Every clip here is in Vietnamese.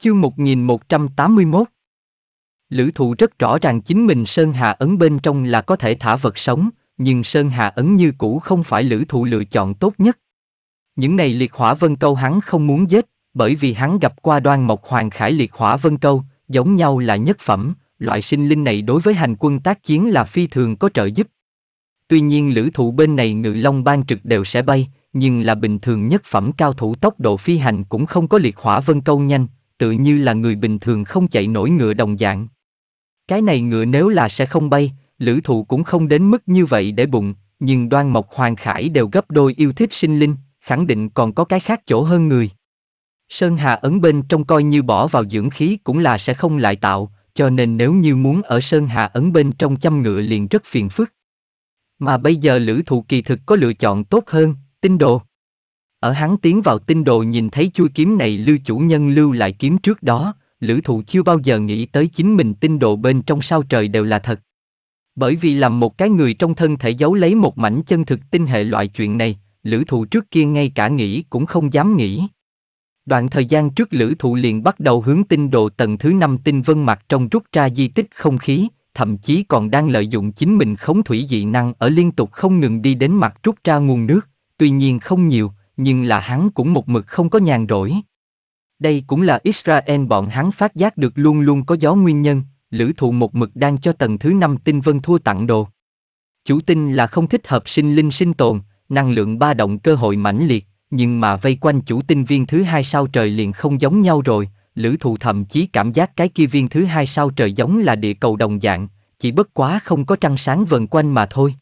Chương 1181 Lữ thụ rất rõ ràng chính mình Sơn Hà Ấn bên trong là có thể thả vật sống, nhưng Sơn Hà Ấn như cũ không phải lữ thụ lựa chọn tốt nhất. Những này liệt hỏa vân câu hắn không muốn giết, bởi vì hắn gặp qua đoan mộc hoàng khải liệt hỏa vân câu, giống nhau là nhất phẩm, loại sinh linh này đối với hành quân tác chiến là phi thường có trợ giúp. Tuy nhiên lữ thụ bên này ngự long ban trực đều sẽ bay, nhưng là bình thường nhất phẩm cao thủ tốc độ phi hành cũng không có liệt hỏa vân câu nhanh, tự như là người bình thường không chạy nổi ngựa đồng dạng. Cái này ngựa nếu là sẽ không bay, lữ thụ cũng không đến mức như vậy để bụng, nhưng đoan mộc hoàng khải đều gấp đôi yêu thích sinh linh, khẳng định còn có cái khác chỗ hơn người. Sơn Hà ấn bên trong coi như bỏ vào dưỡng khí cũng là sẽ không lại tạo, cho nên nếu như muốn ở Sơn Hà ấn bên trong chăm ngựa liền rất phiền phức. Mà bây giờ lữ thụ kỳ thực có lựa chọn tốt hơn, tinh đồ. Ở hắn tiến vào tinh đồ nhìn thấy chui kiếm này lưu chủ nhân lưu lại kiếm trước đó, lữ thụ chưa bao giờ nghĩ tới chính mình tinh đồ bên trong sao trời đều là thật. Bởi vì làm một cái người trong thân thể giấu lấy một mảnh chân thực tinh hệ loại chuyện này, lữ thụ trước kia ngay cả nghĩ cũng không dám nghĩ. Đoạn thời gian trước lữ thụ liền bắt đầu hướng tinh độ tầng thứ 5 tinh vân mặt trong rút ra di tích không khí, thậm chí còn đang lợi dụng chính mình khống thủy dị năng ở liên tục không ngừng đi đến mặt rút ra nguồn nước, tuy nhiên không nhiều, nhưng là hắn cũng một mực không có nhàn rỗi. Đây cũng là Israel bọn hắn phát giác được luôn luôn có gió nguyên nhân, lữ thụ một mực đang cho tầng thứ 5 tinh vân thua tặng đồ. Chủ tinh là không thích hợp sinh linh sinh tồn, năng lượng ba động cơ hội mãnh liệt, nhưng mà vây quanh chủ tinh viên thứ hai sao trời liền không giống nhau rồi, lữ thụ thậm chí cảm giác cái kia viên thứ hai sao trời giống là địa cầu đồng dạng, chỉ bất quá không có trăng sáng vần quanh mà thôi.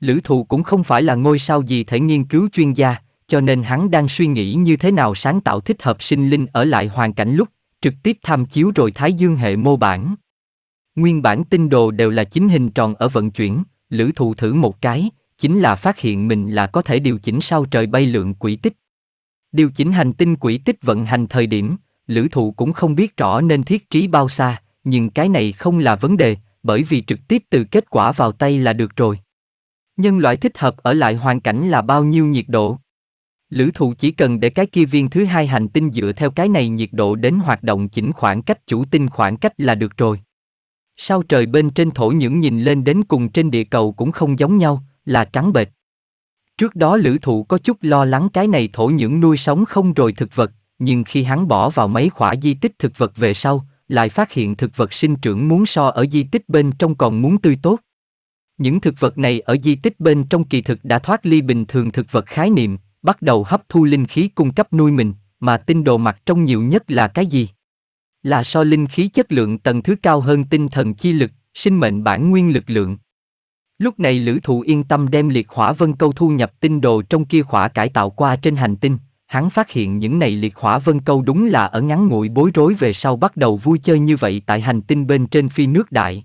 Lữ thụ cũng không phải là ngôi sao gì thể nghiên cứu chuyên gia, cho nên hắn đang suy nghĩ như thế nào sáng tạo thích hợp sinh linh ở lại hoàn cảnh lúc trực tiếp tham chiếu rồi thái dương hệ mô bản. Nguyên bản tinh đồ đều là chính hình tròn ở vận chuyển, lữ thụ thử một cái, chính là phát hiện mình là có thể điều chỉnh sao trời bay lượng quỹ tích. Điều chỉnh hành tinh quỹ tích vận hành thời điểm, lữ thụ cũng không biết rõ nên thiết trí bao xa, nhưng cái này không là vấn đề, bởi vì trực tiếp từ kết quả vào tay là được rồi. Nhân loại thích hợp ở lại hoàn cảnh là bao nhiêu nhiệt độ? Lữ thụ chỉ cần để cái kia viên thứ hai hành tinh dựa theo cái này nhiệt độ đến hoạt động chỉnh khoảng cách chủ tinh khoảng cách là được rồi. Sao trời bên trên thổ nhưỡng nhìn lên đến cùng trên địa cầu cũng không giống nhau, là trắng bệt. Trước đó lữ thụ có chút lo lắng cái này thổ nhưỡng nuôi sống không rồi thực vật, nhưng khi hắn bỏ vào mấy khỏa di tích thực vật về sau, lại phát hiện thực vật sinh trưởng muốn so ở di tích bên trong còn muốn tươi tốt. Những thực vật này ở di tích bên trong kỳ thực đã thoát ly bình thường thực vật khái niệm, bắt đầu hấp thu linh khí cung cấp nuôi mình, mà tinh đồ mặt trong nhiều nhất là cái gì? Là so linh khí chất lượng tầng thứ cao hơn tinh thần chi lực, sinh mệnh bản nguyên lực lượng. Lúc này Lữ Thụ yên tâm đem liệt hỏa vân câu thu nhập tinh đồ trong kia khỏa cải tạo qua trên hành tinh, hắn phát hiện những này liệt hỏa vân câu đúng là ở ngắn ngủi bối rối về sau bắt đầu vui chơi như vậy tại hành tinh bên trên phi nước đại.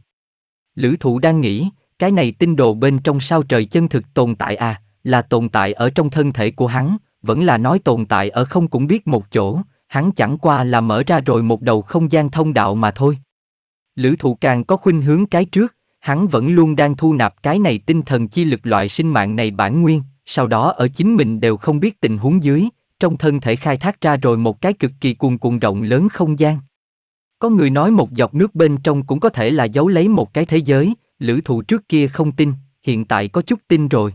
Lữ Thụ đang nghĩ, cái này tinh đồ bên trong sao trời chân thực tồn tại à, là tồn tại ở trong thân thể của hắn, vẫn là nói tồn tại ở không cũng biết một chỗ, hắn chẳng qua là mở ra rồi một đầu không gian thông đạo mà thôi. Lữ thụ càng có khuynh hướng cái trước, hắn vẫn luôn đang thu nạp cái này tinh thần chi lực loại sinh mạng này bản nguyên, sau đó ở chính mình đều không biết tình huống dưới, trong thân thể khai thác ra rồi một cái cực kỳ cuồng cuồng rộng lớn không gian. Có người nói một giọt nước bên trong cũng có thể là giấu lấy một cái thế giới, lữ thụ trước kia không tin, hiện tại có chút tin rồi.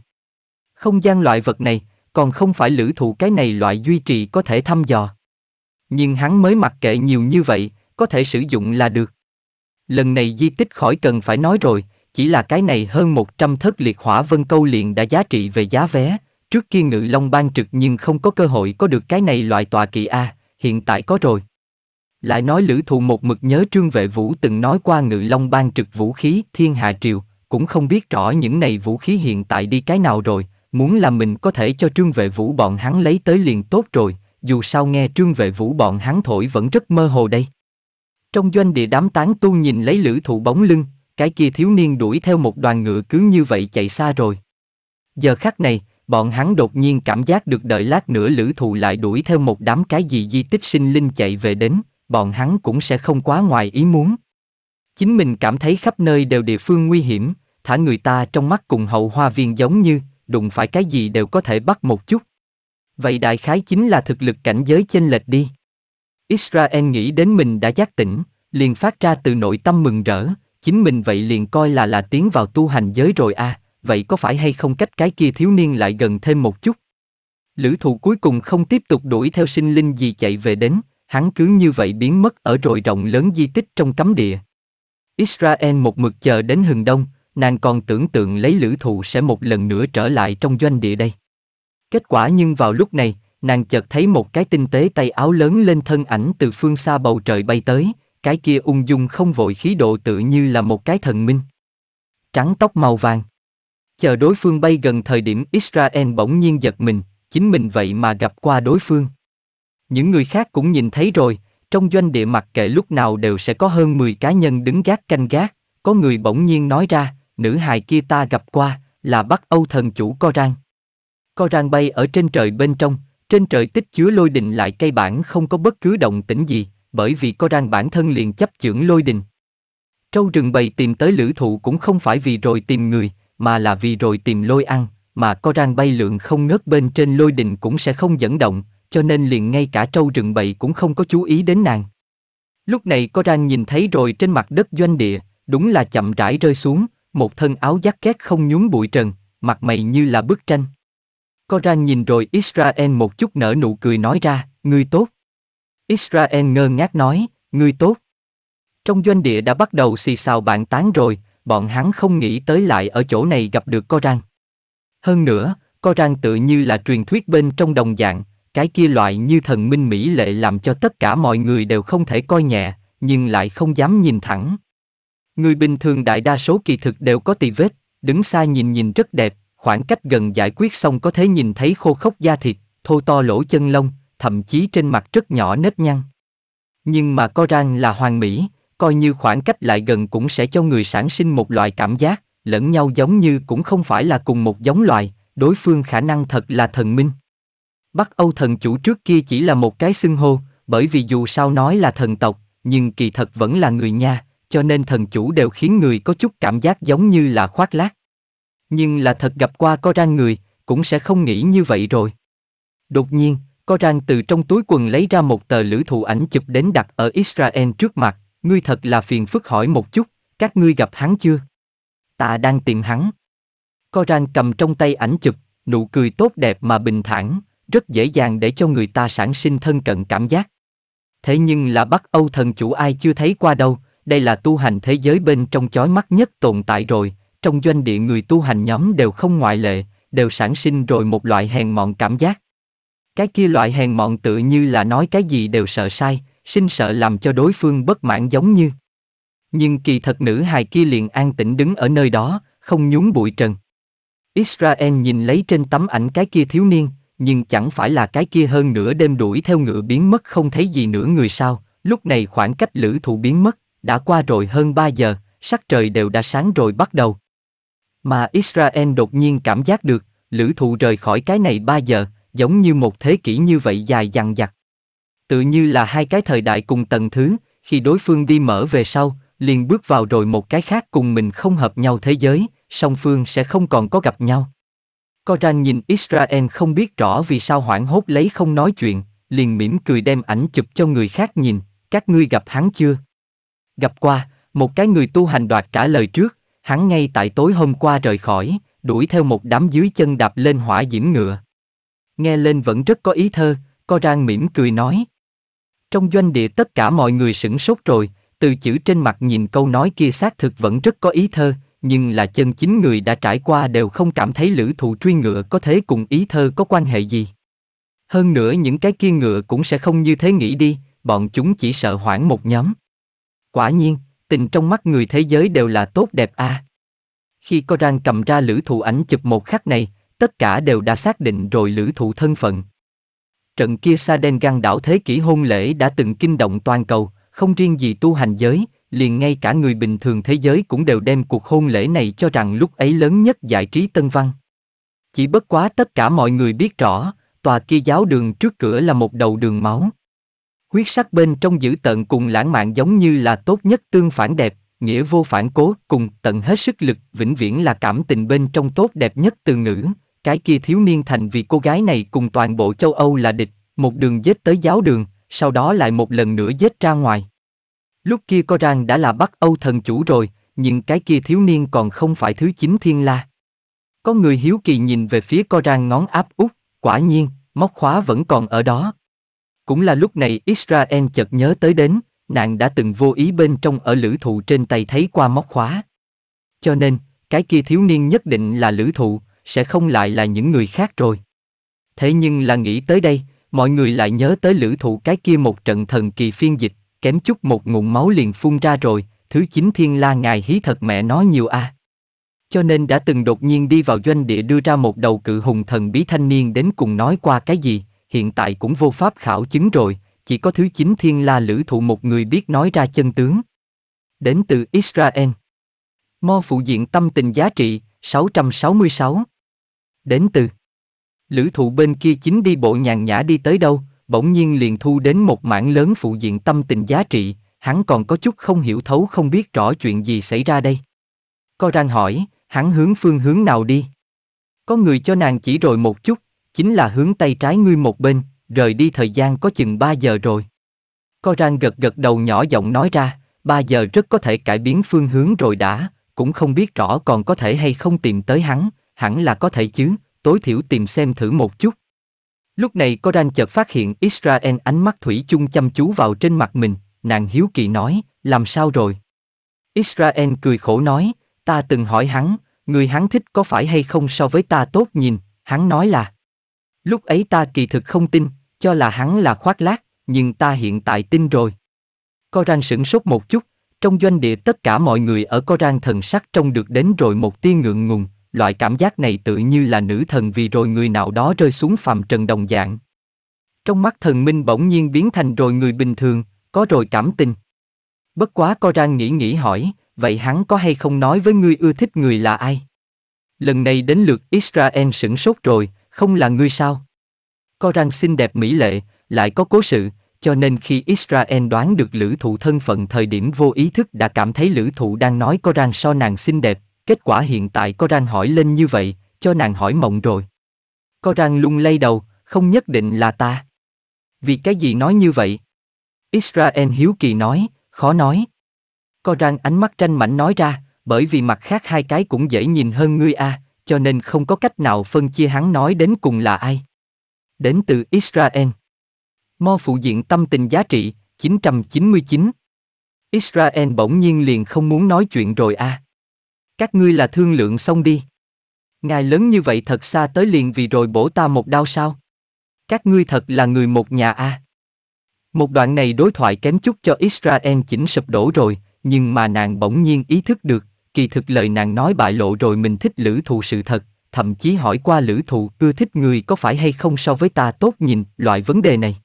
Không gian loại vật này, còn không phải lữ thụ cái này loại duy trì có thể thăm dò. Nhưng hắn mới mặc kệ nhiều như vậy, có thể sử dụng là được. Lần này di tích khỏi cần phải nói rồi, chỉ là cái này hơn 100 thất liệt hỏa vân câu liền đã giá trị về giá vé, trước kia ngự long ban trực nhưng không có cơ hội có được cái này loại tòa kỳ A, hiện tại có rồi. Lại nói lữ thụ một mực nhớ trương vệ vũ từng nói qua ngự long ban trực vũ khí thiên hạ triều, cũng không biết rõ những này vũ khí hiện tại đi cái nào rồi, muốn là mình có thể cho trương vệ vũ bọn hắn lấy tới liền tốt rồi, dù sao nghe trương vệ vũ bọn hắn thổi vẫn rất mơ hồ đây. Trong doanh địa đám tán tu nhìn lấy lữ thụ bóng lưng, cái kia thiếu niên đuổi theo một đoàn ngựa cứ như vậy chạy xa rồi. Giờ khắc này, bọn hắn đột nhiên cảm giác được đợi lát nữa lữ thụ lại đuổi theo một đám cái gì di tích sinh linh chạy về đến, bọn hắn cũng sẽ không quá ngoài ý muốn. Chính mình cảm thấy khắp nơi đều địa phương nguy hiểm, thả người ta trong mắt cùng hậu hoa viên giống như, đụng phải cái gì đều có thể bắt một chút. Vậy đại khái chính là thực lực cảnh giới chênh lệch đi. Israel nghĩ đến mình đã giác tỉnh, liền phát ra từ nội tâm mừng rỡ, chính mình vậy liền coi là là tiến vào tu hành giới rồi à, vậy có phải hay không cách cái kia thiếu niên lại gần thêm một chút? Lữ thụ cuối cùng không tiếp tục đuổi theo sinh linh gì chạy về đến, hắn cứ như vậy biến mất ở rồi rộng lớn di tích trong cấm địa. Israel một mực chờ đến hừng đông, nàng còn tưởng tượng lấy lữ thụ sẽ một lần nữa trở lại trong doanh địa đây. Kết quả nhưng vào lúc này, nàng chợt thấy một cái tinh tế tay áo lớn lên thân ảnh từ phương xa bầu trời bay tới, cái kia ung dung không vội khí độ tự như là một cái thần minh. Trắng tóc màu vàng. Chờ đối phương bay gần thời điểm Israel bỗng nhiên giật mình, chính mình vậy mà gặp qua đối phương. Những người khác cũng nhìn thấy rồi, trong doanh địa mặc kệ lúc nào đều sẽ có hơn 10 cá nhân đứng gác canh gác, có người bỗng nhiên nói ra, nữ hài kia ta gặp qua, là Bắc Âu thần chủ co co Koran bay ở trên trời bên trong, trên trời tích chứa lôi đình lại cây bản không có bất cứ động tĩnh gì, bởi vì co Koran bản thân liền chấp chưởng lôi đình. Trâu rừng bầy tìm tới lữ thụ cũng không phải vì rồi tìm người, mà là vì rồi tìm lôi ăn, mà co Koran bay lượn không ngớt bên trên lôi đình cũng sẽ không dẫn động, cho nên liền ngay cả trâu rừng bầy cũng không có chú ý đến nàng. Lúc này co Koran nhìn thấy rồi trên mặt đất doanh địa, đúng là chậm rãi rơi xuống, một thân áo giắt két không nhún bụi trần, mặt mày như là bức tranh. Coran nhìn rồi Israel một chút nở nụ cười nói ra, ngươi tốt. Israel ngơ ngác nói, ngươi tốt. Trong doanh địa đã bắt đầu xì xào bàn tán rồi, bọn hắn không nghĩ tới lại ở chỗ này gặp được Coran. Hơn nữa, Coran tự như là truyền thuyết bên trong đồng dạng, cái kia loại như thần minh mỹ lệ làm cho tất cả mọi người đều không thể coi nhẹ, nhưng lại không dám nhìn thẳng. Người bình thường đại đa số kỳ thực đều có tì vết, đứng xa nhìn nhìn rất đẹp, khoảng cách gần giải quyết xong có thể nhìn thấy khô khốc da thịt, thô to lỗ chân lông, thậm chí trên mặt rất nhỏ nếp nhăn. Nhưng mà có răng là hoàng mỹ, coi như khoảng cách lại gần cũng sẽ cho người sản sinh một loại cảm giác, lẫn nhau giống như cũng không phải là cùng một giống loài, đối phương khả năng thật là thần minh. Bắc Âu thần chủ trước kia chỉ là một cái xưng hô, bởi vì dù sao nói là thần tộc, nhưng kỳ thật vẫn là người nha, cho nên thần chủ đều khiến người có chút cảm giác giống như là khoác lác. Nhưng là thật gặp qua có rang người, cũng sẽ không nghĩ như vậy rồi. Đột nhiên, có rang từ trong túi quần lấy ra một tờ lữ thụ ảnh chụp đến đặt ở Israel trước mặt, ngươi thật là phiền phức hỏi một chút, các ngươi gặp hắn chưa? Ta đang tìm hắn. Có rang cầm trong tay ảnh chụp, nụ cười tốt đẹp mà bình thản, rất dễ dàng để cho người ta sản sinh thân cận cảm giác. Thế nhưng là Bắc Âu thần chủ ai chưa thấy qua đâu, đây là tu hành thế giới bên trong chói mắt nhất tồn tại rồi, trong doanh địa người tu hành nhóm đều không ngoại lệ, đều sản sinh rồi một loại hèn mọn cảm giác. Cái kia loại hèn mọn tự như là nói cái gì đều sợ sai, sinh sợ làm cho đối phương bất mãn giống như. Nhưng kỳ thật nữ hài kia liền an tĩnh đứng ở nơi đó, không nhún bụi trần. Israel nhìn lấy trên tấm ảnh cái kia thiếu niên, nhưng chẳng phải là cái kia hơn nửa đêm đuổi theo ngựa biến mất không thấy gì nữa người sao, lúc này khoảng cách lữ thụ biến mất, đã qua rồi hơn 3 giờ, sắc trời đều đã sáng rồi bắt đầu. Mà Israel đột nhiên cảm giác được, lữ thụ rời khỏi cái này 3 giờ, giống như một thế kỷ như vậy dài dằng dặc. Tự như là hai cái thời đại cùng tầng thứ, khi đối phương đi mở về sau, liền bước vào rồi một cái khác cùng mình không hợp nhau thế giới, song phương sẽ không còn có gặp nhau. Koran nhìn Israel không biết rõ vì sao hoảng hốt lấy không nói chuyện, liền mỉm cười đem ảnh chụp cho người khác nhìn, các ngươi gặp hắn chưa, Gặp qua, một cái người tu hành đoạt trả lời trước, hắn ngay tại tối hôm qua rời khỏi, đuổi theo một đám dưới chân đạp lên hỏa diễm ngựa. Nghe lên vẫn rất có ý thơ, co rang mỉm cười nói. Trong doanh địa tất cả mọi người sửng sốt rồi, từ chữ trên mặt nhìn câu nói kia xác thực vẫn rất có ý thơ, nhưng là chân chính người đã trải qua đều không cảm thấy lữ thụ truy ngựa có thế cùng ý thơ có quan hệ gì. Hơn nữa những cái kia ngựa cũng sẽ không như thế nghĩ đi, bọn chúng chỉ sợ hoảng một nhóm. Quả nhiên, tình trong mắt người thế giới đều là tốt đẹp a. À. Khi có rang cầm ra lữ thụ ảnh chụp một khắc này, tất cả đều đã xác định rồi lữ thụ thân phận. Trận kia sa đen gan đảo thế kỷ hôn lễ đã từng kinh động toàn cầu, không riêng gì tu hành giới, liền ngay cả người bình thường thế giới cũng đều đem cuộc hôn lễ này cho rằng lúc ấy lớn nhất giải trí tân văn. Chỉ bất quá tất cả mọi người biết rõ, tòa kia giáo đường trước cửa là một đầu đường máu, Quyết sắc bên trong dữ tận cùng lãng mạn giống như là tốt nhất tương phản đẹp, nghĩa vô phản cố cùng tận hết sức lực vĩnh viễn là cảm tình bên trong tốt đẹp nhất từ ngữ. Cái kia thiếu niên thành vì cô gái này cùng toàn bộ châu Âu là địch, một đường giết tới giáo đường, sau đó lại một lần nữa giết ra ngoài. Lúc kia Koran đã là Bắc Âu thần chủ rồi, nhưng cái kia thiếu niên còn không phải thứ chín thiên la. Có người hiếu kỳ nhìn về phía Co Koran ngón áp út, quả nhiên, móc khóa vẫn còn ở đó. Cũng là lúc này Israel chợt nhớ tới đến, nàng đã từng vô ý bên trong ở lữ thụ trên tay thấy qua móc khóa. Cho nên, cái kia thiếu niên nhất định là lữ thụ, sẽ không lại là những người khác rồi. Thế nhưng là nghĩ tới đây, mọi người lại nhớ tới lữ thụ cái kia một trận thần kỳ phiên dịch, kém chút một ngụm máu liền phun ra rồi, thứ chính thiên la ngài hí thật mẹ nói nhiều a. Cho nên đã từng đột nhiên đi vào doanh địa đưa ra một đầu cự hùng thần bí thanh niên đến cùng nói qua cái gì, hiện tại cũng vô pháp khảo chứng rồi, chỉ có thứ chính thiên la lữ thụ một người biết nói ra chân tướng. Đến từ Israel. Mo phụ diện tâm tình giá trị, 666. Đến từ. Lữ thụ bên kia chính đi bộ nhàn nhã đi tới đâu, bỗng nhiên liền thu đến một mảng lớn phụ diện tâm tình giá trị, hắn còn có chút không hiểu thấu không biết rõ chuyện gì xảy ra đây. Co rang hỏi, hắn hướng phương hướng nào đi? Có người cho nàng chỉ rồi một chút, chính là hướng tay trái ngươi một bên, rời đi thời gian có chừng 3 giờ rồi. Coran gật gật đầu nhỏ giọng nói ra, 3 giờ rất có thể cải biến phương hướng rồi đã, cũng không biết rõ còn có thể hay không tìm tới hắn, hẳn là có thể chứ, tối thiểu tìm xem thử một chút. Lúc này Coran chợt phát hiện Israel ánh mắt thủy chung chăm chú vào trên mặt mình, nàng hiếu kỳ nói, làm sao rồi? Israel cười khổ nói, ta từng hỏi hắn, người hắn thích có phải hay không so với ta tốt nhìn, hắn nói là Lúc ấy ta kỳ thực không tin, cho là hắn là khoác lác, nhưng ta hiện tại tin rồi. Co Coran sửng sốt một chút, trong doanh địa tất cả mọi người ở Co Coran thần sắc trông được đến rồi một tia ngượng ngùng, loại cảm giác này tự như là nữ thần vì rồi người nào đó rơi xuống phàm trần đồng dạng. Trong mắt thần minh bỗng nhiên biến thành rồi người bình thường, có rồi cảm tình. Bất quá Co Coran nghĩ nghĩ hỏi, vậy hắn có hay không nói với ngươi ưa thích người là ai? Lần này đến lượt Israel sửng sốt rồi, không là ngươi sao? Koran xinh đẹp mỹ lệ, lại có cố sự, cho nên khi Israel đoán được lữ thụ thân phận thời điểm vô ý thức đã cảm thấy lữ thụ đang nói Koran so nàng xinh đẹp, kết quả hiện tại Koran hỏi lên như vậy, cho nàng hỏi mộng rồi. Koran lung lay đầu, không nhất định là ta. Vì cái gì nói như vậy? Israel hiếu kỳ nói, khó nói. Koran ánh mắt tranh mảnh nói ra, bởi vì mặt khác hai cái cũng dễ nhìn hơn ngươi a à, cho nên không có cách nào phân chia hắn nói đến cùng là ai. Đến từ Israel. Mo phụ diện tâm tình giá trị, 999. Israel bỗng nhiên liền không muốn nói chuyện rồi a. À. Các ngươi là thương lượng xong đi. Ngài lớn như vậy thật xa tới liền vì rồi bổ ta một đau sao? Các ngươi thật là người một nhà a. À. Một đoạn này đối thoại kém chút cho Israel chỉnh sụp đổ rồi, nhưng mà nàng bỗng nhiên ý thức được, kỳ thực lời nàng nói bại lộ rồi mình thích lữ thù sự thật, thậm chí hỏi qua lữ thù ưa thích người có phải hay không so với ta tốt nhìn, loại vấn đề này.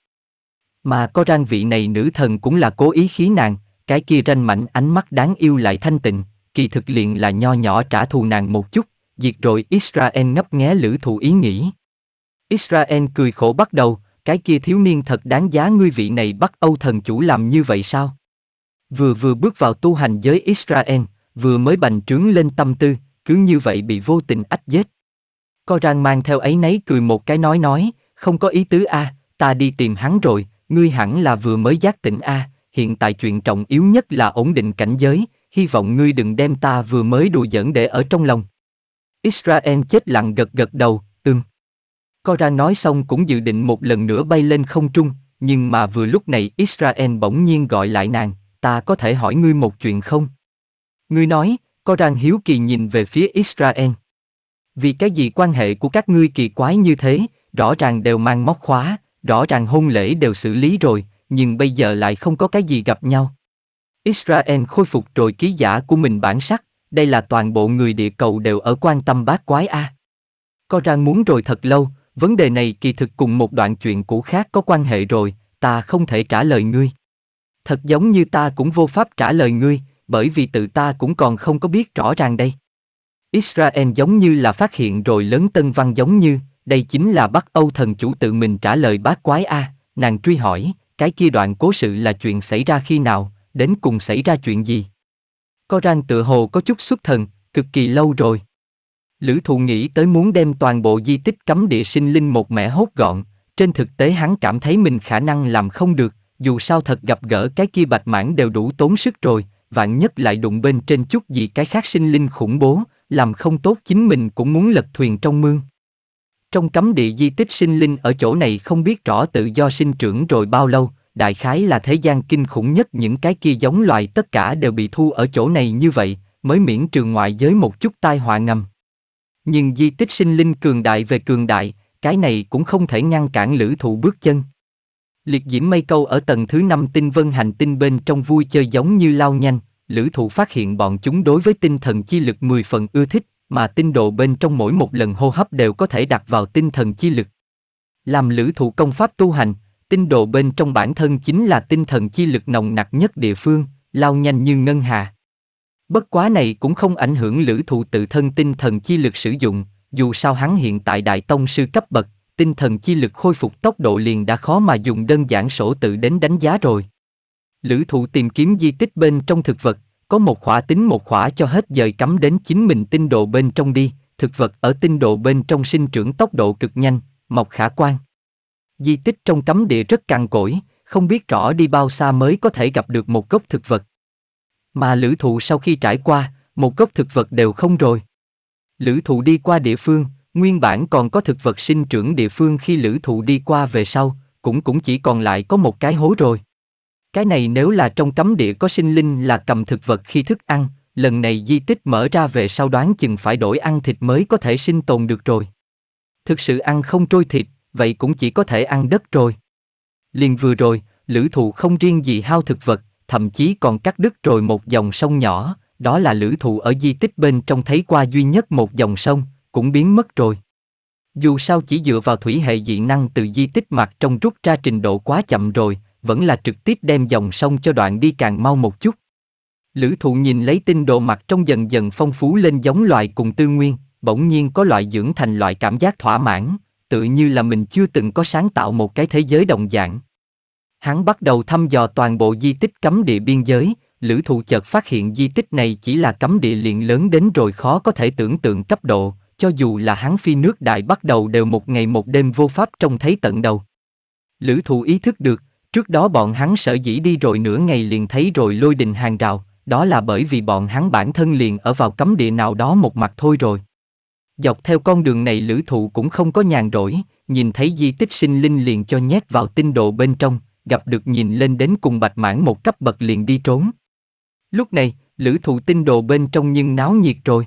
Mà có rang vị này nữ thần cũng là cố ý khí nàng, cái kia ranh mảnh ánh mắt đáng yêu lại thanh tịnh, kỳ thực liền là nho nhỏ trả thù nàng một chút, diệt rồi Israel ngấp nghé lữ thù ý nghĩ. Israel cười khổ bắt đầu, cái kia thiếu niên thật đáng giá ngươi vị này bắt Âu thần chủ làm như vậy sao? Vừa vừa bước vào tu hành giới Israel, vừa mới bành trướng lên tâm tư, cứ như vậy bị vô tình ách giết. Co rang mang theo ấy nấy cười một cái nói nói, không có ý tứ a, à, ta đi tìm hắn rồi, ngươi hẳn là vừa mới giác tỉnh a, à, hiện tại chuyện trọng yếu nhất là ổn định cảnh giới, hy vọng ngươi đừng đem ta vừa mới đùa giỡn để ở trong lòng. Israel chết lặng gật gật đầu, ừm. Co ra nói xong cũng dự định một lần nữa bay lên không trung, nhưng mà vừa lúc này Israel bỗng nhiên gọi lại nàng, ta có thể hỏi ngươi một chuyện không? Ngươi nói, có Coran hiếu kỳ nhìn về phía Israel. Vì cái gì quan hệ của các ngươi kỳ quái như thế, rõ ràng đều mang móc khóa, rõ ràng hôn lễ đều xử lý rồi, nhưng bây giờ lại không có cái gì gặp nhau. Israel khôi phục rồi ký giả của mình bản sắc, đây là toàn bộ người địa cầu đều ở quan tâm bác quái A. Có Coran muốn rồi thật lâu, vấn đề này kỳ thực cùng một đoạn chuyện cũ khác có quan hệ rồi, ta không thể trả lời ngươi. Thật giống như ta cũng vô pháp trả lời ngươi, bởi vì tự ta cũng còn không có biết rõ ràng đây. Israel giống như là phát hiện rồi lớn tân văn giống như, đây chính là Bắc Âu thần chủ tự mình trả lời bác quái A, nàng truy hỏi, cái kia đoạn cố sự là chuyện xảy ra khi nào, đến cùng xảy ra chuyện gì? có Coran tự hồ có chút xuất thần, cực kỳ lâu rồi. Lữ thụ nghĩ tới muốn đem toàn bộ di tích cấm địa sinh linh một mẻ hốt gọn, trên thực tế hắn cảm thấy mình khả năng làm không được, dù sao thật gặp gỡ cái kia bạch mãn đều đủ tốn sức rồi, vạn nhất lại đụng bên trên chút gì cái khác sinh linh khủng bố, làm không tốt chính mình cũng muốn lật thuyền trong mương. Trong cấm địa di tích sinh linh ở chỗ này không biết rõ tự do sinh trưởng rồi bao lâu, đại khái là thế gian kinh khủng nhất những cái kia giống loài tất cả đều bị thu ở chỗ này như vậy, mới miễn trừ ngoại giới một chút tai họa ngầm. Nhưng di tích sinh linh cường đại về cường đại, cái này cũng không thể ngăn cản lữ thụ bước chân. Liệt diễm mây câu ở tầng thứ 5 tinh vân hành tinh bên trong vui chơi giống như lao nhanh, lữ thụ phát hiện bọn chúng đối với tinh thần chi lực 10 phần ưa thích, mà tinh độ bên trong mỗi một lần hô hấp đều có thể đặt vào tinh thần chi lực. Làm lữ thụ công pháp tu hành, tinh độ bên trong bản thân chính là tinh thần chi lực nồng nặc nhất địa phương, lao nhanh như ngân hà. Bất quá này cũng không ảnh hưởng lữ thụ tự thân tinh thần chi lực sử dụng, dù sao hắn hiện tại đại tông sư cấp bậc, tinh thần chi lực khôi phục tốc độ liền đã khó mà dùng đơn giản sổ tự đến đánh giá rồi. Lữ thụ tìm kiếm di tích bên trong thực vật, có một khỏa tính một khỏa cho hết dời cắm đến chính mình tinh độ bên trong đi, thực vật ở tinh độ bên trong sinh trưởng tốc độ cực nhanh, mọc khả quan. Di tích trong cấm địa rất cằn cỗi, không biết rõ đi bao xa mới có thể gặp được một gốc thực vật. Mà lữ thụ sau khi trải qua, một gốc thực vật đều không rồi. Lữ thụ đi qua địa phương, Nguyên bản còn có thực vật sinh trưởng địa phương khi lữ thụ đi qua về sau, cũng cũng chỉ còn lại có một cái hố rồi. Cái này nếu là trong cấm địa có sinh linh là cầm thực vật khi thức ăn, lần này di tích mở ra về sau đoán chừng phải đổi ăn thịt mới có thể sinh tồn được rồi. Thực sự ăn không trôi thịt, vậy cũng chỉ có thể ăn đất rồi. Liền vừa rồi, lữ thụ không riêng gì hao thực vật, thậm chí còn cắt đứt rồi một dòng sông nhỏ, đó là lữ thụ ở di tích bên trong thấy qua duy nhất một dòng sông, cũng biến mất rồi. Dù sao chỉ dựa vào thủy hệ dị năng từ di tích mặt trong rút ra trình độ quá chậm rồi, vẫn là trực tiếp đem dòng sông cho đoạn đi càng mau một chút. Lữ thụ nhìn lấy tinh đồ mặt trong dần dần phong phú lên giống loài cùng tư nguyên, bỗng nhiên có loại dưỡng thành loại cảm giác thỏa mãn, tự như là mình chưa từng có sáng tạo một cái thế giới đồng dạng. Hắn bắt đầu thăm dò toàn bộ di tích cấm địa biên giới, lữ thụ chợt phát hiện di tích này chỉ là cấm địa liền lớn đến rồi khó có thể tưởng tượng cấp độ, cho dù là hắn phi nước đại bắt đầu đều một ngày một đêm vô pháp trông thấy tận đầu. Lữ thụ ý thức được, trước đó bọn hắn sở dĩ đi rồi nửa ngày liền thấy rồi lôi đình hàng rào, đó là bởi vì bọn hắn bản thân liền ở vào cấm địa nào đó một mặt thôi rồi. Dọc theo con đường này lữ thụ cũng không có nhàn rỗi, nhìn thấy di tích sinh linh liền cho nhét vào tinh độ bên trong, gặp được nhìn lên đến cùng bạch mãn một cấp bậc liền đi trốn. Lúc này, lữ thụ tinh đồ bên trong nhưng náo nhiệt rồi.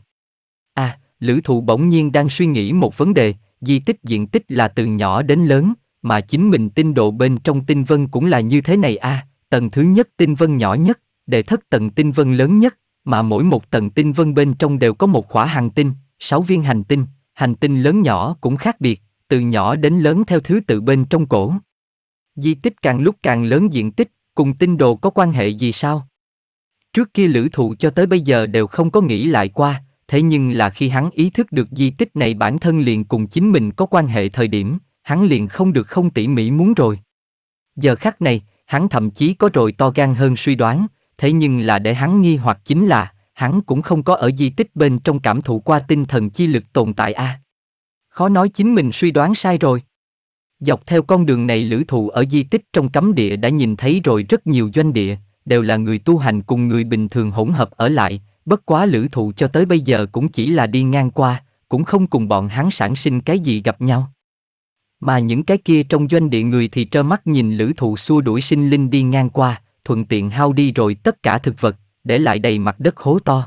Lữ thụ bỗng nhiên đang suy nghĩ một vấn đề, di tích diện tích là từ nhỏ đến lớn, mà chính mình tinh độ bên trong tinh vân cũng là như thế này a à, tầng thứ nhất tinh vân nhỏ nhất, đệ thất tầng tinh vân lớn nhất, mà mỗi một tầng tinh vân bên trong đều có một khỏa hành tinh, sáu viên hành tinh, hành tinh lớn nhỏ cũng khác biệt, từ nhỏ đến lớn theo thứ tự bên trong cổ. Di tích càng lúc càng lớn diện tích, cùng tinh đồ có quan hệ gì sao? Trước kia lữ thụ cho tới bây giờ đều không có nghĩ lại qua, thế nhưng là khi hắn ý thức được di tích này bản thân liền cùng chính mình có quan hệ thời điểm, hắn liền không được không tỉ mỉ muốn rồi. Giờ khắc này, hắn thậm chí có rồi to gan hơn suy đoán, thế nhưng là để hắn nghi hoặc chính là, hắn cũng không có ở di tích bên trong cảm thụ qua tinh thần chi lực tồn tại a. Khó nói chính mình suy đoán sai rồi. Dọc theo con đường này lữ thụ ở di tích trong cấm địa đã nhìn thấy rồi rất nhiều doanh địa, đều là người tu hành cùng người bình thường hỗn hợp ở lại, bất quá lữ thụ cho tới bây giờ cũng chỉ là đi ngang qua, cũng không cùng bọn hắn sản sinh cái gì gặp nhau. Mà những cái kia trong doanh địa người thì trơ mắt nhìn lữ thụ xua đuổi sinh linh đi ngang qua, thuận tiện hao đi rồi tất cả thực vật, để lại đầy mặt đất hố to.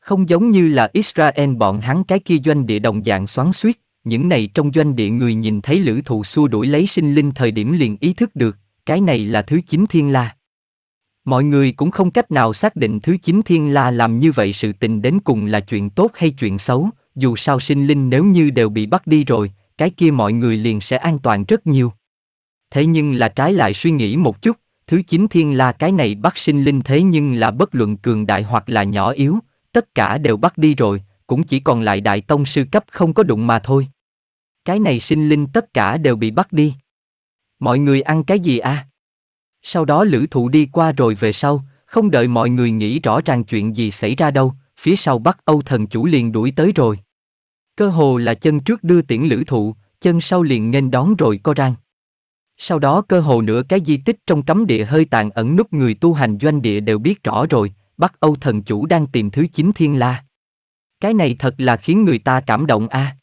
Không giống như là Israel bọn hắn cái kia doanh địa đồng dạng xoắn suýt, những này trong doanh địa người nhìn thấy lữ thụ xua đuổi lấy sinh linh thời điểm liền ý thức được, cái này là thứ chính thiên la. Mọi người cũng không cách nào xác định thứ chín thiên la làm như vậy sự tình đến cùng là chuyện tốt hay chuyện xấu, dù sao sinh linh nếu như đều bị bắt đi rồi, cái kia mọi người liền sẽ an toàn rất nhiều. Thế nhưng là trái lại suy nghĩ một chút, thứ chín thiên la cái này bắt sinh linh thế nhưng là bất luận cường đại hoặc là nhỏ yếu, tất cả đều bắt đi rồi, cũng chỉ còn lại đại tông sư cấp không có đụng mà thôi. Cái này sinh linh tất cả đều bị bắt đi. Mọi người ăn cái gì à? Sau đó lữ thụ đi qua rồi về sau, không đợi mọi người nghĩ rõ ràng chuyện gì xảy ra đâu, phía sau Bắc Âu thần chủ liền đuổi tới rồi. Cơ hồ là chân trước đưa tiễn lữ thụ, chân sau liền nghênh đón rồi co rang. Sau đó cơ hồ nữa cái di tích trong cấm địa hơi tàn ẩn núp người tu hành doanh địa đều biết rõ rồi, Bắc Âu thần chủ đang tìm thứ chín thiên la. Cái này thật là khiến người ta cảm động a. À.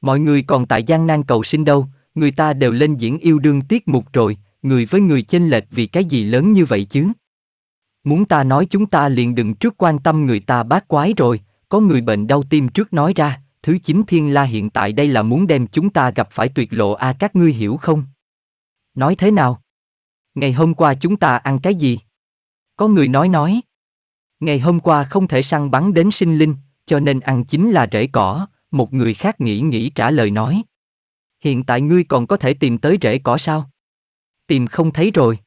Mọi người còn tại gian nan cầu sinh đâu, người ta đều lên diễn yêu đương tiết mục rồi, người với người chênh lệch vì cái gì lớn như vậy chứ? Muốn ta nói chúng ta liền đừng trước quan tâm người ta bát quái rồi, có người bệnh đau tim trước nói ra, thứ chín thiên la hiện tại đây là muốn đem chúng ta gặp phải tuyệt lộ a à, các ngươi hiểu không? Nói thế nào? Ngày hôm qua chúng ta ăn cái gì? Có người nói nói. Ngày hôm qua không thể săn bắn đến sinh linh, cho nên ăn chính là rễ cỏ, một người khác nghĩ nghĩ trả lời nói. Hiện tại ngươi còn có thể tìm tới rễ cỏ sao? tìm không thấy rồi.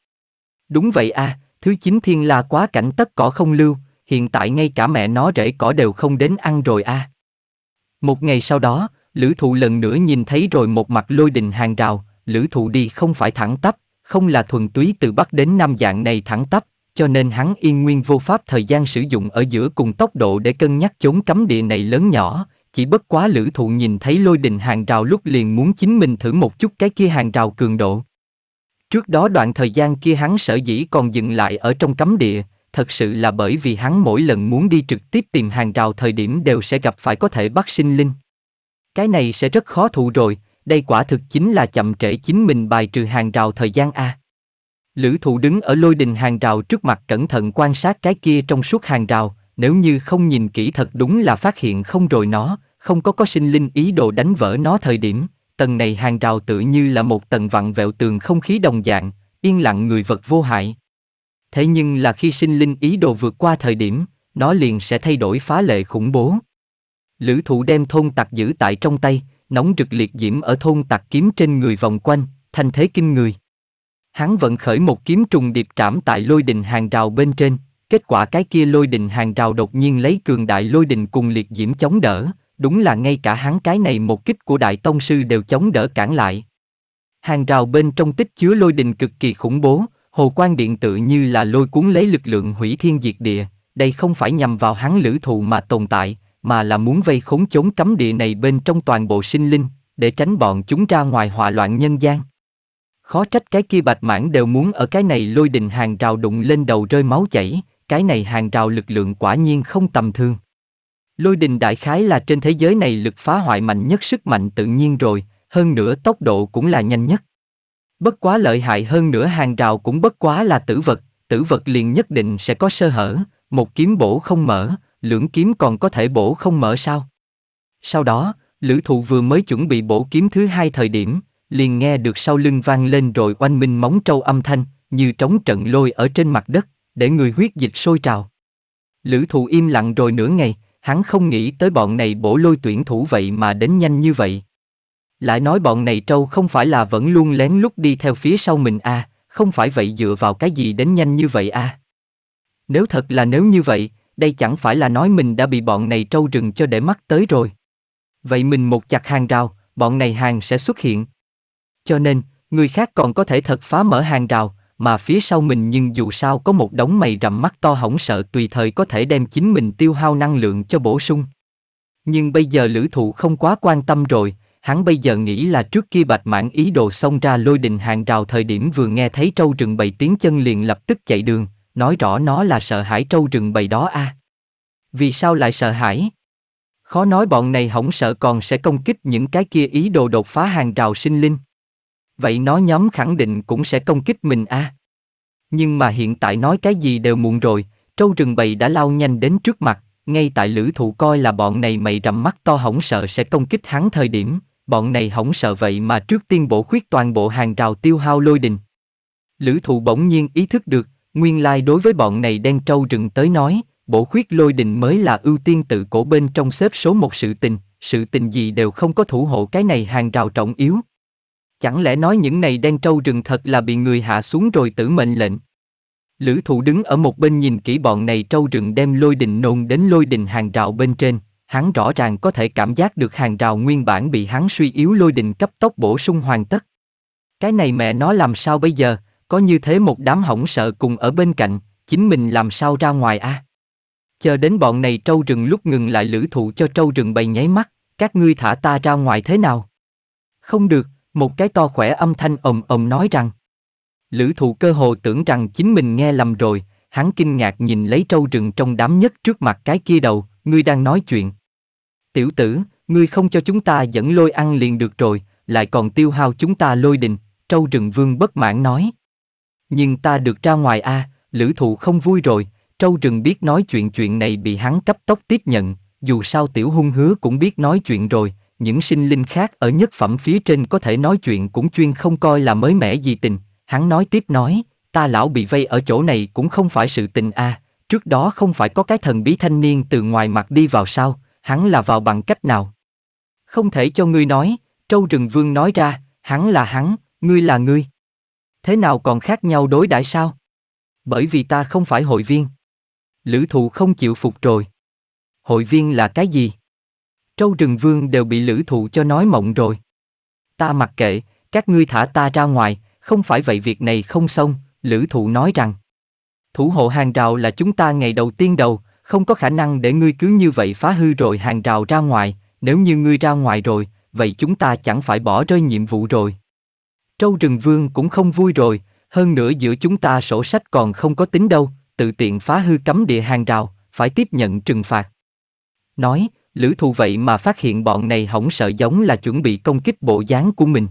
Đúng vậy a, à, thứ chín thiên la quá cảnh tất cỏ không lưu, hiện tại ngay cả mẹ nó rễ cỏ đều không đến ăn rồi a. À. Một ngày sau đó, lữ thụ lần nữa nhìn thấy rồi một mặt lôi đình hàng rào, lữ thụ đi không phải thẳng tắp, không là thuần túy từ Bắc đến Nam dạng này thẳng tắp, cho nên hắn yên nguyên vô pháp thời gian sử dụng ở giữa cùng tốc độ để cân nhắc chốn cấm địa này lớn nhỏ, chỉ bất quá lữ thụ nhìn thấy lôi đình hàng rào lúc liền muốn chính mình thử một chút cái kia hàng rào cường độ. Trước đó đoạn thời gian kia hắn sở dĩ còn dừng lại ở trong cấm địa, thật sự là bởi vì hắn mỗi lần muốn đi trực tiếp tìm hàng rào thời điểm đều sẽ gặp phải có thể bắt sinh linh. Cái này sẽ rất khó thụ rồi, đây quả thực chính là chậm trễ chính mình bài trừ hàng rào thời gian A. Lữ thụ đứng ở lôi đình hàng rào trước mặt cẩn thận quan sát cái kia trong suốt hàng rào, nếu như không nhìn kỹ thật đúng là phát hiện không rồi nó, không có có sinh linh ý đồ đánh vỡ nó thời điểm, tầng này hàng rào tự như là một tầng vặn vẹo tường không khí đồng dạng, yên lặng người vật vô hại. Thế nhưng là khi sinh linh ý đồ vượt qua thời điểm, nó liền sẽ thay đổi phá lệ khủng bố. Lữ thủ đem thôn tặc giữ tại trong tay, nóng rực liệt diễm ở thôn tặc kiếm trên người vòng quanh, thành thế kinh người. Hắn vận khởi một kiếm trùng điệp trảm tại lôi đình hàng rào bên trên, kết quả cái kia lôi đình hàng rào đột nhiên lấy cường đại lôi đình cùng liệt diễm chống đỡ, đúng là ngay cả hắn cái này một kích của đại tông sư đều chống đỡ cản lại. Hàng rào bên trong tích chứa lôi đình cực kỳ khủng bố, hồ quan điện tự như là lôi cuốn lấy lực lượng hủy thiên diệt địa, đây không phải nhằm vào hắn lữ thù mà tồn tại, mà là muốn vây khốn chốn cấm địa này bên trong toàn bộ sinh linh, để tránh bọn chúng ra ngoài hòa loạn nhân gian. Khó trách cái kia bạch mãn đều muốn ở cái này lôi đình hàng rào đụng lên đầu rơi máu chảy, cái này hàng rào lực lượng quả nhiên không tầm thường. Lôi đình đại khái là trên thế giới này lực phá hoại mạnh nhất sức mạnh tự nhiên rồi, hơn nữa tốc độ cũng là nhanh nhất. Bất quá lợi hại hơn nữa hàng rào cũng bất quá là tử vật, tử vật liền nhất định sẽ có sơ hở, một kiếm bổ không mở, lưỡng kiếm còn có thể bổ không mở sao? Sau đó, lữ thụ vừa mới chuẩn bị bổ kiếm thứ hai thời điểm, liền nghe được sau lưng vang lên rồi oanh minh móng trâu âm thanh, như trống trận lôi ở trên mặt đất, để người huyết dịch sôi trào. Lữ thụ im lặng rồi nửa ngày, hắn không nghĩ tới bọn này bổ lôi tuyển thủ vậy mà đến nhanh như vậy. Lại nói bọn này trâu không phải là vẫn luôn lén lút đi theo phía sau mình à, không phải vậy dựa vào cái gì đến nhanh như vậy à. Nếu thật là nếu như vậy, đây chẳng phải là nói mình đã bị bọn này trâu rừng cho để mắt tới rồi. Vậy mình một chặt hàng rào, bọn này hàng sẽ xuất hiện. Cho nên, người khác còn có thể thật phá mở hàng rào, mà phía sau mình nhưng dù sao có một đống mày rậm mắt to hỏng sợ tùy thời có thể đem chính mình tiêu hao năng lượng cho bổ sung. Nhưng bây giờ lữ thụ không quá quan tâm rồi, hắn bây giờ nghĩ là trước kia bạch mãn ý đồ xông ra lôi đình hàng rào thời điểm vừa nghe thấy trâu rừng bầy tiếng chân liền lập tức chạy đường, nói rõ nó là sợ hãi trâu rừng bầy đó a Vì sao lại sợ hãi? Khó nói bọn này hỏng sợ còn sẽ công kích những cái kia ý đồ đột phá hàng rào sinh linh vậy nó nhóm khẳng định cũng sẽ công kích mình a. À. Nhưng mà hiện tại nói cái gì đều muộn rồi, trâu rừng bầy đã lao nhanh đến trước mặt, ngay tại lữ thụ coi là bọn này mày rầm mắt to hỏng sợ sẽ công kích hắn thời điểm, bọn này hỏng sợ vậy mà trước tiên bổ khuyết toàn bộ hàng rào tiêu hao lôi đình. Lữ thụ bỗng nhiên ý thức được, nguyên lai đối với bọn này đen trâu rừng tới nói, bổ khuyết lôi đình mới là ưu tiên tự cổ bên trong xếp số một sự tình, sự tình gì đều không có thủ hộ cái này hàng rào trọng yếu, Chẳng lẽ nói những này đen trâu rừng thật là bị người hạ xuống rồi tử mệnh lệnh? Lữ thụ đứng ở một bên nhìn kỹ bọn này trâu rừng đem lôi đình nôn đến lôi đình hàng rào bên trên, hắn rõ ràng có thể cảm giác được hàng rào nguyên bản bị hắn suy yếu lôi đình cấp tốc bổ sung hoàn tất. Cái này mẹ nó làm sao bây giờ, có như thế một đám hỏng sợ cùng ở bên cạnh, chính mình làm sao ra ngoài a à? Chờ đến bọn này trâu rừng lúc ngừng lại lữ thụ cho trâu rừng bày nháy mắt, các ngươi thả ta ra ngoài thế nào? Không được. Một cái to khỏe âm thanh ồm ồm nói rằng. Lữ thụ cơ hồ tưởng rằng chính mình nghe lầm rồi, hắn kinh ngạc nhìn lấy trâu rừng trong đám nhất trước mặt cái kia đầu, ngươi đang nói chuyện. Tiểu tử, ngươi không cho chúng ta dẫn lôi ăn liền được rồi, lại còn tiêu hao chúng ta lôi đình, trâu rừng vương bất mãn nói. Nhưng ta được ra ngoài a lữ thụ không vui rồi, trâu rừng biết nói chuyện chuyện này bị hắn cấp tốc tiếp nhận, dù sao tiểu hung hứa cũng biết nói chuyện rồi, những sinh linh khác ở nhất phẩm phía trên có thể nói chuyện cũng chuyên không coi là mới mẻ gì tình, hắn nói tiếp nói, ta lão bị vây ở chỗ này cũng không phải sự tình a, à. trước đó không phải có cái thần bí thanh niên từ ngoài mặt đi vào sao, hắn là vào bằng cách nào? Không thể cho ngươi nói, trâu rừng vương nói ra, hắn là hắn, ngươi là ngươi. Thế nào còn khác nhau đối đãi sao? Bởi vì ta không phải hội viên. Lữ thụ không chịu phục rồi. Hội viên là cái gì? Trâu rừng vương đều bị lữ thụ cho nói mộng rồi. Ta mặc kệ, các ngươi thả ta ra ngoài, không phải vậy việc này không xong, lữ thụ nói rằng. Thủ hộ hàng rào là chúng ta ngày đầu tiên đầu, không có khả năng để ngươi cứ như vậy phá hư rồi hàng rào ra ngoài, nếu như ngươi ra ngoài rồi, vậy chúng ta chẳng phải bỏ rơi nhiệm vụ rồi. Trâu rừng vương cũng không vui rồi, hơn nữa giữa chúng ta sổ sách còn không có tính đâu, tự tiện phá hư cấm địa hàng rào, phải tiếp nhận trừng phạt. Nói, lữ thù vậy mà phát hiện bọn này hỏng sợ giống là chuẩn bị công kích bộ dáng của mình.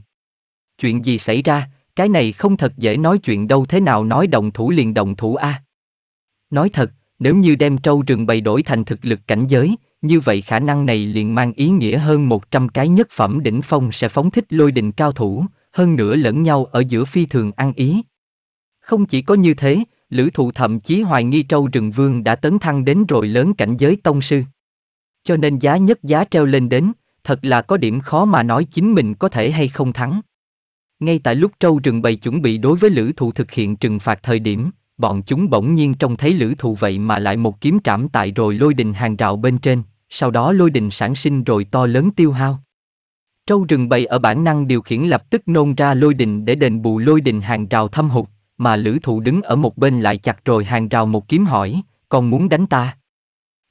Chuyện gì xảy ra, cái này không thật dễ nói chuyện đâu thế nào nói đồng thủ liền đồng thủ a. Nói thật, nếu như đem trâu rừng bày đổi thành thực lực cảnh giới, như vậy khả năng này liền mang ý nghĩa hơn 100 cái nhất phẩm đỉnh phong sẽ phóng thích lôi đình cao thủ, hơn nữa lẫn nhau ở giữa phi thường ăn ý. Không chỉ có như thế, lữ thụ thậm chí hoài nghi trâu rừng vương đã tấn thăng đến rồi lớn cảnh giới tông sư. Cho nên giá nhất giá treo lên đến, thật là có điểm khó mà nói chính mình có thể hay không thắng. Ngay tại lúc trâu rừng bày chuẩn bị đối với lữ thụ thực hiện trừng phạt thời điểm, bọn chúng bỗng nhiên trông thấy lữ thụ vậy mà lại một kiếm trảm tại rồi lôi đình hàng rào bên trên, sau đó lôi đình sản sinh rồi to lớn tiêu hao. Trâu rừng bày ở bản năng điều khiển lập tức nôn ra lôi đình để đền bù lôi đình hàng rào thâm hụt, mà lữ thụ đứng ở một bên lại chặt rồi hàng rào một kiếm hỏi, còn muốn đánh ta?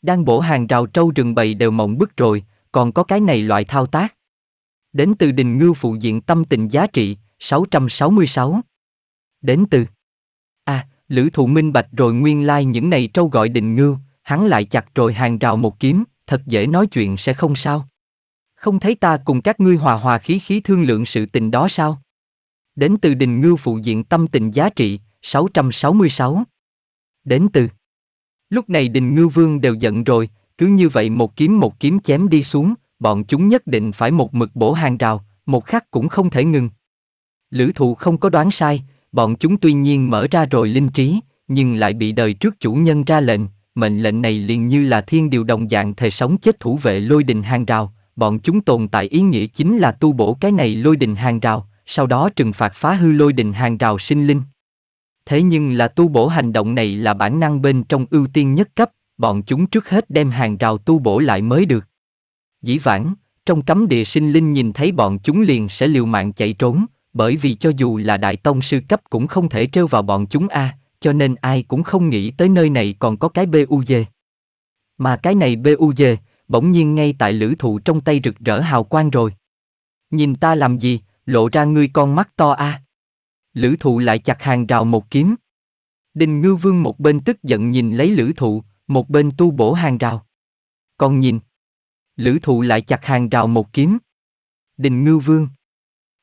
Đang bổ hàng rào trâu rừng bầy đều mộng bức rồi, còn có cái này loại thao tác. Đến từ đình ngư phụ diện tâm tình giá trị, 666. Đến từ À, Lữ Thụ minh bạch rồi nguyên lai like những này trâu gọi đình ngư hắn lại chặt rồi hàng rào một kiếm, thật dễ nói chuyện sẽ không sao. Không thấy ta cùng các ngươi hòa hòa khí khí thương lượng sự tình đó sao? Đến từ đình ngư phụ diện tâm tình giá trị, 666. Đến từ Lúc này đình ngư vương đều giận rồi, cứ như vậy một kiếm một kiếm chém đi xuống, bọn chúng nhất định phải một mực bổ hàng rào, một khắc cũng không thể ngừng. Lữ thụ không có đoán sai, bọn chúng tuy nhiên mở ra rồi linh trí, nhưng lại bị đời trước chủ nhân ra lệnh, mệnh lệnh này liền như là thiên điều đồng dạng thề sống chết thủ vệ lôi đình hàng rào, bọn chúng tồn tại ý nghĩa chính là tu bổ cái này lôi đình hàng rào, sau đó trừng phạt phá hư lôi đình hàng rào sinh linh. Thế nhưng là tu bổ hành động này là bản năng bên trong ưu tiên nhất cấp, bọn chúng trước hết đem hàng rào tu bổ lại mới được. Dĩ vãng, trong cấm địa sinh linh nhìn thấy bọn chúng liền sẽ liều mạng chạy trốn, bởi vì cho dù là đại tông sư cấp cũng không thể trêu vào bọn chúng a, à, cho nên ai cũng không nghĩ tới nơi này còn có cái BUG. Mà cái này BUG, bỗng nhiên ngay tại lữ thụ trong tay rực rỡ hào quang rồi. Nhìn ta làm gì, lộ ra ngươi con mắt to a. À. Lữ thụ lại chặt hàng rào một kiếm. Đình ngư vương một bên tức giận nhìn lấy lữ thụ, một bên tu bổ hàng rào. Còn nhìn. Lữ thụ lại chặt hàng rào một kiếm. Đình ngư vương.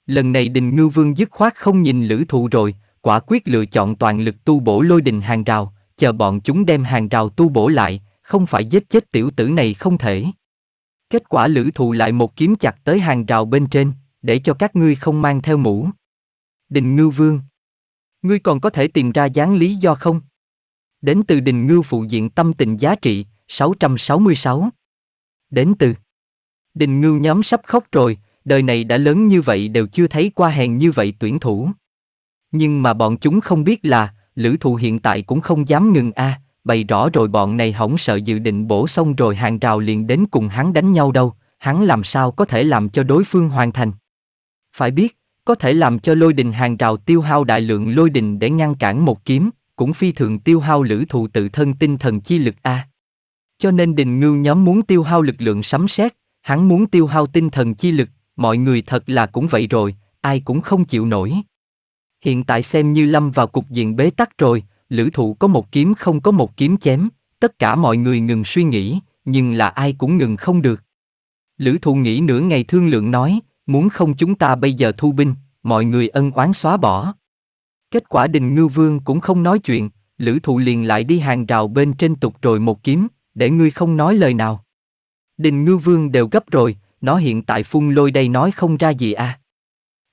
Lần này đình ngư vương dứt khoát không nhìn lữ thụ rồi, quả quyết lựa chọn toàn lực tu bổ lôi đình hàng rào, chờ bọn chúng đem hàng rào tu bổ lại, không phải giết chết tiểu tử này không thể. Kết quả lữ thụ lại một kiếm chặt tới hàng rào bên trên, để cho các ngươi không mang theo mũ. Đình Ngưu Vương. Ngươi còn có thể tìm ra dáng lý do không? Đến từ Đình Ngưu phụ diện tâm tình giá trị, 666. Đến từ Đình Ngưu nhóm sắp khóc rồi, đời này đã lớn như vậy đều chưa thấy qua hèn như vậy tuyển thủ. Nhưng mà bọn chúng không biết là, lữ thụ hiện tại cũng không dám ngừng a à, bày rõ rồi bọn này hỏng sợ dự định bổ xong rồi hàng rào liền đến cùng hắn đánh nhau đâu, hắn làm sao có thể làm cho đối phương hoàn thành. Phải biết, có thể làm cho lôi đình hàng rào tiêu hao đại lượng lôi đình để ngăn cản một kiếm, cũng phi thường tiêu hao lữ thụ tự thân tinh thần chi lực A. Cho nên đình ngưu nhóm muốn tiêu hao lực lượng sấm sét, hắn muốn tiêu hao tinh thần chi lực, mọi người thật là cũng vậy rồi, ai cũng không chịu nổi. Hiện tại xem như lâm vào cục diện bế tắc rồi, lữ thụ có một kiếm không có một kiếm chém, tất cả mọi người ngừng suy nghĩ, nhưng là ai cũng ngừng không được. Lữ thụ nghĩ nửa ngày thương lượng nói, muốn không chúng ta bây giờ thu binh, mọi người ân oán xóa bỏ. Kết quả đình ngư vương cũng không nói chuyện, lữ thụ liền lại đi hàng rào bên trên tục rồi một kiếm, để ngươi không nói lời nào. Đình ngư vương đều gấp rồi, nó hiện tại phun lôi đây nói không ra gì a à.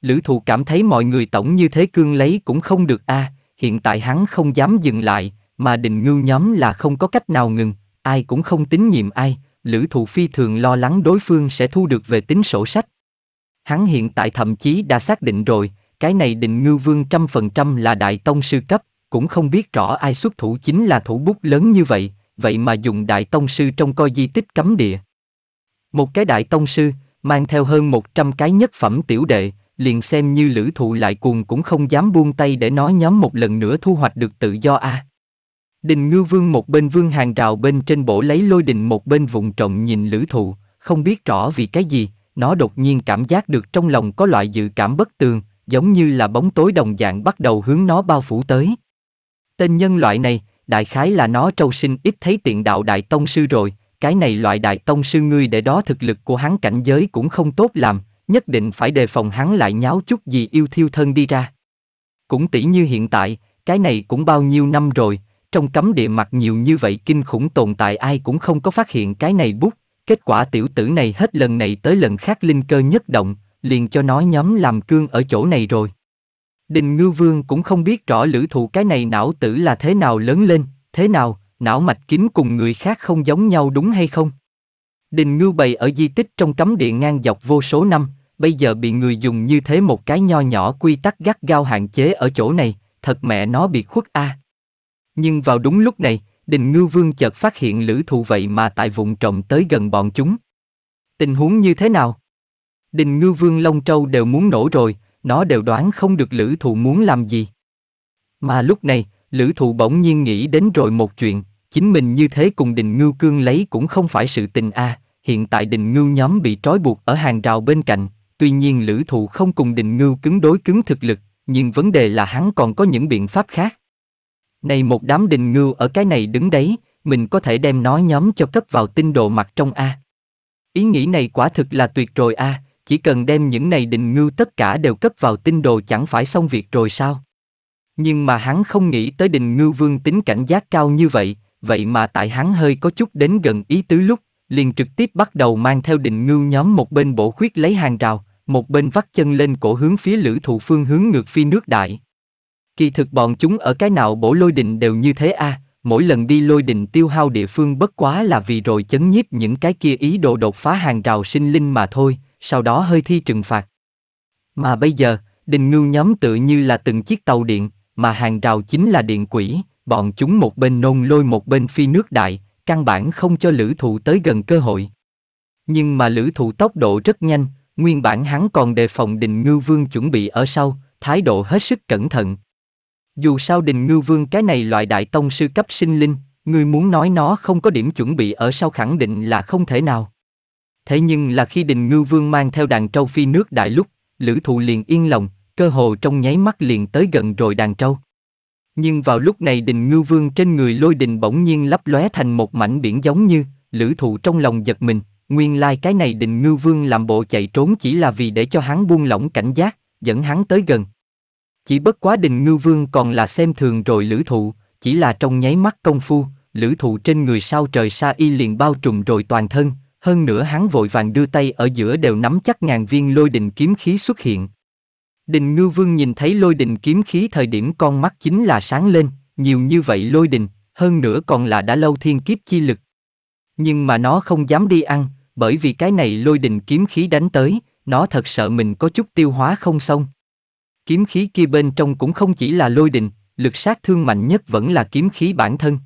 Lữ thụ cảm thấy mọi người tổng như thế cương lấy cũng không được a à, hiện tại hắn không dám dừng lại, mà đình ngư nhóm là không có cách nào ngừng, ai cũng không tín nhiệm ai, lữ thụ phi thường lo lắng đối phương sẽ thu được về tính sổ sách, Hắn hiện tại thậm chí đã xác định rồi, cái này định ngư vương trăm phần trăm là đại tông sư cấp, cũng không biết rõ ai xuất thủ chính là thủ bút lớn như vậy, vậy mà dùng đại tông sư trong coi di tích cấm địa. Một cái đại tông sư, mang theo hơn 100 cái nhất phẩm tiểu đệ, liền xem như lữ thụ lại cuồng cũng không dám buông tay để nói nhóm một lần nữa thu hoạch được tự do a Đình ngư vương một bên vương hàng rào bên trên bổ lấy lôi đình một bên vùng trọng nhìn lữ thụ, không biết rõ vì cái gì, nó đột nhiên cảm giác được trong lòng có loại dự cảm bất tường, giống như là bóng tối đồng dạng bắt đầu hướng nó bao phủ tới. Tên nhân loại này, đại khái là nó trâu sinh ít thấy tiện đạo đại tông sư rồi, cái này loại đại tông sư ngươi để đó thực lực của hắn cảnh giới cũng không tốt làm, nhất định phải đề phòng hắn lại nháo chút gì yêu thiêu thân đi ra. Cũng tỷ như hiện tại, cái này cũng bao nhiêu năm rồi, trong cấm địa mặt nhiều như vậy kinh khủng tồn tại ai cũng không có phát hiện cái này bút Kết quả tiểu tử này hết lần này tới lần khác linh cơ nhất động, liền cho nói nhóm làm cương ở chỗ này rồi. Đình Ngư Vương cũng không biết rõ lữ thụ cái này não tử là thế nào lớn lên, thế nào, não mạch kín cùng người khác không giống nhau đúng hay không. Đình Ngư bày ở di tích trong cấm địa ngang dọc vô số năm, bây giờ bị người dùng như thế một cái nho nhỏ quy tắc gắt gao hạn chế ở chỗ này, thật mẹ nó bị khuất a. Nhưng vào đúng lúc này, Đình Ngư Vương chợt phát hiện lữ thụ vậy mà tại vùng trộm tới gần bọn chúng. Tình huống như thế nào? Đình Ngư Vương Long Trâu đều muốn nổ rồi, nó đều đoán không được lữ thụ muốn làm gì. Mà lúc này, lữ thụ bỗng nhiên nghĩ đến rồi một chuyện, chính mình như thế cùng Đình Ngư Cương lấy cũng không phải sự tình a hiện tại Đình Ngư nhóm bị trói buộc ở hàng rào bên cạnh, tuy nhiên lữ thụ không cùng Đình Ngư cứng đối cứng thực lực, nhưng vấn đề là hắn còn có những biện pháp khác. Này một đám đình ngưu ở cái này đứng đấy, mình có thể đem nó nhóm cho cất vào tinh độ mặt trong A. Ý nghĩ này quả thực là tuyệt rồi A, chỉ cần đem những này đình ngưu tất cả đều cất vào tinh đồ chẳng phải xong việc rồi sao? Nhưng mà hắn không nghĩ tới đình ngưu vương tính cảnh giác cao như vậy, vậy mà tại hắn hơi có chút đến gần ý tứ lúc, liền trực tiếp bắt đầu mang theo đình ngưu nhóm một bên bổ khuyết lấy hàng rào, một bên vắt chân lên cổ hướng phía lữ thụ phương hướng ngược phi nước đại. Kỳ thực bọn chúng ở cái nào bổ lôi đình đều như thế a, à, mỗi lần đi lôi đình tiêu hao địa phương bất quá là vì rồi chấn nhiếp những cái kia ý đồ đột phá hàng rào sinh linh mà thôi, sau đó hơi thi trừng phạt. Mà bây giờ, đình ngưu nhóm tự như là từng chiếc tàu điện, mà hàng rào chính là điện quỷ, bọn chúng một bên nôn lôi một bên phi nước đại, căn bản không cho lữ thụ tới gần cơ hội. Nhưng mà lữ thụ tốc độ rất nhanh, nguyên bản hắn còn đề phòng đình ngư vương chuẩn bị ở sau, thái độ hết sức cẩn thận, dù sao đình ngư vương cái này loại đại tông sư cấp sinh linh, người muốn nói nó không có điểm chuẩn bị ở sau khẳng định là không thể nào. Thế nhưng là khi đình ngư vương mang theo đàn trâu phi nước đại lúc, lữ thụ liền yên lòng, cơ hồ trong nháy mắt liền tới gần rồi đàn trâu. Nhưng vào lúc này đình ngư vương trên người lôi đình bỗng nhiên lấp lóe thành một mảnh biển giống như, lữ thụ trong lòng giật mình, nguyên lai like cái này đình ngư vương làm bộ chạy trốn chỉ là vì để cho hắn buông lỏng cảnh giác, dẫn hắn tới gần, chỉ bất quá đình ngư vương còn là xem thường rồi lữ thụ, chỉ là trong nháy mắt công phu, lữ thụ trên người sao trời xa y liền bao trùm rồi toàn thân, hơn nữa hắn vội vàng đưa tay ở giữa đều nắm chắc ngàn viên lôi đình kiếm khí xuất hiện. Đình ngư vương nhìn thấy lôi đình kiếm khí thời điểm con mắt chính là sáng lên, nhiều như vậy lôi đình, hơn nữa còn là đã lâu thiên kiếp chi lực. Nhưng mà nó không dám đi ăn, bởi vì cái này lôi đình kiếm khí đánh tới, nó thật sợ mình có chút tiêu hóa không xong, Kiếm khí kia bên trong cũng không chỉ là lôi đình, lực sát thương mạnh nhất vẫn là kiếm khí bản thân.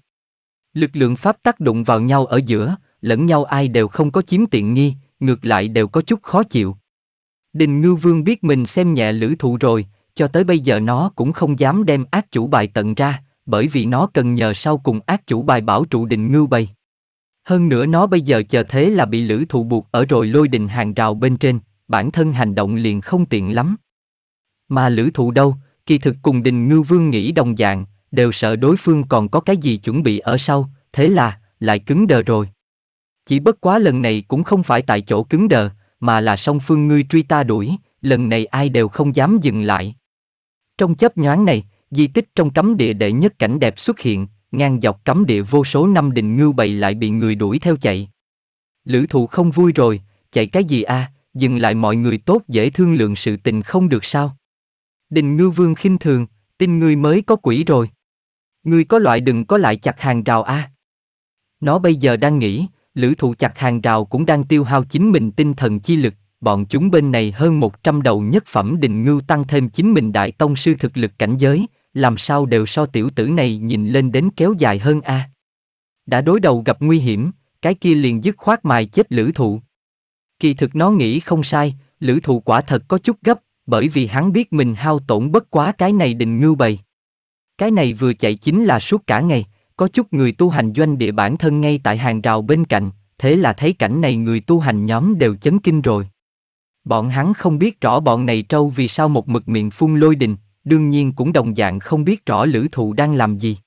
Lực lượng pháp tác động vào nhau ở giữa, lẫn nhau ai đều không có chiếm tiện nghi, ngược lại đều có chút khó chịu. Đình Ngư Vương biết mình xem nhẹ lữ thụ rồi, cho tới bây giờ nó cũng không dám đem ác chủ bài tận ra, bởi vì nó cần nhờ sau cùng ác chủ bài bảo trụ Đình Ngư bày. Hơn nữa nó bây giờ chờ thế là bị lữ thụ buộc ở rồi lôi đình hàng rào bên trên, bản thân hành động liền không tiện lắm. Mà lữ thụ đâu, kỳ thực cùng đình ngư vương nghĩ đồng dạng, đều sợ đối phương còn có cái gì chuẩn bị ở sau, thế là, lại cứng đờ rồi. Chỉ bất quá lần này cũng không phải tại chỗ cứng đờ, mà là song phương ngươi truy ta đuổi, lần này ai đều không dám dừng lại. Trong chớp nhoáng này, di tích trong cấm địa đệ nhất cảnh đẹp xuất hiện, ngang dọc cấm địa vô số năm đình ngư bày lại bị người đuổi theo chạy. Lữ thụ không vui rồi, chạy cái gì a à, dừng lại mọi người tốt dễ thương lượng sự tình không được sao. Đình ngư vương khinh thường, tin ngươi mới có quỷ rồi. Ngươi có loại đừng có lại chặt hàng rào a. À? Nó bây giờ đang nghĩ, lữ thụ chặt hàng rào cũng đang tiêu hao chính mình tinh thần chi lực, bọn chúng bên này hơn 100 đầu nhất phẩm đình Ngư tăng thêm chính mình đại tông sư thực lực cảnh giới, làm sao đều so tiểu tử này nhìn lên đến kéo dài hơn a. À? Đã đối đầu gặp nguy hiểm, cái kia liền dứt khoát mài chết lữ thụ. Kỳ thực nó nghĩ không sai, lữ thụ quả thật có chút gấp, bởi vì hắn biết mình hao tổn bất quá cái này định ngưu bầy. Cái này vừa chạy chính là suốt cả ngày, có chút người tu hành doanh địa bản thân ngay tại hàng rào bên cạnh, thế là thấy cảnh này người tu hành nhóm đều chấn kinh rồi. Bọn hắn không biết rõ bọn này trâu vì sao một mực miệng phun lôi đình, đương nhiên cũng đồng dạng không biết rõ lữ thụ đang làm gì.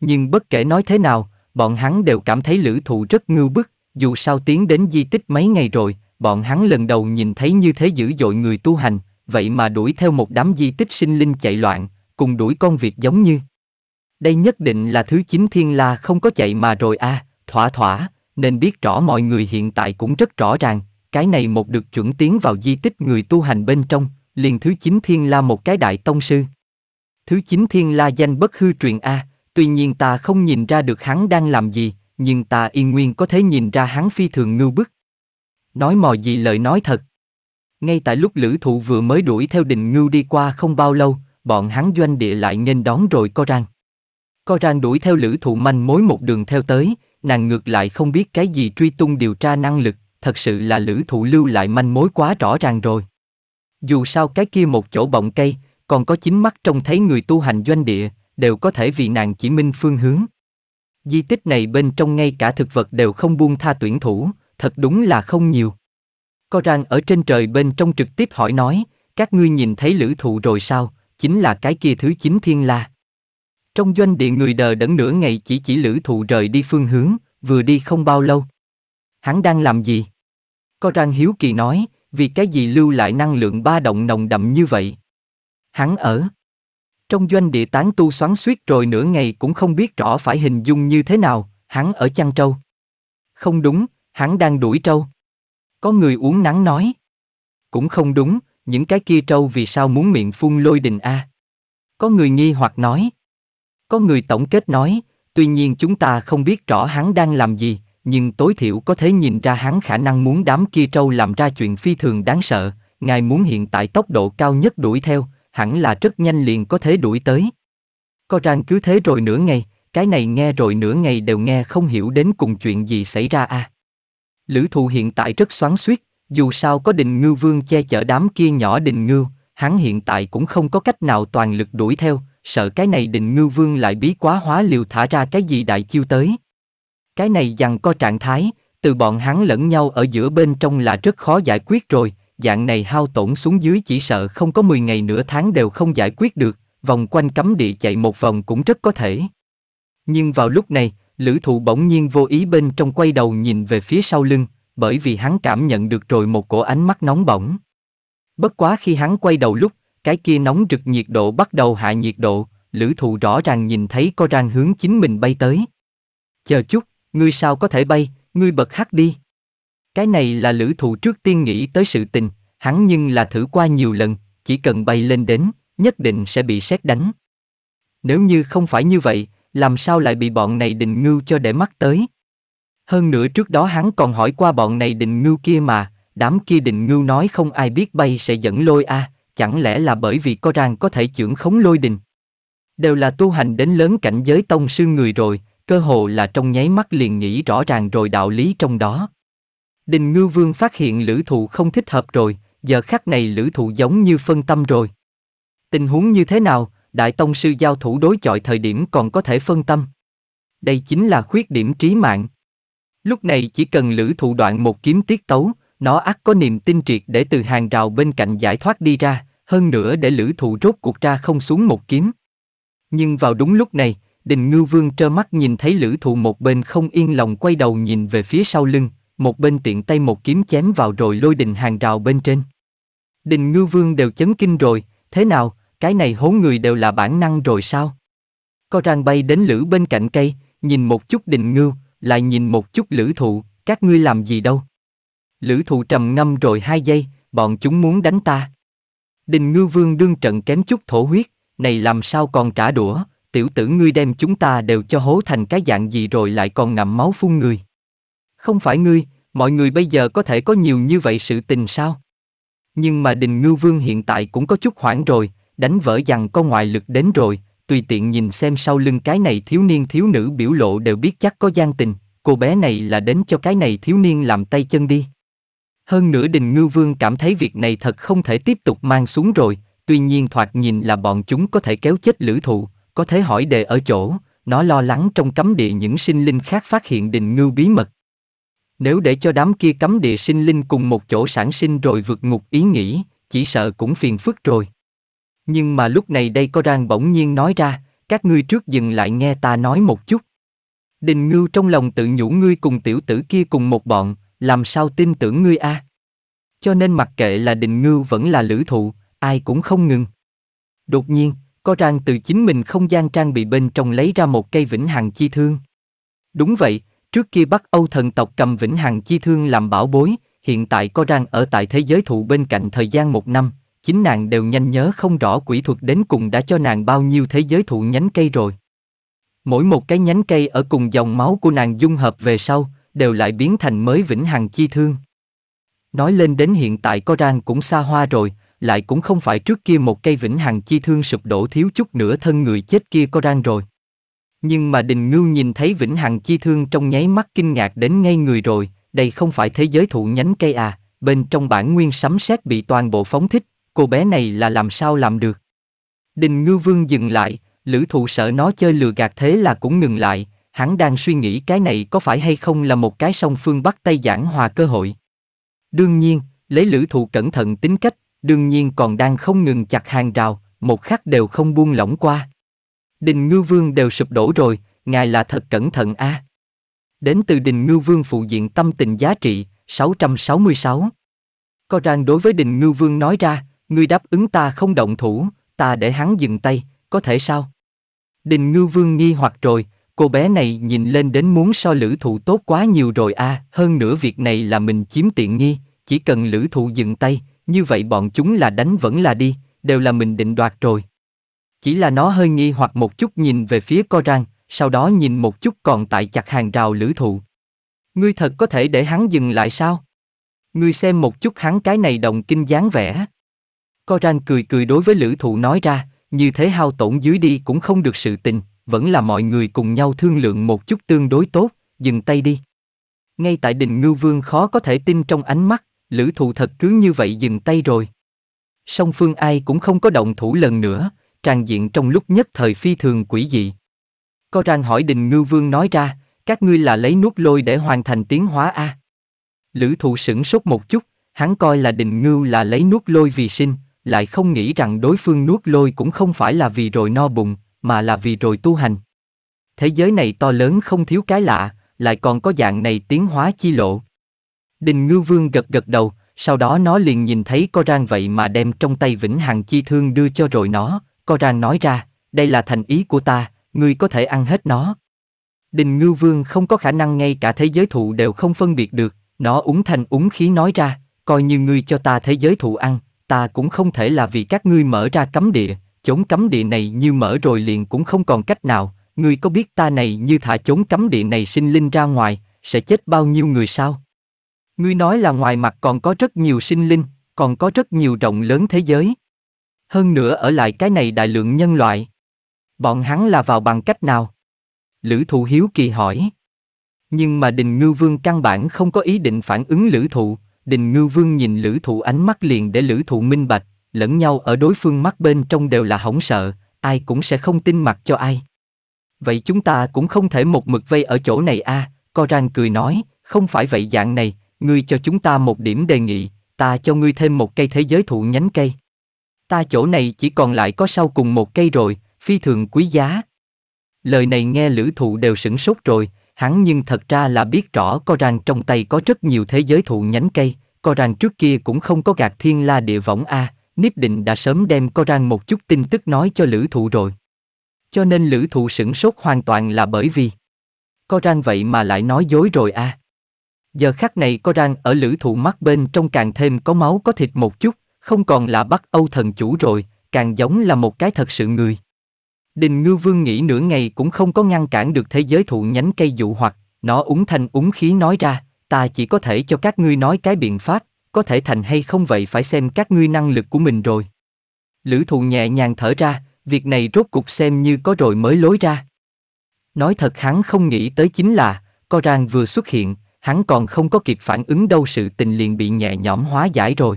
Nhưng bất kể nói thế nào, bọn hắn đều cảm thấy lữ thụ rất ngưu bức, dù sao tiến đến di tích mấy ngày rồi, bọn hắn lần đầu nhìn thấy như thế dữ dội người tu hành, vậy mà đuổi theo một đám di tích sinh linh chạy loạn, cùng đuổi con việc giống như. Đây nhất định là thứ chính thiên la không có chạy mà rồi a, à, thỏa thỏa, nên biết rõ mọi người hiện tại cũng rất rõ ràng, cái này một được chuẩn tiến vào di tích người tu hành bên trong, liền thứ chính thiên la một cái đại tông sư. Thứ chính thiên la danh bất hư truyền a, à, tuy nhiên ta không nhìn ra được hắn đang làm gì, nhưng ta yên nguyên có thể nhìn ra hắn phi thường ngưu bức. Nói mò gì lời nói thật, ngay tại lúc lữ thụ vừa mới đuổi theo đình ngưu đi qua không bao lâu, bọn hắn doanh địa lại nghênh đón rồi co rang Co rang đuổi theo lữ thụ manh mối một đường theo tới, nàng ngược lại không biết cái gì truy tung điều tra năng lực, thật sự là lữ thụ lưu lại manh mối quá rõ ràng rồi. Dù sao cái kia một chỗ bọng cây, còn có chính mắt trông thấy người tu hành doanh địa, đều có thể vì nàng chỉ minh phương hướng. Di tích này bên trong ngay cả thực vật đều không buông tha tuyển thủ, thật đúng là không nhiều. Có rang ở trên trời bên trong trực tiếp hỏi nói, các ngươi nhìn thấy lữ thụ rồi sao, chính là cái kia thứ chính thiên la. Trong doanh địa người đờ đẫn nửa ngày chỉ chỉ lữ thụ rời đi phương hướng, vừa đi không bao lâu. Hắn đang làm gì? Có rang hiếu kỳ nói, vì cái gì lưu lại năng lượng ba động nồng đậm như vậy? Hắn ở trong doanh địa tán tu xoắn suýt rồi nửa ngày cũng không biết rõ phải hình dung như thế nào, hắn ở chăn trâu. Không đúng, hắn đang đuổi trâu. Có người uống nắng nói. Cũng không đúng, những cái kia trâu vì sao muốn miệng phun lôi đình a? Có người nghi hoặc nói. Có người tổng kết nói, tuy nhiên chúng ta không biết rõ hắn đang làm gì, nhưng tối thiểu có thể nhìn ra hắn khả năng muốn đám kia trâu làm ra chuyện phi thường đáng sợ, ngài muốn hiện tại tốc độ cao nhất đuổi theo, hẳn là rất nhanh liền có thể đuổi tới. Có rằng cứ thế rồi nửa ngày, cái này nghe rồi nửa ngày đều nghe không hiểu đến cùng chuyện gì xảy ra à. Lữ thù hiện tại rất xoắn suýt, dù sao có đình ngư vương che chở đám kia nhỏ đình ngư, hắn hiện tại cũng không có cách nào toàn lực đuổi theo, sợ cái này định ngư vương lại bí quá hóa liều thả ra cái gì đại chiêu tới. Cái này rằng co trạng thái, từ bọn hắn lẫn nhau ở giữa bên trong là rất khó giải quyết rồi, dạng này hao tổn xuống dưới chỉ sợ không có 10 ngày nửa tháng đều không giải quyết được, vòng quanh cấm địa chạy một vòng cũng rất có thể. Nhưng vào lúc này, Lữ thụ bỗng nhiên vô ý bên trong quay đầu nhìn về phía sau lưng, bởi vì hắn cảm nhận được rồi một cổ ánh mắt nóng bỏng. Bất quá khi hắn quay đầu lúc, cái kia nóng rực nhiệt độ bắt đầu hạ nhiệt độ, lữ thụ rõ ràng nhìn thấy có rang hướng chính mình bay tới. Chờ chút, ngươi sao có thể bay, ngươi bật hắt đi. Cái này là lữ thụ trước tiên nghĩ tới sự tình, hắn nhưng là thử qua nhiều lần, chỉ cần bay lên đến, nhất định sẽ bị sét đánh. Nếu như không phải như vậy, làm sao lại bị bọn này định ngưu cho để mắt tới. Hơn nữa trước đó hắn còn hỏi qua bọn này định ngưu kia mà, đám kia định ngưu nói không ai biết bay sẽ dẫn lôi a, à, chẳng lẽ là bởi vì có rằng có thể trưởng khống lôi đình. Đều là tu hành đến lớn cảnh giới tông sư người rồi, cơ hồ là trong nháy mắt liền nghĩ rõ ràng rồi đạo lý trong đó. Đình Ngưu Vương phát hiện lữ thụ không thích hợp rồi, giờ khắc này lữ thụ giống như phân tâm rồi. Tình huống như thế nào, đại tông sư giao thủ đối chọi thời điểm còn có thể phân tâm. Đây chính là khuyết điểm trí mạng. Lúc này chỉ cần lữ thủ đoạn một kiếm tiết tấu, nó ắt có niềm tin triệt để từ hàng rào bên cạnh giải thoát đi ra, hơn nữa để lữ thụ rốt cuộc ra không xuống một kiếm. Nhưng vào đúng lúc này, đình ngư vương trơ mắt nhìn thấy lữ thụ một bên không yên lòng quay đầu nhìn về phía sau lưng, một bên tiện tay một kiếm chém vào rồi lôi đình hàng rào bên trên. Đình ngư vương đều chấn kinh rồi, thế nào, cái này hố người đều là bản năng rồi sao? Có rang bay đến lữ bên cạnh cây, nhìn một chút đình ngưu, lại nhìn một chút lữ thụ, các ngươi làm gì đâu? Lữ thụ trầm ngâm rồi hai giây, bọn chúng muốn đánh ta. Đình ngư vương đương trận kém chút thổ huyết, này làm sao còn trả đũa, tiểu tử ngươi đem chúng ta đều cho hố thành cái dạng gì rồi lại còn ngậm máu phun người. Không phải ngươi, mọi người bây giờ có thể có nhiều như vậy sự tình sao? Nhưng mà đình ngư vương hiện tại cũng có chút hoảng rồi, đánh vỡ rằng có ngoại lực đến rồi, tùy tiện nhìn xem sau lưng cái này thiếu niên thiếu nữ biểu lộ đều biết chắc có gian tình, cô bé này là đến cho cái này thiếu niên làm tay chân đi. Hơn nữa Đình Ngư Vương cảm thấy việc này thật không thể tiếp tục mang xuống rồi, tuy nhiên thoạt nhìn là bọn chúng có thể kéo chết lữ thụ, có thể hỏi đề ở chỗ, nó lo lắng trong cấm địa những sinh linh khác phát hiện Đình Ngư bí mật. Nếu để cho đám kia cấm địa sinh linh cùng một chỗ sản sinh rồi vượt ngục ý nghĩ, chỉ sợ cũng phiền phức rồi. Nhưng mà lúc này đây có rang bỗng nhiên nói ra, các ngươi trước dừng lại nghe ta nói một chút. Đình ngưu trong lòng tự nhủ ngươi cùng tiểu tử kia cùng một bọn, làm sao tin tưởng ngươi a? Cho nên mặc kệ là đình ngưu vẫn là lữ thụ, ai cũng không ngừng. Đột nhiên, có rang từ chính mình không gian trang bị bên trong lấy ra một cây vĩnh hằng chi thương. Đúng vậy, trước kia Bắc Âu thần tộc cầm vĩnh hằng chi thương làm bảo bối, hiện tại có rang ở tại thế giới thụ bên cạnh thời gian một năm, chính nàng đều nhanh nhớ không rõ quỷ thuật đến cùng đã cho nàng bao nhiêu thế giới thụ nhánh cây rồi. Mỗi một cái nhánh cây ở cùng dòng máu của nàng dung hợp về sau, đều lại biến thành mới vĩnh hằng chi thương. Nói lên đến hiện tại có rang cũng xa hoa rồi, lại cũng không phải trước kia một cây vĩnh hằng chi thương sụp đổ thiếu chút nữa thân người chết kia có rang rồi. Nhưng mà Đình Ngưu nhìn thấy vĩnh hằng chi thương trong nháy mắt kinh ngạc đến ngay người rồi, đây không phải thế giới thụ nhánh cây à, bên trong bản nguyên sấm sét bị toàn bộ phóng thích, cô bé này là làm sao làm được. Đình ngư vương dừng lại, lữ thụ sợ nó chơi lừa gạt thế là cũng ngừng lại, hắn đang suy nghĩ cái này có phải hay không là một cái song phương bắt tay giảng hòa cơ hội. Đương nhiên, lấy lữ thụ cẩn thận tính cách, đương nhiên còn đang không ngừng chặt hàng rào, một khắc đều không buông lỏng qua. Đình ngư vương đều sụp đổ rồi, ngài là thật cẩn thận a. À. Đến từ đình ngư vương phụ diện tâm tình giá trị, 666. Coran đối với đình ngư vương nói ra, ngươi đáp ứng ta không động thủ, ta để hắn dừng tay, có thể sao? Đình ngư vương nghi hoặc rồi, cô bé này nhìn lên đến muốn so lữ thụ tốt quá nhiều rồi a à, hơn nữa việc này là mình chiếm tiện nghi, chỉ cần lữ thụ dừng tay, như vậy bọn chúng là đánh vẫn là đi, đều là mình định đoạt rồi. Chỉ là nó hơi nghi hoặc một chút nhìn về phía co răng, sau đó nhìn một chút còn tại chặt hàng rào lữ thụ. Ngươi thật có thể để hắn dừng lại sao? Ngươi xem một chút hắn cái này đồng kinh dáng vẻ. Có răng cười cười đối với lữ thụ nói ra, như thế hao tổn dưới đi cũng không được sự tình, vẫn là mọi người cùng nhau thương lượng một chút tương đối tốt, dừng tay đi. Ngay tại đình ngư vương khó có thể tin trong ánh mắt, lữ thụ thật cứ như vậy dừng tay rồi. Song phương ai cũng không có động thủ lần nữa, tràn diện trong lúc nhất thời phi thường quỷ dị. Có răng hỏi đình ngư vương nói ra, các ngươi là lấy nuốt lôi để hoàn thành tiến hóa A. À? Lữ thụ sửng sốt một chút, hắn coi là đình Ngư là lấy nuốt lôi vì sinh, lại không nghĩ rằng đối phương nuốt lôi cũng không phải là vì rồi no bụng, mà là vì rồi tu hành. Thế giới này to lớn không thiếu cái lạ, lại còn có dạng này tiến hóa chi lộ. Đình Ngư Vương gật gật đầu, sau đó nó liền nhìn thấy co rang vậy mà đem trong tay Vĩnh Hằng Chi Thương đưa cho rồi nó, co rang nói ra, đây là thành ý của ta, ngươi có thể ăn hết nó. Đình Ngư Vương không có khả năng ngay cả thế giới thụ đều không phân biệt được, nó uống thành uống khí nói ra, coi như ngươi cho ta thế giới thụ ăn, ta cũng không thể là vì các ngươi mở ra cấm địa, chốn cấm địa này như mở rồi liền cũng không còn cách nào, ngươi có biết ta này như thả chốn cấm địa này sinh linh ra ngoài, sẽ chết bao nhiêu người sao? Ngươi nói là ngoài mặt còn có rất nhiều sinh linh, còn có rất nhiều rộng lớn thế giới. Hơn nữa ở lại cái này đại lượng nhân loại. Bọn hắn là vào bằng cách nào? Lữ thụ hiếu kỳ hỏi. Nhưng mà đình ngư vương căn bản không có ý định phản ứng lữ thụ, Đình Ngư Vương nhìn Lữ Thụ ánh mắt liền để Lữ Thụ minh bạch, lẫn nhau ở đối phương mắt bên trong đều là hỏng sợ, ai cũng sẽ không tin mặt cho ai. Vậy chúng ta cũng không thể một mực vây ở chỗ này a à, Rang cười nói, không phải vậy dạng này, ngươi cho chúng ta một điểm đề nghị, ta cho ngươi thêm một cây thế giới thụ nhánh cây. Ta chỗ này chỉ còn lại có sau cùng một cây rồi, phi thường quý giá. Lời này nghe lữ thụ đều sửng sốt rồi, Hắn nhưng thật ra là biết rõ co Coran trong tay có rất nhiều thế giới thụ nhánh cây, co Coran trước kia cũng không có gạt thiên la địa võng a, Niếp Định đã sớm đem co Coran một chút tin tức nói cho lữ thụ rồi. Cho nên lữ thụ sửng sốt hoàn toàn là bởi vì co Coran vậy mà lại nói dối rồi a. Giờ khắc này co Coran ở lữ thụ mắt bên trong càng thêm có máu có thịt một chút, không còn là bắt Âu thần chủ rồi, càng giống là một cái thật sự người. Đình Ngư Vương nghĩ nửa ngày cũng không có ngăn cản được thế giới thụ nhánh cây dụ hoặc, nó úng thanh úng khí nói ra, ta chỉ có thể cho các ngươi nói cái biện pháp, có thể thành hay không vậy phải xem các ngươi năng lực của mình rồi. Lữ thụ nhẹ nhàng thở ra, việc này rốt cục xem như có rồi mới lối ra. Nói thật hắn không nghĩ tới chính là, Coran vừa xuất hiện, hắn còn không có kịp phản ứng đâu sự tình liền bị nhẹ nhõm hóa giải rồi.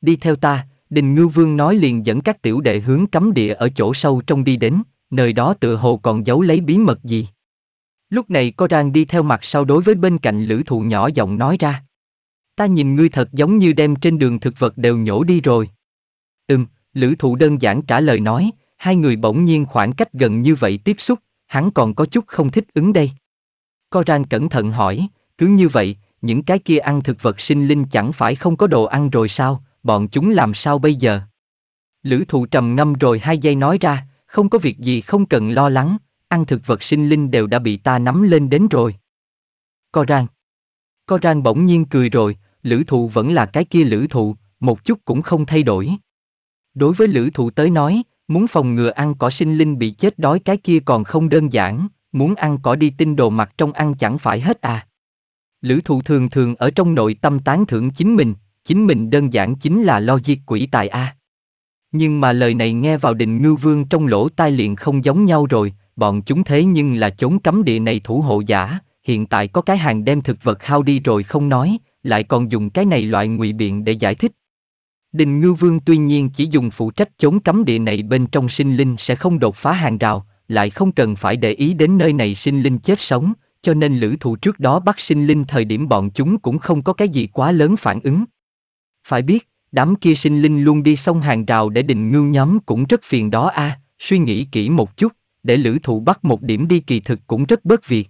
Đi theo ta, Đình Ngư Vương nói liền dẫn các tiểu đệ hướng cấm địa ở chỗ sâu trong đi đến, nơi đó tựa hồ còn giấu lấy bí mật gì. Lúc này có rang đi theo mặt sau đối với bên cạnh lữ thụ nhỏ giọng nói ra. Ta nhìn ngươi thật giống như đem trên đường thực vật đều nhổ đi rồi. Ừm, lữ thụ đơn giản trả lời nói, hai người bỗng nhiên khoảng cách gần như vậy tiếp xúc, hắn còn có chút không thích ứng đây. Có rang cẩn thận hỏi, cứ như vậy, những cái kia ăn thực vật sinh linh chẳng phải không có đồ ăn rồi sao, bọn chúng làm sao bây giờ? Lữ thụ trầm ngâm rồi hai giây nói ra, không có việc gì không cần lo lắng, ăn thực vật sinh linh đều đã bị ta nắm lên đến rồi. Rang, Coran Rang bỗng nhiên cười rồi, lữ thụ vẫn là cái kia lữ thụ, một chút cũng không thay đổi. Đối với lữ thụ tới nói, muốn phòng ngừa ăn cỏ sinh linh bị chết đói cái kia còn không đơn giản, muốn ăn cỏ đi tinh đồ mặt trong ăn chẳng phải hết à. Lữ thụ thường thường ở trong nội tâm tán thưởng chính mình, chính mình đơn giản chính là lo diệt quỷ tài a. Nhưng mà lời này nghe vào đình ngư vương trong lỗ tai liền không giống nhau rồi, bọn chúng thế nhưng là chốn cấm địa này thủ hộ giả, hiện tại có cái hàng đem thực vật hao đi rồi không nói, lại còn dùng cái này loại ngụy biện để giải thích. Đình Ngư Vương tuy nhiên chỉ dùng phụ trách chốn cấm địa này bên trong sinh linh sẽ không đột phá hàng rào, lại không cần phải để ý đến nơi này sinh linh chết sống, cho nên lữ thụ trước đó bắt sinh linh thời điểm bọn chúng cũng không có cái gì quá lớn phản ứng. Phải biết, đám kia sinh linh luôn đi sông hàng rào để định ngưu nhóm cũng rất phiền đó a, à, suy nghĩ kỹ một chút, để lữ thụ bắt một điểm đi kỳ thực cũng rất bớt việc.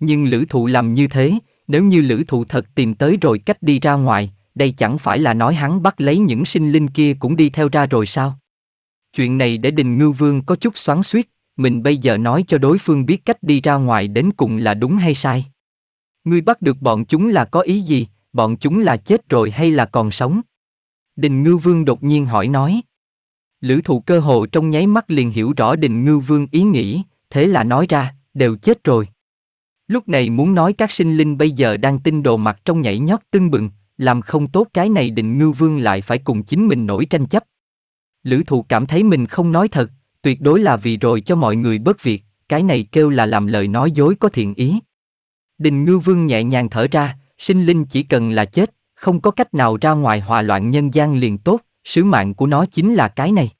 Nhưng lữ thụ làm như thế, nếu như lữ thụ thật tìm tới rồi cách đi ra ngoài, đây chẳng phải là nói hắn bắt lấy những sinh linh kia cũng đi theo ra rồi sao? Chuyện này để đình ngưu vương có chút xoắn suýt, mình bây giờ nói cho đối phương biết cách đi ra ngoài đến cùng là đúng hay sai. Ngươi bắt được bọn chúng là có ý gì, bọn chúng là chết rồi hay là còn sống? Đình Ngư Vương đột nhiên hỏi nói. Lữ thụ cơ hồ trong nháy mắt liền hiểu rõ Đình Ngư Vương ý nghĩ, thế là nói ra, đều chết rồi. Lúc này muốn nói các sinh linh bây giờ đang tin đồ mặt trong nhảy nhót tưng bừng, làm không tốt cái này Đình Ngư Vương lại phải cùng chính mình nổi tranh chấp. Lữ thụ cảm thấy mình không nói thật, tuyệt đối là vì rồi cho mọi người bất việc, cái này kêu là làm lời nói dối có thiện ý. Đình Ngư Vương nhẹ nhàng thở ra, sinh linh chỉ cần là chết, không có cách nào ra ngoài hòa loạn nhân gian liền tốt, sứ mạng của nó chính là cái này.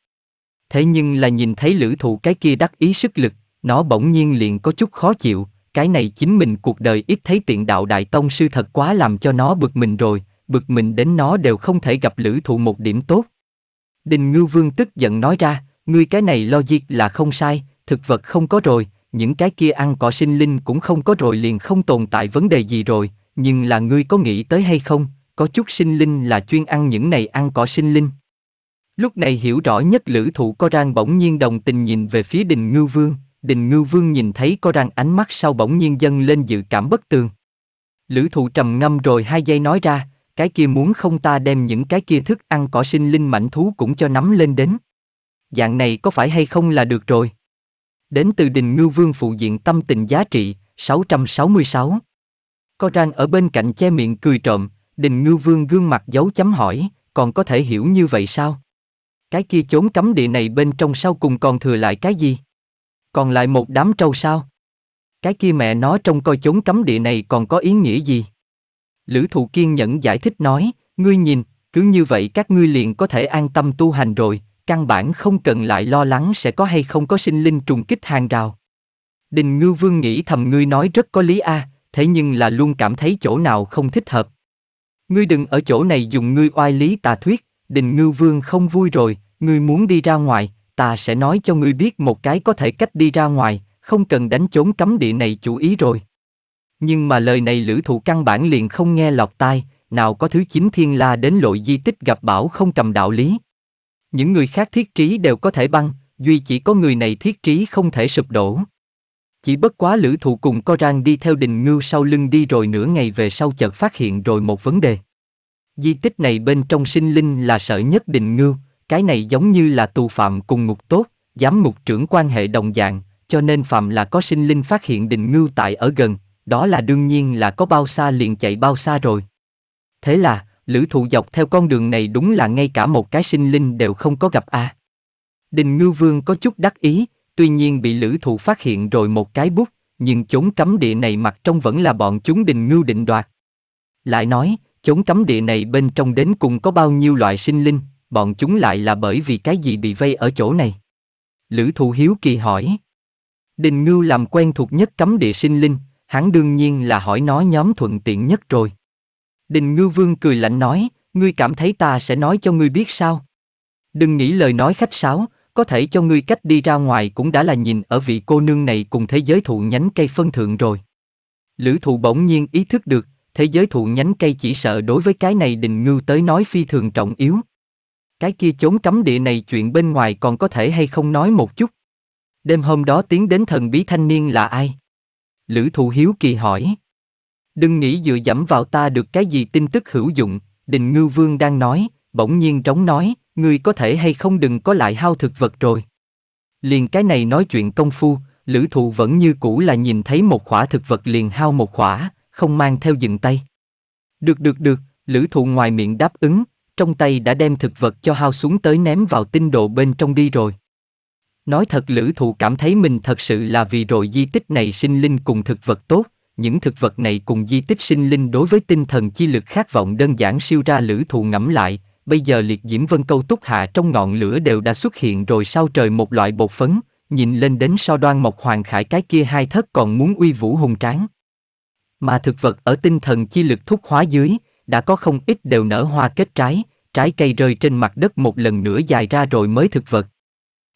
Thế nhưng là nhìn thấy lữ thụ cái kia đắc ý sức lực, nó bỗng nhiên liền có chút khó chịu, cái này chính mình cuộc đời ít thấy tiện đạo Đại Tông Sư thật quá làm cho nó bực mình rồi, bực mình đến nó đều không thể gặp lữ thụ một điểm tốt. Đình Ngư Vương tức giận nói ra, ngươi cái này logic là không sai, thực vật không có rồi, những cái kia ăn cỏ sinh linh cũng không có rồi liền không tồn tại vấn đề gì rồi, nhưng là ngươi có nghĩ tới hay không, có chút sinh linh là chuyên ăn những này ăn cỏ sinh linh. Lúc này hiểu rõ nhất lữ thụ có rang bỗng nhiên đồng tình nhìn về phía đình ngư vương, đình ngư vương nhìn thấy có rang ánh mắt sau bỗng nhiên dâng lên dự cảm bất tường. Lữ thụ trầm ngâm rồi hai giây nói ra, cái kia muốn không ta đem những cái kia thức ăn cỏ sinh linh mảnh thú cũng cho nắm lên đến. Dạng này có phải hay không là được rồi. Đến từ đình ngư vương phụ diện tâm tình giá trị, 666 có răng ở bên cạnh che miệng cười trộm, đình ngư vương gương mặt giấu chấm hỏi, còn có thể hiểu như vậy sao? Cái kia chốn cấm địa này bên trong sau cùng còn thừa lại cái gì? Còn lại một đám trâu sao? Cái kia mẹ nó trong coi chốn cấm địa này còn có ý nghĩa gì? Lữ thụ kiên nhẫn giải thích nói, ngươi nhìn, cứ như vậy các ngươi liền có thể an tâm tu hành rồi, căn bản không cần lại lo lắng sẽ có hay không có sinh linh trùng kích hàng rào. Đình ngư vương nghĩ thầm ngươi nói rất có lý a à, thế nhưng là luôn cảm thấy chỗ nào không thích hợp. Ngươi đừng ở chỗ này dùng ngươi oai lý tà thuyết, đình ngư vương không vui rồi, ngươi muốn đi ra ngoài, ta sẽ nói cho ngươi biết một cái có thể cách đi ra ngoài, không cần đánh chốn cấm địa này chủ ý rồi. Nhưng mà lời này lữ thụ căn bản liền không nghe lọt tai, nào có thứ chính thiên la đến lội di tích gặp bảo không cầm đạo lý. Những người khác thiết trí đều có thể băng, duy chỉ có người này thiết trí không thể sụp đổ. Chỉ bất quá lữ thụ cùng co rang đi theo đình ngưu sau lưng đi rồi nửa ngày về sau chợt phát hiện rồi một vấn đề. Di tích này bên trong sinh linh là sợ nhất đình ngưu, cái này giống như là tù phạm cùng ngục tốt, giám ngục trưởng quan hệ đồng dạng, cho nên phạm là có sinh linh phát hiện đình ngưu tại ở gần, đó là đương nhiên là có bao xa liền chạy bao xa rồi. Thế là, lữ thụ dọc theo con đường này đúng là ngay cả một cái sinh linh đều không có gặp a à. Đình Ngưu Vương có chút đắc ý, tuy nhiên bị lữ thụ phát hiện rồi một cái bút, nhưng chốn cấm địa này mặt trong vẫn là bọn chúng đình ngưu định đoạt. Lại nói, chốn cấm địa này bên trong đến cùng có bao nhiêu loại sinh linh, bọn chúng lại là bởi vì cái gì bị vây ở chỗ này? Lữ thụ hiếu kỳ hỏi. Đình ngưu làm quen thuộc nhất cấm địa sinh linh, hắn đương nhiên là hỏi nó nhóm thuận tiện nhất rồi. Đình ngưu vương cười lạnh nói, ngươi cảm thấy ta sẽ nói cho ngươi biết sao? Đừng nghĩ lời nói khách sáo, có thể cho ngươi cách đi ra ngoài cũng đã là nhìn ở vị cô nương này cùng thế giới thụ nhánh cây phân thượng rồi. Lữ thụ bỗng nhiên ý thức được, thế giới thụ nhánh cây chỉ sợ đối với cái này đình Ngư tới nói phi thường trọng yếu. Cái kia chốn cấm địa này chuyện bên ngoài còn có thể hay không nói một chút. Đêm hôm đó tiến đến thần bí thanh niên là ai? Lữ thụ hiếu kỳ hỏi. Đừng nghĩ dựa dẫm vào ta được cái gì tin tức hữu dụng, đình Ngư vương đang nói, bỗng nhiên trống nói, Ngươi có thể hay không đừng có lại hao thực vật rồi. Liền cái này nói chuyện công phu, lữ thụ vẫn như cũ là nhìn thấy một khỏa thực vật liền hao một khỏa, không mang theo dừng tay. Được được được, lữ thụ ngoài miệng đáp ứng, trong tay đã đem thực vật cho hao xuống tới ném vào tinh độ bên trong đi rồi. Nói thật lữ thụ cảm thấy mình thật sự là vì rồi di tích này sinh linh cùng thực vật tốt, những thực vật này cùng di tích sinh linh đối với tinh thần chi lực khát vọng đơn giản siêu ra lữ thụ ngẫm lại, bây giờ liệt diễm vân câu túc hạ trong ngọn lửa đều đã xuất hiện rồi sao trời một loại bột phấn, nhìn lên đến so đoan mộc hoàng khải cái kia hai thất còn muốn uy vũ hùng tráng. Mà thực vật ở tinh thần chi lực thúc hóa dưới, đã có không ít đều nở hoa kết trái, trái cây rơi trên mặt đất một lần nữa dài ra rồi mới thực vật.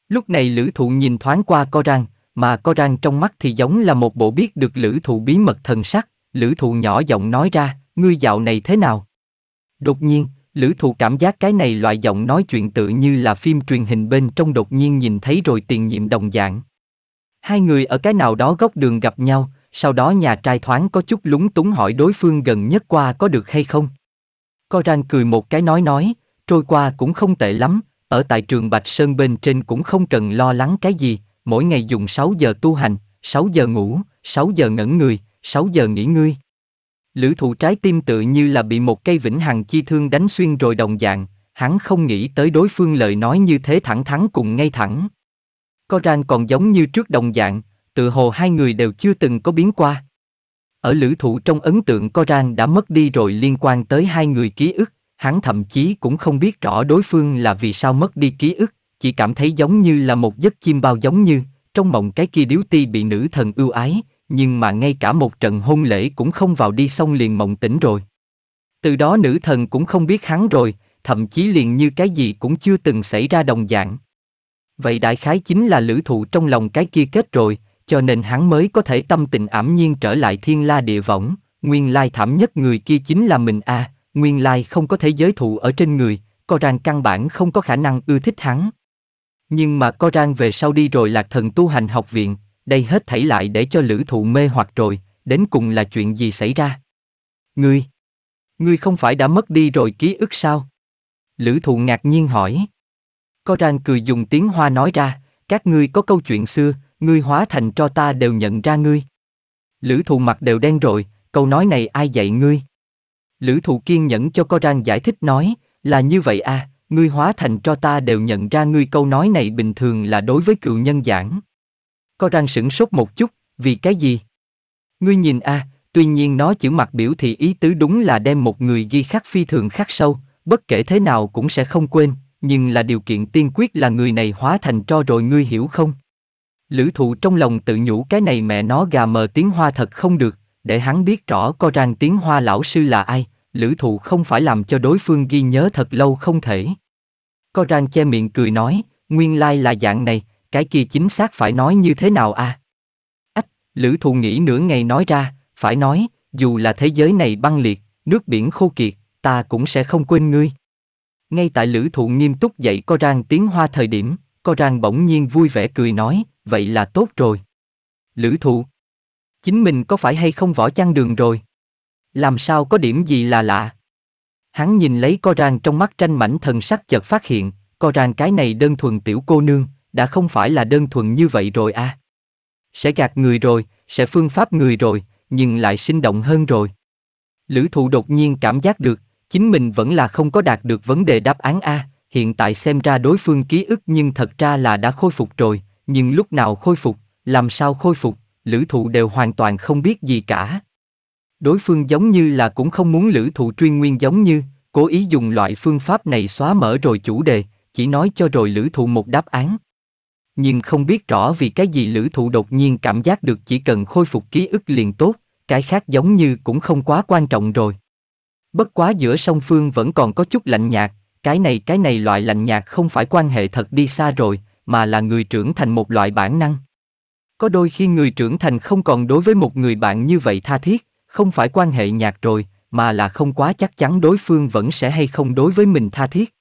Lúc này lữ thụ nhìn thoáng qua co răng, mà co răng trong mắt thì giống là một bộ biết được lữ thụ bí mật thần sắc, lữ thụ nhỏ giọng nói ra, ngươi dạo này thế nào? Đột nhiên, Lữ thụ cảm giác cái này loại giọng nói chuyện tự như là phim truyền hình bên trong đột nhiên nhìn thấy rồi tiền nhiệm đồng dạng. Hai người ở cái nào đó góc đường gặp nhau, sau đó nhà trai thoáng có chút lúng túng hỏi đối phương gần nhất qua có được hay không. Có rang cười một cái nói nói, trôi qua cũng không tệ lắm, ở tại trường Bạch Sơn bên trên cũng không cần lo lắng cái gì, mỗi ngày dùng 6 giờ tu hành, 6 giờ ngủ, 6 giờ ngẩn người, 6 giờ nghỉ ngơi. Lữ thụ trái tim tự như là bị một cây vĩnh hằng chi thương đánh xuyên rồi đồng dạng, hắn không nghĩ tới đối phương lời nói như thế thẳng thắn cùng ngay thẳng. Có rang còn giống như trước đồng dạng, tự hồ hai người đều chưa từng có biến qua. Ở lữ thụ trong ấn tượng có rang đã mất đi rồi liên quan tới hai người ký ức, hắn thậm chí cũng không biết rõ đối phương là vì sao mất đi ký ức, chỉ cảm thấy giống như là một giấc chim bao giống như, trong mộng cái kia điếu ti bị nữ thần ưu ái, nhưng mà ngay cả một trận hôn lễ cũng không vào đi xong liền mộng tỉnh rồi. Từ đó nữ thần cũng không biết hắn rồi, thậm chí liền như cái gì cũng chưa từng xảy ra đồng dạng. Vậy đại khái chính là lữ thụ trong lòng cái kia kết rồi, cho nên hắn mới có thể tâm tình ảm nhiên trở lại thiên la địa võng, nguyên lai thảm nhất người kia chính là mình a à, nguyên lai không có thể giới thụ ở trên người, co rằng căn bản không có khả năng ưa thích hắn. Nhưng mà co rằng về sau đi rồi lạc thần tu hành học viện, đây hết thảy lại để cho lữ thụ mê hoặc rồi, đến cùng là chuyện gì xảy ra? Ngươi, ngươi không phải đã mất đi rồi ký ức sao? Lữ thụ ngạc nhiên hỏi. Có rang cười dùng tiếng hoa nói ra, các ngươi có câu chuyện xưa, ngươi hóa thành cho ta đều nhận ra ngươi. Lữ thụ mặt đều đen rồi, câu nói này ai dạy ngươi? Lữ thụ kiên nhẫn cho có rang giải thích nói, là như vậy à, ngươi hóa thành cho ta đều nhận ra ngươi câu nói này bình thường là đối với cựu nhân giảng có răng sửng sốt một chút, vì cái gì? Ngươi nhìn a, à, tuy nhiên nó chữ mặt biểu thì ý tứ đúng là đem một người ghi khắc phi thường khắc sâu, bất kể thế nào cũng sẽ không quên, nhưng là điều kiện tiên quyết là người này hóa thành cho rồi ngươi hiểu không? Lữ thụ trong lòng tự nhủ cái này mẹ nó gà mờ tiếng hoa thật không được, để hắn biết rõ co răng tiếng hoa lão sư là ai, lữ thụ không phải làm cho đối phương ghi nhớ thật lâu không thể. Co răng che miệng cười nói, nguyên lai là dạng này, cái kia chính xác phải nói như thế nào à? Ách, Lữ Thụ nghĩ nửa ngày nói ra, phải nói, dù là thế giới này băng liệt, nước biển khô kiệt, ta cũng sẽ không quên ngươi. Ngay tại Lữ Thụ nghiêm túc dậy co rang tiếng hoa thời điểm, co rang bỗng nhiên vui vẻ cười nói, vậy là tốt rồi. Lữ Thụ, chính mình có phải hay không võ chăn đường rồi? Làm sao có điểm gì là lạ? Hắn nhìn lấy co rang trong mắt tranh mảnh thần sắc chợt phát hiện, co rang cái này đơn thuần tiểu cô nương, đã không phải là đơn thuần như vậy rồi à. Sẽ gạt người rồi, sẽ phương pháp người rồi, nhưng lại sinh động hơn rồi. Lữ thụ đột nhiên cảm giác được, chính mình vẫn là không có đạt được vấn đề đáp án A, hiện tại xem ra đối phương ký ức nhưng thật ra là đã khôi phục rồi, nhưng lúc nào khôi phục, làm sao khôi phục, lữ thụ đều hoàn toàn không biết gì cả. Đối phương giống như là cũng không muốn lữ thụ truyền nguyên giống như, cố ý dùng loại phương pháp này xóa mở rồi chủ đề, chỉ nói cho rồi lữ thụ một đáp án nhưng không biết rõ vì cái gì lữ thụ đột nhiên cảm giác được chỉ cần khôi phục ký ức liền tốt, cái khác giống như cũng không quá quan trọng rồi. Bất quá giữa song phương vẫn còn có chút lạnh nhạt, cái này cái này loại lạnh nhạt không phải quan hệ thật đi xa rồi, mà là người trưởng thành một loại bản năng. Có đôi khi người trưởng thành không còn đối với một người bạn như vậy tha thiết, không phải quan hệ nhạt rồi, mà là không quá chắc chắn đối phương vẫn sẽ hay không đối với mình tha thiết.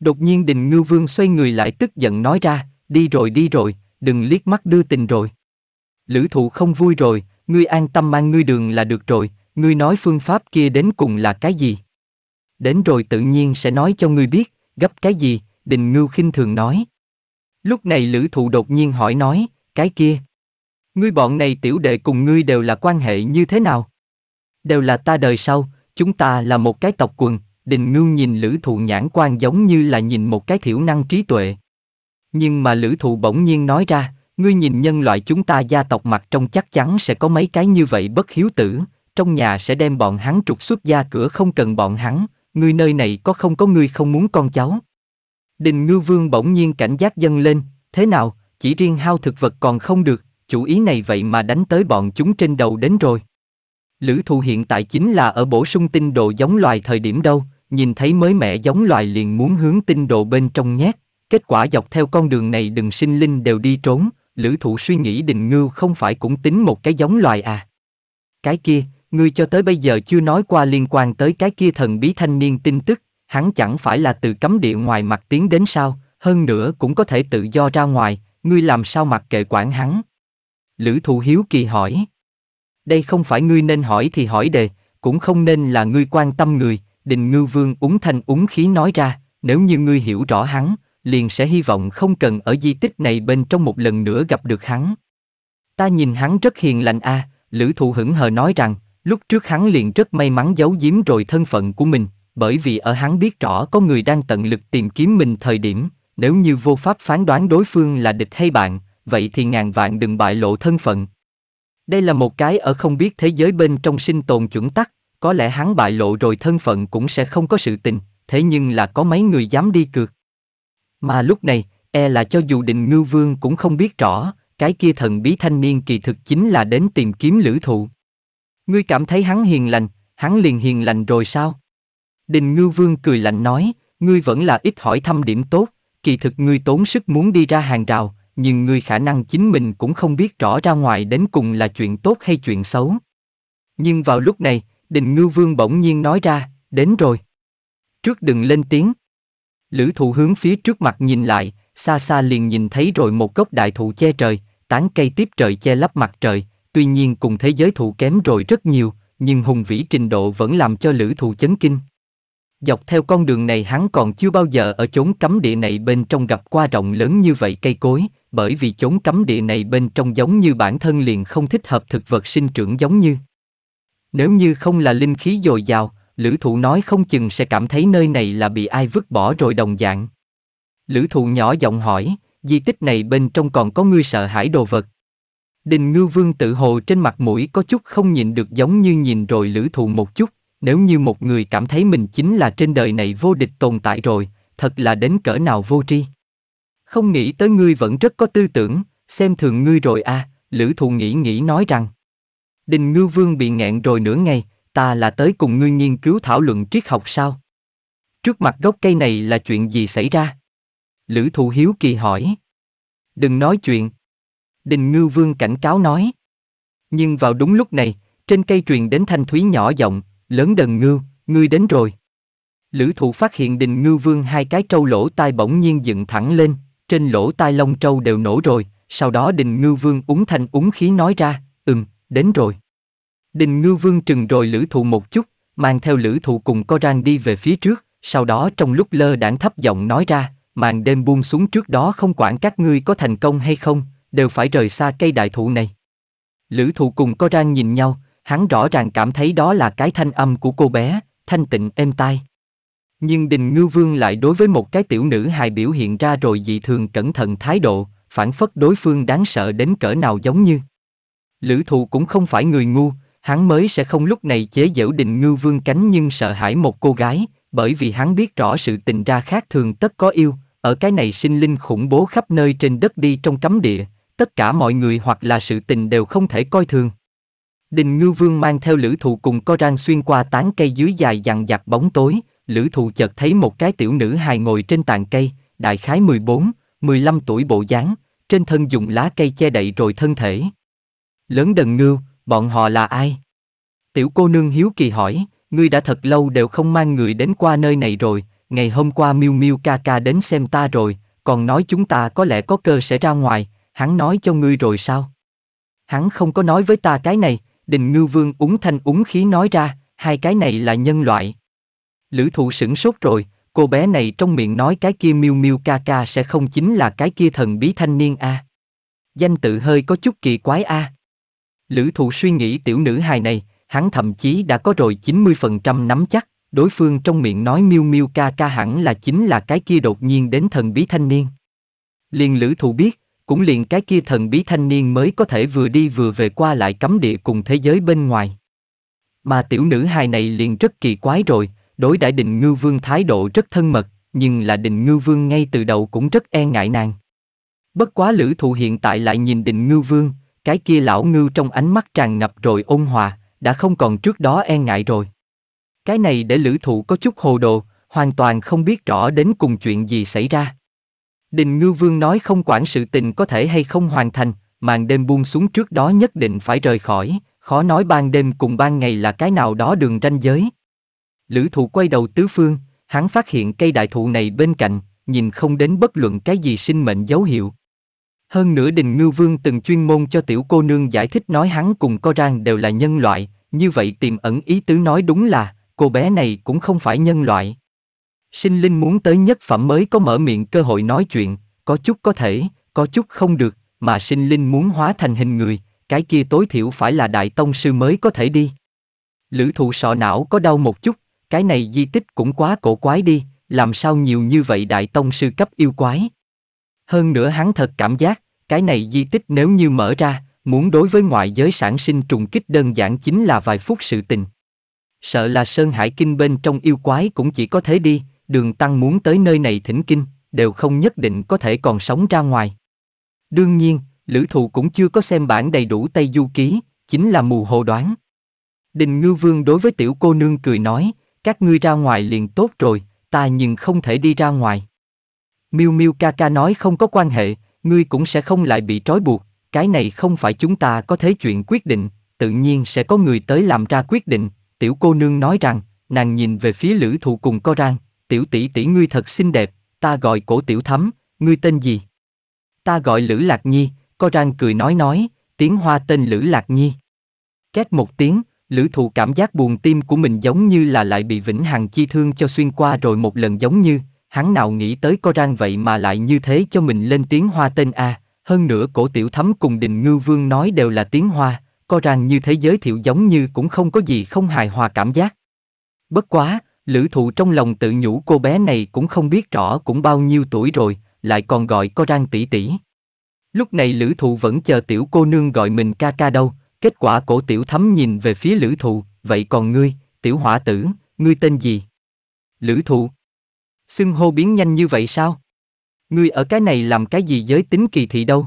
Đột nhiên Đình Ngư Vương xoay người lại tức giận nói ra, Đi rồi đi rồi, đừng liếc mắt đưa tình rồi. Lữ thụ không vui rồi, ngươi an tâm mang ngươi đường là được rồi, ngươi nói phương pháp kia đến cùng là cái gì? Đến rồi tự nhiên sẽ nói cho ngươi biết, gấp cái gì, đình ngưu khinh thường nói. Lúc này lữ thụ đột nhiên hỏi nói, cái kia. Ngươi bọn này tiểu đệ cùng ngươi đều là quan hệ như thế nào? Đều là ta đời sau, chúng ta là một cái tộc quần, đình ngưu nhìn lữ thụ nhãn quan giống như là nhìn một cái thiểu năng trí tuệ, nhưng mà lữ thụ bỗng nhiên nói ra, ngươi nhìn nhân loại chúng ta gia tộc mặt trong chắc chắn sẽ có mấy cái như vậy bất hiếu tử, trong nhà sẽ đem bọn hắn trục xuất ra cửa không cần bọn hắn, ngươi nơi này có không có ngươi không muốn con cháu. Đình ngư vương bỗng nhiên cảnh giác dâng lên, thế nào, chỉ riêng hao thực vật còn không được, chủ ý này vậy mà đánh tới bọn chúng trên đầu đến rồi. Lữ thụ hiện tại chính là ở bổ sung tinh độ giống loài thời điểm đâu, nhìn thấy mới mẻ giống loài liền muốn hướng tinh độ bên trong nhét, Kết quả dọc theo con đường này đừng sinh linh đều đi trốn, lữ thụ suy nghĩ đình ngưu không phải cũng tính một cái giống loài à. Cái kia, ngươi cho tới bây giờ chưa nói qua liên quan tới cái kia thần bí thanh niên tin tức, hắn chẳng phải là từ cấm địa ngoài mặt tiến đến sao, hơn nữa cũng có thể tự do ra ngoài, ngươi làm sao mặc kệ quản hắn. Lữ thụ hiếu kỳ hỏi. Đây không phải ngươi nên hỏi thì hỏi đề, cũng không nên là ngươi quan tâm người, đình ngư vương uống thanh uống khí nói ra, nếu như ngươi hiểu rõ hắn, liền sẽ hy vọng không cần ở di tích này bên trong một lần nữa gặp được hắn. Ta nhìn hắn rất hiền lành a, à, Lữ Thụ hững hờ nói rằng, lúc trước hắn liền rất may mắn giấu giếm rồi thân phận của mình, bởi vì ở hắn biết rõ có người đang tận lực tìm kiếm mình thời điểm, nếu như vô pháp phán đoán đối phương là địch hay bạn, vậy thì ngàn vạn đừng bại lộ thân phận. Đây là một cái ở không biết thế giới bên trong sinh tồn chuẩn tắc, có lẽ hắn bại lộ rồi thân phận cũng sẽ không có sự tình, thế nhưng là có mấy người dám đi cược. Mà lúc này, e là cho dù định ngư vương cũng không biết rõ, cái kia thần bí thanh niên kỳ thực chính là đến tìm kiếm lữ thụ. Ngươi cảm thấy hắn hiền lành, hắn liền hiền lành rồi sao? Đình ngư vương cười lạnh nói, ngươi vẫn là ít hỏi thăm điểm tốt, kỳ thực ngươi tốn sức muốn đi ra hàng rào, nhưng ngươi khả năng chính mình cũng không biết rõ ra ngoài đến cùng là chuyện tốt hay chuyện xấu. Nhưng vào lúc này, đình ngư vương bỗng nhiên nói ra, đến rồi. Trước đừng lên tiếng, Lữ thụ hướng phía trước mặt nhìn lại, xa xa liền nhìn thấy rồi một gốc đại thụ che trời, tán cây tiếp trời che lấp mặt trời, tuy nhiên cùng thế giới thụ kém rồi rất nhiều, nhưng hùng vĩ trình độ vẫn làm cho lữ thụ chấn kinh. Dọc theo con đường này hắn còn chưa bao giờ ở chốn cấm địa này bên trong gặp qua rộng lớn như vậy cây cối, bởi vì chốn cấm địa này bên trong giống như bản thân liền không thích hợp thực vật sinh trưởng giống như. Nếu như không là linh khí dồi dào, Lữ thụ nói không chừng sẽ cảm thấy nơi này là bị ai vứt bỏ rồi đồng dạng. Lữ thụ nhỏ giọng hỏi, di tích này bên trong còn có ngươi sợ hãi đồ vật. Đình ngư vương tự hồ trên mặt mũi có chút không nhìn được giống như nhìn rồi lữ thụ một chút, nếu như một người cảm thấy mình chính là trên đời này vô địch tồn tại rồi, thật là đến cỡ nào vô tri. Không nghĩ tới ngươi vẫn rất có tư tưởng, xem thường ngươi rồi à, lữ thụ nghĩ nghĩ nói rằng. Đình ngư vương bị nghẹn rồi nửa ngày, ta là tới cùng ngươi nghiên cứu thảo luận triết học sao? Trước mặt gốc cây này là chuyện gì xảy ra? Lữ thụ hiếu kỳ hỏi. Đừng nói chuyện. Đình ngư vương cảnh cáo nói. Nhưng vào đúng lúc này, trên cây truyền đến thanh thúy nhỏ giọng, lớn đần ngư, ngươi đến rồi. Lữ thụ phát hiện đình ngư vương hai cái trâu lỗ tai bỗng nhiên dựng thẳng lên, trên lỗ tai lông trâu đều nổ rồi, sau đó đình ngư vương úng thanh úng khí nói ra, ừm, đến rồi. Đình Ngư Vương trừng rồi lữ thụ một chút, mang theo lữ thụ cùng co rang đi về phía trước, sau đó trong lúc lơ đảng thấp giọng nói ra, màn đêm buông xuống trước đó không quản các ngươi có thành công hay không, đều phải rời xa cây đại thụ này. Lữ thụ cùng co rang nhìn nhau, hắn rõ ràng cảm thấy đó là cái thanh âm của cô bé, thanh tịnh êm tai. Nhưng Đình Ngư Vương lại đối với một cái tiểu nữ hài biểu hiện ra rồi dị thường cẩn thận thái độ, phản phất đối phương đáng sợ đến cỡ nào giống như. Lữ thụ cũng không phải người ngu, hắn mới sẽ không lúc này chế giễu định ngư vương cánh nhưng sợ hãi một cô gái, bởi vì hắn biết rõ sự tình ra khác thường tất có yêu, ở cái này sinh linh khủng bố khắp nơi trên đất đi trong cấm địa, tất cả mọi người hoặc là sự tình đều không thể coi thường. Đình Ngư Vương mang theo lữ thụ cùng co rang xuyên qua tán cây dưới dài dằn dặc bóng tối, lữ thụ chợt thấy một cái tiểu nữ hài ngồi trên tàn cây, đại khái 14, 15 tuổi bộ dáng, trên thân dùng lá cây che đậy rồi thân thể. Lớn đần ngưu, Bọn họ là ai? Tiểu cô nương hiếu kỳ hỏi, ngươi đã thật lâu đều không mang người đến qua nơi này rồi, ngày hôm qua miu miu ca ca đến xem ta rồi, còn nói chúng ta có lẽ có cơ sẽ ra ngoài, hắn nói cho ngươi rồi sao? Hắn không có nói với ta cái này, đình ngư vương uống thanh uống khí nói ra, hai cái này là nhân loại. Lữ thụ sửng sốt rồi, cô bé này trong miệng nói cái kia miu miu ca ca sẽ không chính là cái kia thần bí thanh niên a Danh tự hơi có chút kỳ quái a Lữ thụ suy nghĩ tiểu nữ hài này, hắn thậm chí đã có rồi 90% nắm chắc, đối phương trong miệng nói miêu miêu ca ca hẳn là chính là cái kia đột nhiên đến thần bí thanh niên. Liền lữ thụ biết, cũng liền cái kia thần bí thanh niên mới có thể vừa đi vừa về qua lại cấm địa cùng thế giới bên ngoài. Mà tiểu nữ hài này liền rất kỳ quái rồi, đối đại định ngư vương thái độ rất thân mật, nhưng là định ngư vương ngay từ đầu cũng rất e ngại nàng. Bất quá lữ thụ hiện tại lại nhìn định ngư vương, cái kia lão ngư trong ánh mắt tràn ngập rồi ôn hòa, đã không còn trước đó e ngại rồi. Cái này để lữ thụ có chút hồ đồ, hoàn toàn không biết rõ đến cùng chuyện gì xảy ra. Đình ngư vương nói không quản sự tình có thể hay không hoàn thành, màn đêm buông xuống trước đó nhất định phải rời khỏi, khó nói ban đêm cùng ban ngày là cái nào đó đường ranh giới. Lữ thụ quay đầu tứ phương, hắn phát hiện cây đại thụ này bên cạnh, nhìn không đến bất luận cái gì sinh mệnh dấu hiệu, hơn nữa Đình Ngưu Vương từng chuyên môn cho tiểu cô nương giải thích nói hắn cùng Coran đều là nhân loại, như vậy tiềm ẩn ý tứ nói đúng là, cô bé này cũng không phải nhân loại. Sinh linh muốn tới nhất phẩm mới có mở miệng cơ hội nói chuyện, có chút có thể, có chút không được, mà sinh linh muốn hóa thành hình người, cái kia tối thiểu phải là đại tông sư mới có thể đi. Lữ thụ sọ não có đau một chút, cái này di tích cũng quá cổ quái đi, làm sao nhiều như vậy đại tông sư cấp yêu quái. Hơn nữa hắn thật cảm giác, cái này di tích nếu như mở ra, muốn đối với ngoại giới sản sinh trùng kích đơn giản chính là vài phút sự tình. Sợ là Sơn Hải Kinh bên trong yêu quái cũng chỉ có thế đi, đường tăng muốn tới nơi này thỉnh kinh, đều không nhất định có thể còn sống ra ngoài. Đương nhiên, lữ thụ cũng chưa có xem bản đầy đủ Tây Du Ký, chính là mù hồ đoán. Đình Ngư Vương đối với tiểu cô nương cười nói, các ngươi ra ngoài liền tốt rồi, ta nhưng không thể đi ra ngoài. Miu Miu ca ca nói không có quan hệ, ngươi cũng sẽ không lại bị trói buộc, cái này không phải chúng ta có thế chuyện quyết định, tự nhiên sẽ có người tới làm ra quyết định, tiểu cô nương nói rằng, nàng nhìn về phía lữ thụ cùng co rang, tiểu tỷ tỷ ngươi thật xinh đẹp, ta gọi cổ tiểu thắm, ngươi tên gì? Ta gọi Lữ Lạc Nhi, co rang cười nói nói, tiếng hoa tên Lữ Lạc Nhi. Két một tiếng, lữ thụ cảm giác buồn tim của mình giống như là lại bị vĩnh hằng chi thương cho xuyên qua rồi một lần giống như, hắn nào nghĩ tới có rang vậy mà lại như thế cho mình lên tiếng hoa tên A, hơn nữa cổ tiểu thấm cùng đình ngư vương nói đều là tiếng hoa, có rang như thế giới thiệu giống như cũng không có gì không hài hòa cảm giác. Bất quá, lữ thụ trong lòng tự nhủ cô bé này cũng không biết rõ cũng bao nhiêu tuổi rồi, lại còn gọi có rang tỷ tỷ. Lúc này lữ thụ vẫn chờ tiểu cô nương gọi mình ca ca đâu, kết quả cổ tiểu thấm nhìn về phía lữ thụ, vậy còn ngươi, tiểu hỏa tử, ngươi tên gì? Lữ thụ, Xưng hô biến nhanh như vậy sao? Ngươi ở cái này làm cái gì giới tính kỳ thị đâu?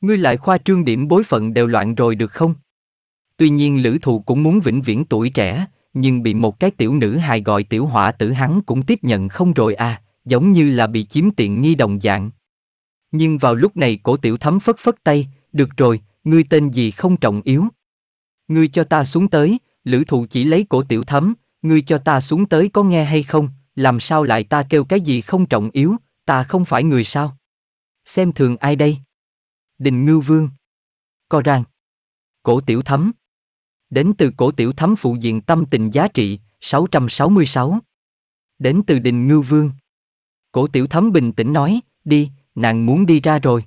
Ngươi lại khoa trương điểm bối phận đều loạn rồi được không? Tuy nhiên lữ thụ cũng muốn vĩnh viễn tuổi trẻ, nhưng bị một cái tiểu nữ hài gọi tiểu họa tử hắn cũng tiếp nhận không rồi à, giống như là bị chiếm tiện nghi đồng dạng. Nhưng vào lúc này cổ tiểu thấm phất phất tay, được rồi, ngươi tên gì không trọng yếu. Ngươi cho ta xuống tới, lữ thụ chỉ lấy cổ tiểu thấm, ngươi cho ta xuống tới có nghe hay không, làm sao lại ta kêu cái gì không trọng yếu, ta không phải người sao? Xem thường ai đây? Đình Ngưu Vương. Co rằng, Cổ Tiểu Thấm. Đến từ Cổ Tiểu Thấm phụ diện tâm tình giá trị, 666. Đến từ Đình Ngưu Vương. Cổ Tiểu Thấm bình tĩnh nói, đi, nàng muốn đi ra rồi.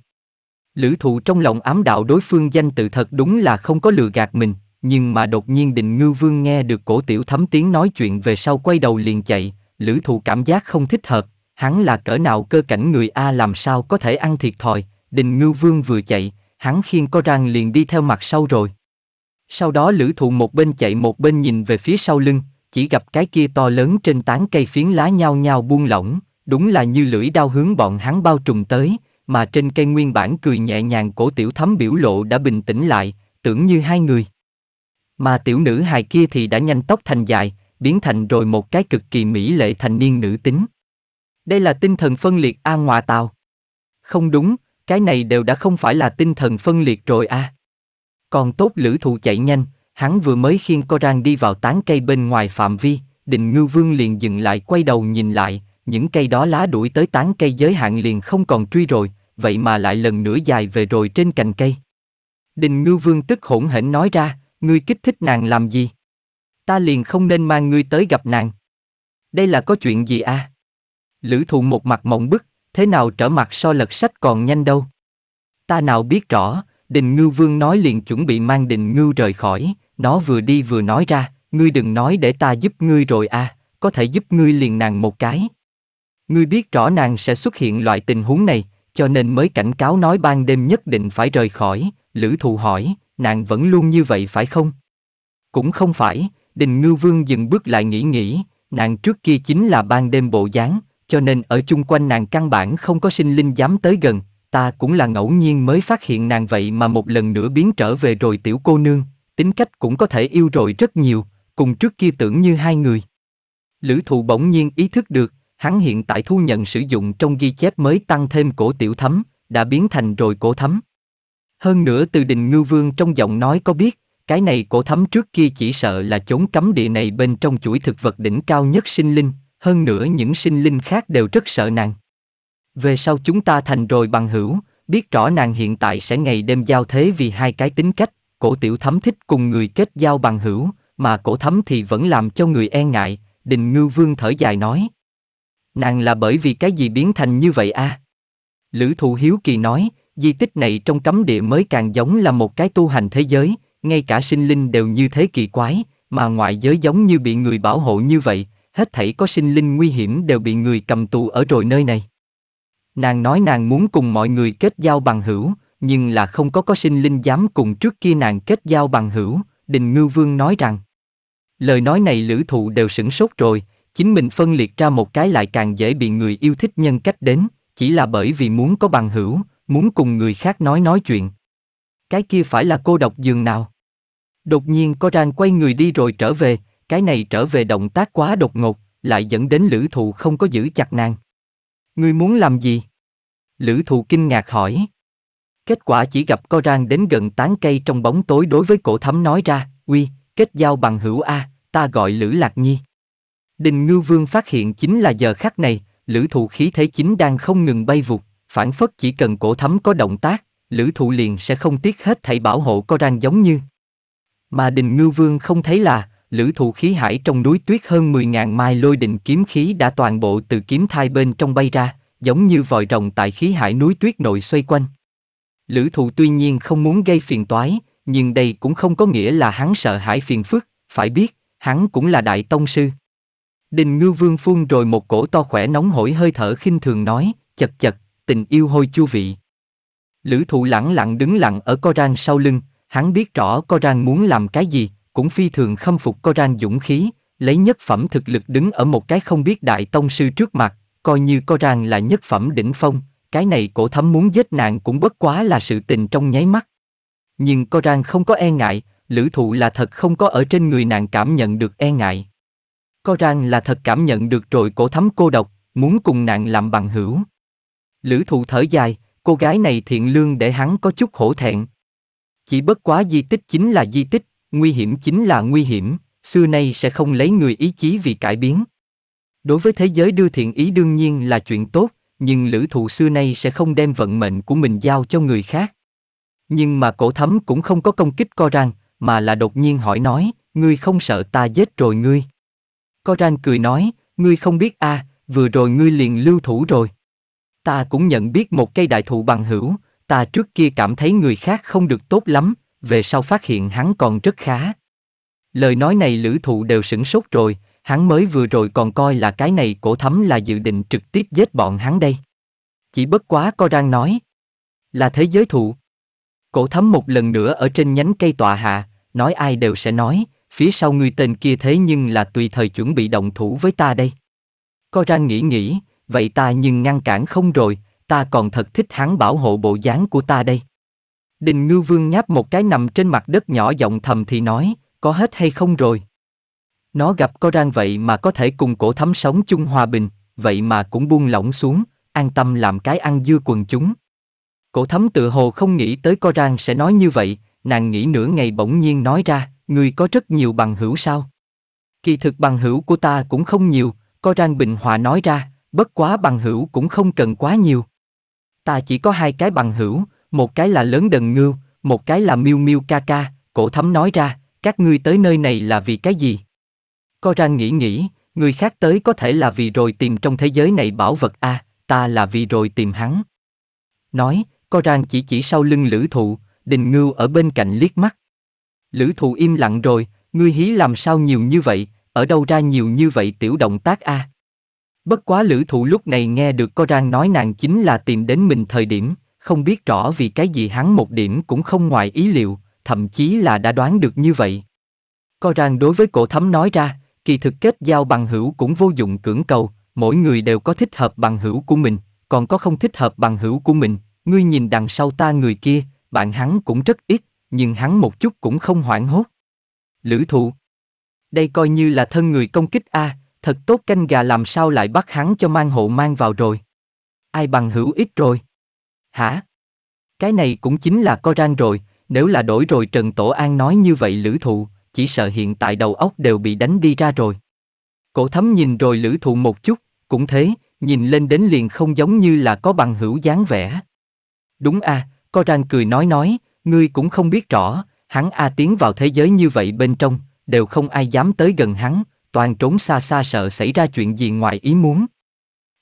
Lữ thụ trong lòng ám đạo đối phương danh tự thật đúng là không có lừa gạt mình, nhưng mà đột nhiên Đình ngư Vương nghe được cổ tiểu thấm tiếng nói chuyện về sau quay đầu liền chạy, lữ thụ cảm giác không thích hợp, hắn là cỡ nào cơ cảnh người A làm sao có thể ăn thiệt thòi, đình ngưu vương vừa chạy, hắn khiên có răng liền đi theo mặt sau rồi. Sau đó lữ thụ một bên chạy một bên nhìn về phía sau lưng, chỉ gặp cái kia to lớn trên tán cây phiến lá nhao nhao buông lỏng, đúng là như lưỡi đao hướng bọn hắn bao trùm tới, mà trên cây nguyên bản cười nhẹ nhàng cổ tiểu thấm biểu lộ đã bình tĩnh lại, tưởng như hai người. Mà tiểu nữ hài kia thì đã nhanh tóc thành dài, biến thành rồi một cái cực kỳ mỹ lệ thành niên nữ tính. Đây là tinh thần phân liệt A ngoà tào. Không đúng, cái này đều đã không phải là tinh thần phân liệt rồi a. À. Còn tốt lữ thụ chạy nhanh, hắn vừa mới khiên Coran đi vào tán cây bên ngoài phạm vi, định ngư vương liền dừng lại quay đầu nhìn lại, những cây đó lá đuổi tới tán cây giới hạn liền không còn truy rồi, vậy mà lại lần nữa dài về rồi trên cành cây. Đình ngư vương tức hỗn hển nói ra, ngươi kích thích nàng làm gì? ta liền không nên mang ngươi tới gặp nàng. Đây là có chuyện gì à? Lữ thụ một mặt mộng bức, thế nào trở mặt so lật sách còn nhanh đâu. Ta nào biết rõ, đình ngưu vương nói liền chuẩn bị mang đình ngưu rời khỏi, nó vừa đi vừa nói ra, ngươi đừng nói để ta giúp ngươi rồi à, có thể giúp ngươi liền nàng một cái. Ngươi biết rõ nàng sẽ xuất hiện loại tình huống này, cho nên mới cảnh cáo nói ban đêm nhất định phải rời khỏi, lữ thụ hỏi, nàng vẫn luôn như vậy phải không? Cũng không phải, Đình Ngư Vương dừng bước lại nghĩ nghĩ, nàng trước kia chính là ban đêm bộ dáng, cho nên ở chung quanh nàng căn bản không có sinh linh dám tới gần, ta cũng là ngẫu nhiên mới phát hiện nàng vậy mà một lần nữa biến trở về rồi tiểu cô nương, tính cách cũng có thể yêu rồi rất nhiều, cùng trước kia tưởng như hai người. Lữ thụ bỗng nhiên ý thức được, hắn hiện tại thu nhận sử dụng trong ghi chép mới tăng thêm cổ tiểu thấm, đã biến thành rồi cổ thấm. Hơn nữa từ đình ngư vương trong giọng nói có biết, cái này cổ thấm trước kia chỉ sợ là chốn cấm địa này bên trong chuỗi thực vật đỉnh cao nhất sinh linh, hơn nữa những sinh linh khác đều rất sợ nàng. Về sau chúng ta thành rồi bằng hữu, biết rõ nàng hiện tại sẽ ngày đêm giao thế vì hai cái tính cách, cổ tiểu thấm thích cùng người kết giao bằng hữu, mà cổ thấm thì vẫn làm cho người e ngại, đình ngư vương thở dài nói. Nàng là bởi vì cái gì biến thành như vậy a? À? Lữ thụ hiếu kỳ nói, di tích này trong cấm địa mới càng giống là một cái tu hành thế giới, ngay cả sinh linh đều như thế kỳ quái, mà ngoại giới giống như bị người bảo hộ như vậy, hết thảy có sinh linh nguy hiểm đều bị người cầm tù ở rồi nơi này. Nàng nói nàng muốn cùng mọi người kết giao bằng hữu, nhưng là không có có sinh linh dám cùng trước kia nàng kết giao bằng hữu, Đình Ngư Vương nói rằng. Lời nói này lữ thụ đều sửng sốt rồi, chính mình phân liệt ra một cái lại càng dễ bị người yêu thích nhân cách đến, chỉ là bởi vì muốn có bằng hữu, muốn cùng người khác nói nói chuyện. Cái kia phải là cô độc giường nào? Đột nhiên có rang quay người đi rồi trở về, cái này trở về động tác quá đột ngột, lại dẫn đến lữ thụ không có giữ chặt nàng. Ngươi muốn làm gì? Lữ thụ kinh ngạc hỏi. Kết quả chỉ gặp co rang đến gần tán cây trong bóng tối đối với cổ thấm nói ra, uy, kết giao bằng hữu A, ta gọi Lữ Lạc Nhi. Đình Ngư Vương phát hiện chính là giờ khắc này, lữ thụ khí thế chính đang không ngừng bay vụt, phản phất chỉ cần cổ thấm có động tác, lữ thụ liền sẽ không tiếc hết thảy bảo hộ co rang giống như mà đình ngư vương không thấy là lữ thụ khí hải trong núi tuyết hơn 10.000 mai lôi đình kiếm khí đã toàn bộ từ kiếm thai bên trong bay ra, giống như vòi rồng tại khí hải núi tuyết nội xoay quanh. Lữ thụ tuy nhiên không muốn gây phiền toái, nhưng đây cũng không có nghĩa là hắn sợ hãi phiền phức, phải biết, hắn cũng là đại tông sư. Đình ngư vương phun rồi một cổ to khỏe nóng hổi hơi thở khinh thường nói, chật chật, tình yêu hôi chu vị. Lữ thụ lặng lặng đứng lặng ở co rang sau lưng, Hắn biết rõ co rang muốn làm cái gì, cũng phi thường khâm phục co rang dũng khí, lấy nhất phẩm thực lực đứng ở một cái không biết đại tông sư trước mặt, coi như co rang là nhất phẩm đỉnh phong, cái này cổ thấm muốn giết nạn cũng bất quá là sự tình trong nháy mắt. Nhưng co rang không có e ngại, lữ thụ là thật không có ở trên người nàng cảm nhận được e ngại. co rang là thật cảm nhận được rồi cổ thấm cô độc, muốn cùng nạn làm bằng hữu. Lữ thụ thở dài, cô gái này thiện lương để hắn có chút hổ thẹn, chỉ bất quá di tích chính là di tích, nguy hiểm chính là nguy hiểm, xưa nay sẽ không lấy người ý chí vì cải biến. Đối với thế giới đưa thiện ý đương nhiên là chuyện tốt, nhưng lữ thụ xưa nay sẽ không đem vận mệnh của mình giao cho người khác. Nhưng mà cổ thấm cũng không có công kích co Coran, mà là đột nhiên hỏi nói, ngươi không sợ ta giết rồi ngươi. co Coran cười nói, ngươi không biết a à, vừa rồi ngươi liền lưu thủ rồi. Ta cũng nhận biết một cây đại thụ bằng hữu, ta trước kia cảm thấy người khác không được tốt lắm, về sau phát hiện hắn còn rất khá. Lời nói này lữ thụ đều sửng sốt rồi, hắn mới vừa rồi còn coi là cái này cổ thấm là dự định trực tiếp giết bọn hắn đây. Chỉ bất quá co rang nói. Là thế giới thụ. Cổ thấm một lần nữa ở trên nhánh cây tọa hạ, nói ai đều sẽ nói, phía sau người tên kia thế nhưng là tùy thời chuẩn bị động thủ với ta đây. Co rang nghĩ nghĩ, vậy ta nhưng ngăn cản không rồi, ta còn thật thích hắn bảo hộ bộ dáng của ta đây. Đình ngư vương nháp một cái nằm trên mặt đất nhỏ giọng thầm thì nói, có hết hay không rồi? Nó gặp có rang vậy mà có thể cùng cổ thấm sống chung hòa bình, vậy mà cũng buông lỏng xuống, an tâm làm cái ăn dưa quần chúng. Cổ thấm tự hồ không nghĩ tới co rang sẽ nói như vậy, nàng nghĩ nửa ngày bỗng nhiên nói ra, người có rất nhiều bằng hữu sao? Kỳ thực bằng hữu của ta cũng không nhiều, co rang bình hòa nói ra, bất quá bằng hữu cũng không cần quá nhiều. Ta chỉ có hai cái bằng hữu, một cái là lớn đần ngưu, một cái là miêu miêu ca ca, cổ thấm nói ra, các ngươi tới nơi này là vì cái gì? Có ra nghĩ nghĩ, người khác tới có thể là vì rồi tìm trong thế giới này bảo vật a, à, ta là vì rồi tìm hắn. Nói, có rang chỉ chỉ sau lưng lữ thụ, đình ngưu ở bên cạnh liếc mắt. Lữ thụ im lặng rồi, ngươi hí làm sao nhiều như vậy, ở đâu ra nhiều như vậy tiểu động tác a à? Bất quá lữ thụ lúc này nghe được có rang nói nàng chính là tìm đến mình thời điểm, không biết rõ vì cái gì hắn một điểm cũng không ngoài ý liệu, thậm chí là đã đoán được như vậy. Có rang đối với cổ thấm nói ra, kỳ thực kết giao bằng hữu cũng vô dụng cưỡng cầu, mỗi người đều có thích hợp bằng hữu của mình, còn có không thích hợp bằng hữu của mình, ngươi nhìn đằng sau ta người kia, bạn hắn cũng rất ít, nhưng hắn một chút cũng không hoảng hốt. Lữ thụ Đây coi như là thân người công kích A, thật tốt canh gà làm sao lại bắt hắn cho mang hộ mang vào rồi. Ai bằng hữu ít rồi. Hả? Cái này cũng chính là co rang rồi, nếu là đổi rồi Trần Tổ An nói như vậy lữ thụ, chỉ sợ hiện tại đầu óc đều bị đánh đi ra rồi. Cổ thấm nhìn rồi lữ thụ một chút, cũng thế, nhìn lên đến liền không giống như là có bằng hữu dáng vẻ. Đúng à, co rang cười nói nói, ngươi cũng không biết rõ, hắn a à tiến vào thế giới như vậy bên trong, đều không ai dám tới gần hắn, toàn trốn xa xa sợ xảy ra chuyện gì ngoài ý muốn.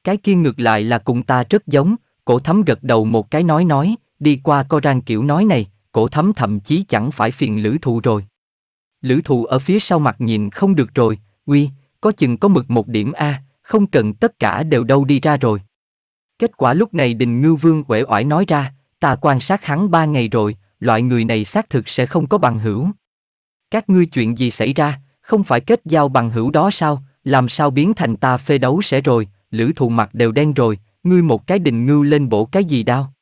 Cái kia ngược lại là cùng ta rất giống, cổ thấm gật đầu một cái nói nói, đi qua co rang kiểu nói này, cổ thấm thậm chí chẳng phải phiền lữ thụ rồi. Lữ thụ ở phía sau mặt nhìn không được rồi, uy, có chừng có mực một điểm A, không cần tất cả đều đâu đi ra rồi. Kết quả lúc này đình ngư vương quể oải nói ra, ta quan sát hắn ba ngày rồi, loại người này xác thực sẽ không có bằng hữu. Các ngươi chuyện gì xảy ra, không phải kết giao bằng hữu đó sao, làm sao biến thành ta phê đấu sẽ rồi, lữ thù mặt đều đen rồi, ngươi một cái đình ngưu lên bổ cái gì đau.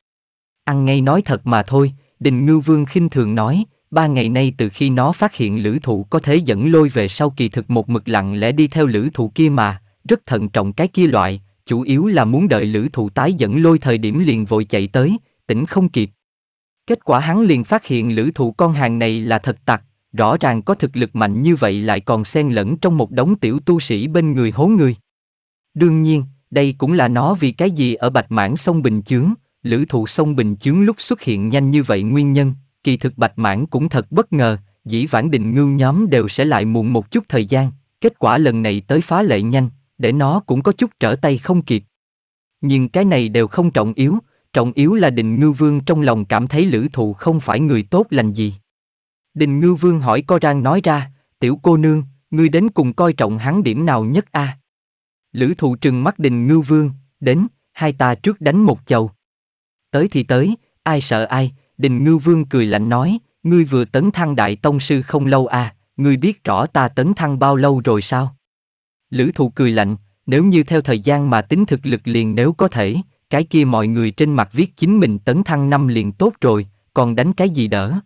Ăn ngay nói thật mà thôi, đình ngưu vương khinh thường nói, ba ngày nay từ khi nó phát hiện lữ thụ có thể dẫn lôi về sau kỳ thực một mực lặng lẽ đi theo lữ thụ kia mà, rất thận trọng cái kia loại, chủ yếu là muốn đợi lữ thụ tái dẫn lôi thời điểm liền vội chạy tới, tỉnh không kịp. Kết quả hắn liền phát hiện lữ thụ con hàng này là thật tặc, rõ ràng có thực lực mạnh như vậy lại còn xen lẫn trong một đống tiểu tu sĩ bên người hố người. Đương nhiên, đây cũng là nó vì cái gì ở bạch mãn sông Bình Chướng, lữ thụ sông Bình Chướng lúc xuất hiện nhanh như vậy nguyên nhân, kỳ thực bạch mãn cũng thật bất ngờ, dĩ vãn định ngưu nhóm đều sẽ lại muộn một chút thời gian, kết quả lần này tới phá lệ nhanh, để nó cũng có chút trở tay không kịp. Nhưng cái này đều không trọng yếu, trọng yếu là định ngư vương trong lòng cảm thấy lữ thụ không phải người tốt lành gì. Đình Ngư Vương hỏi co rang nói ra, tiểu cô nương, ngươi đến cùng coi trọng hắn điểm nào nhất a? À? Lữ thụ trừng mắt Đình Ngư Vương, đến, hai ta trước đánh một chầu. Tới thì tới, ai sợ ai, Đình Ngư Vương cười lạnh nói, ngươi vừa tấn thăng đại tông sư không lâu à, ngươi biết rõ ta tấn thăng bao lâu rồi sao? Lữ thụ cười lạnh, nếu như theo thời gian mà tính thực lực liền nếu có thể, cái kia mọi người trên mặt viết chính mình tấn thăng năm liền tốt rồi, còn đánh cái gì đỡ?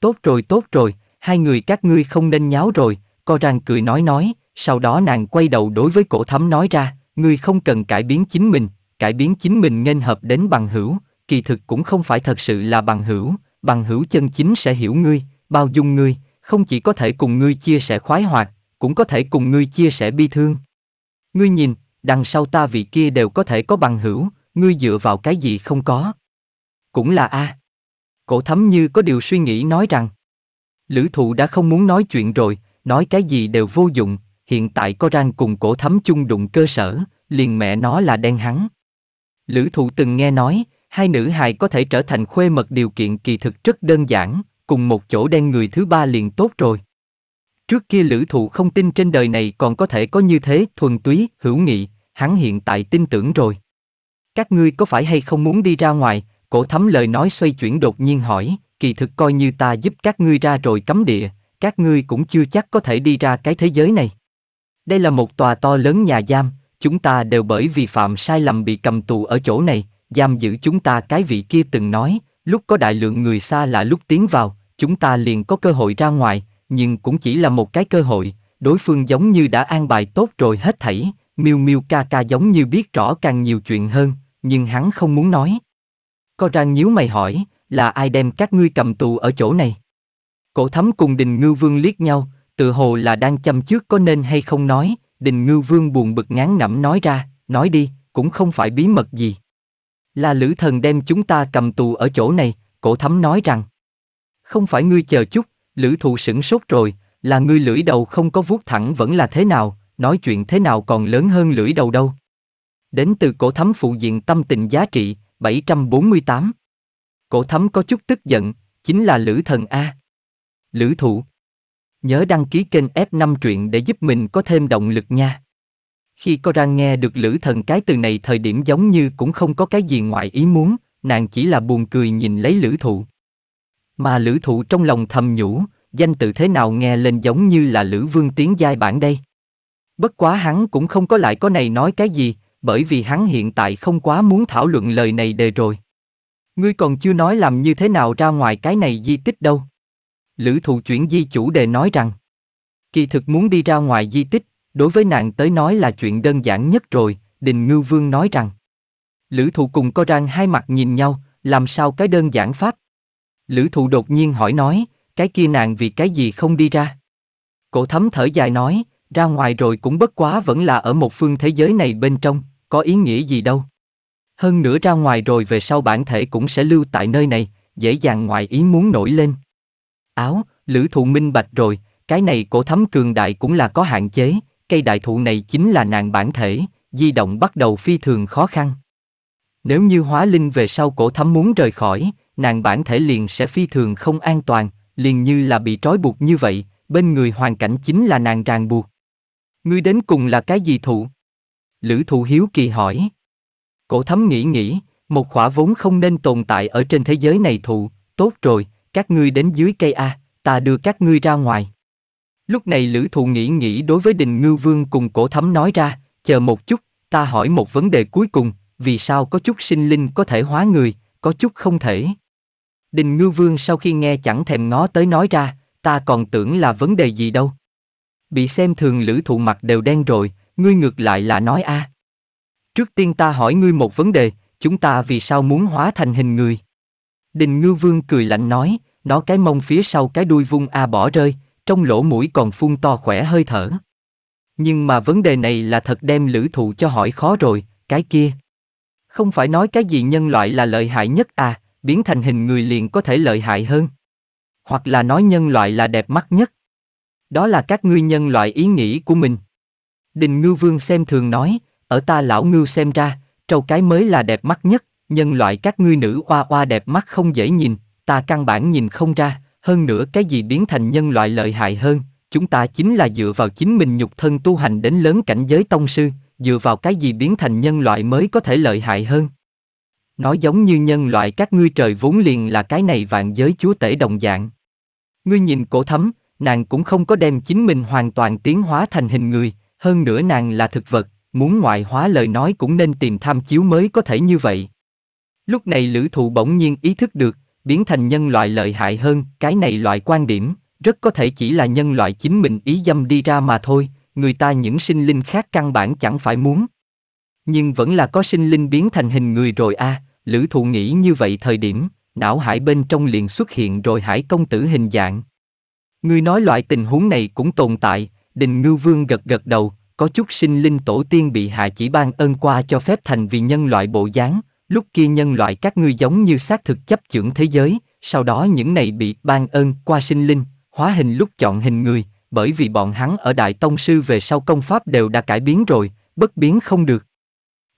Tốt rồi tốt rồi, hai người các ngươi không nên nháo rồi, co răng cười nói nói, sau đó nàng quay đầu đối với cổ thấm nói ra, ngươi không cần cải biến chính mình, cải biến chính mình nên hợp đến bằng hữu, kỳ thực cũng không phải thật sự là bằng hữu, bằng hữu chân chính sẽ hiểu ngươi, bao dung ngươi, không chỉ có thể cùng ngươi chia sẻ khoái hoạt, cũng có thể cùng ngươi chia sẻ bi thương. Ngươi nhìn, đằng sau ta vị kia đều có thể có bằng hữu, ngươi dựa vào cái gì không có. Cũng là a, à, Cổ thấm như có điều suy nghĩ nói rằng. Lữ thụ đã không muốn nói chuyện rồi, nói cái gì đều vô dụng, hiện tại có răng cùng cổ thấm chung đụng cơ sở, liền mẹ nó là đen hắn. Lữ thụ từng nghe nói, hai nữ hài có thể trở thành khuê mật điều kiện kỳ thực rất đơn giản, cùng một chỗ đen người thứ ba liền tốt rồi. Trước kia lữ thụ không tin trên đời này còn có thể có như thế thuần túy, hữu nghị, hắn hiện tại tin tưởng rồi. Các ngươi có phải hay không muốn đi ra ngoài, Cổ thấm lời nói xoay chuyển đột nhiên hỏi, kỳ thực coi như ta giúp các ngươi ra rồi cấm địa, các ngươi cũng chưa chắc có thể đi ra cái thế giới này. Đây là một tòa to lớn nhà giam, chúng ta đều bởi vì phạm sai lầm bị cầm tù ở chỗ này, giam giữ chúng ta cái vị kia từng nói, lúc có đại lượng người xa là lúc tiến vào, chúng ta liền có cơ hội ra ngoài, nhưng cũng chỉ là một cái cơ hội, đối phương giống như đã an bài tốt rồi hết thảy, miêu miêu ca ca giống như biết rõ càng nhiều chuyện hơn, nhưng hắn không muốn nói. Có rang nhíu mày hỏi, là ai đem các ngươi cầm tù ở chỗ này? Cổ thấm cùng đình ngư vương liếc nhau, tự hồ là đang chăm trước có nên hay không nói, đình ngư vương buồn bực ngán ngẩm nói ra, nói đi, cũng không phải bí mật gì. Là lữ thần đem chúng ta cầm tù ở chỗ này, cổ thấm nói rằng. Không phải ngươi chờ chút, lữ thụ sửng sốt rồi, là ngươi lưỡi đầu không có vuốt thẳng vẫn là thế nào, nói chuyện thế nào còn lớn hơn lưỡi đầu đâu. Đến từ cổ thấm phụ diện tâm tình giá trị, 748 Cổ thấm có chút tức giận, chính là Lữ Thần A. Lữ Thụ Nhớ đăng ký kênh F5 truyện để giúp mình có thêm động lực nha. Khi cô ra nghe được Lữ Thần cái từ này thời điểm giống như cũng không có cái gì ngoài ý muốn, nàng chỉ là buồn cười nhìn lấy Lữ Thụ. Mà Lữ Thụ trong lòng thầm nhủ, danh tự thế nào nghe lên giống như là Lữ Vương tiến giai bản đây. Bất quá hắn cũng không có lại có này nói cái gì, bởi vì hắn hiện tại không quá muốn thảo luận lời này đề rồi. Ngươi còn chưa nói làm như thế nào ra ngoài cái này di tích đâu. Lữ thụ chuyển di chủ đề nói rằng, kỳ thực muốn đi ra ngoài di tích, đối với nàng tới nói là chuyện đơn giản nhất rồi, Đình Ngư Vương nói rằng. Lữ thụ cùng co rang hai mặt nhìn nhau, làm sao cái đơn giản phát. Lữ thụ đột nhiên hỏi nói, cái kia nàng vì cái gì không đi ra. Cổ thấm thở dài nói, ra ngoài rồi cũng bất quá vẫn là ở một phương thế giới này bên trong, có ý nghĩa gì đâu. Hơn nữa ra ngoài rồi về sau bản thể cũng sẽ lưu tại nơi này, dễ dàng ngoài ý muốn nổi lên. Áo, lữ thụ minh bạch rồi, cái này cổ thấm cường đại cũng là có hạn chế, cây đại thụ này chính là nàng bản thể, di động bắt đầu phi thường khó khăn. Nếu như hóa linh về sau cổ thấm muốn rời khỏi, nàng bản thể liền sẽ phi thường không an toàn, liền như là bị trói buộc như vậy, bên người hoàn cảnh chính là nàng ràng buộc. Ngươi đến cùng là cái gì thụ? Lữ thụ hiếu kỳ hỏi. Cổ thấm nghĩ nghĩ, một khỏa vốn không nên tồn tại ở trên thế giới này thụ, tốt rồi, các ngươi đến dưới cây A, ta đưa các ngươi ra ngoài. Lúc này lữ thụ nghĩ nghĩ đối với đình ngư vương cùng cổ thấm nói ra, chờ một chút, ta hỏi một vấn đề cuối cùng, vì sao có chút sinh linh có thể hóa người, có chút không thể. Đình ngư vương sau khi nghe chẳng thèm ngó tới nói ra, ta còn tưởng là vấn đề gì đâu, bị xem thường lữ thụ mặt đều đen rồi, ngươi ngược lại là nói a. Trước tiên ta hỏi ngươi một vấn đề, chúng ta vì sao muốn hóa thành hình người? Đình ngư vương cười lạnh nói, nó cái mông phía sau cái đuôi vung a bỏ rơi, trong lỗ mũi còn phun to khỏe hơi thở. Nhưng mà vấn đề này là thật đem lữ thụ cho hỏi khó rồi, cái kia. Không phải nói cái gì nhân loại là lợi hại nhất à, biến thành hình người liền có thể lợi hại hơn. Hoặc là nói nhân loại là đẹp mắt nhất đó là các ngươi nhân loại ý nghĩ của mình. Đình Ngư Vương xem thường nói, ở ta lão Ngư xem ra, trâu cái mới là đẹp mắt nhất, nhân loại các ngươi nữ oa oa đẹp mắt không dễ nhìn, ta căn bản nhìn không ra, hơn nữa cái gì biến thành nhân loại lợi hại hơn, chúng ta chính là dựa vào chính mình nhục thân tu hành đến lớn cảnh giới tông sư, dựa vào cái gì biến thành nhân loại mới có thể lợi hại hơn. Nói giống như nhân loại các ngươi trời vốn liền là cái này vạn giới chúa tể đồng dạng. Ngươi nhìn cổ thấm, nàng cũng không có đem chính mình hoàn toàn tiến hóa thành hình người, hơn nữa nàng là thực vật, muốn ngoại hóa lời nói cũng nên tìm tham chiếu mới có thể như vậy. Lúc này lữ thụ bỗng nhiên ý thức được, biến thành nhân loại lợi hại hơn, cái này loại quan điểm, rất có thể chỉ là nhân loại chính mình ý dâm đi ra mà thôi, người ta những sinh linh khác căn bản chẳng phải muốn. Nhưng vẫn là có sinh linh biến thành hình người rồi a lữ thụ nghĩ như vậy thời điểm, não hải bên trong liền xuất hiện rồi hải công tử hình dạng, Ngươi nói loại tình huống này cũng tồn tại, Đình Ngư Vương gật gật đầu, có chút sinh linh tổ tiên bị hạ chỉ ban ơn qua cho phép thành vì nhân loại bộ dáng, lúc kia nhân loại các ngươi giống như xác thực chấp chưởng thế giới, sau đó những này bị ban ơn qua sinh linh, hóa hình lúc chọn hình người, bởi vì bọn hắn ở Đại Tông Sư về sau công pháp đều đã cải biến rồi, bất biến không được.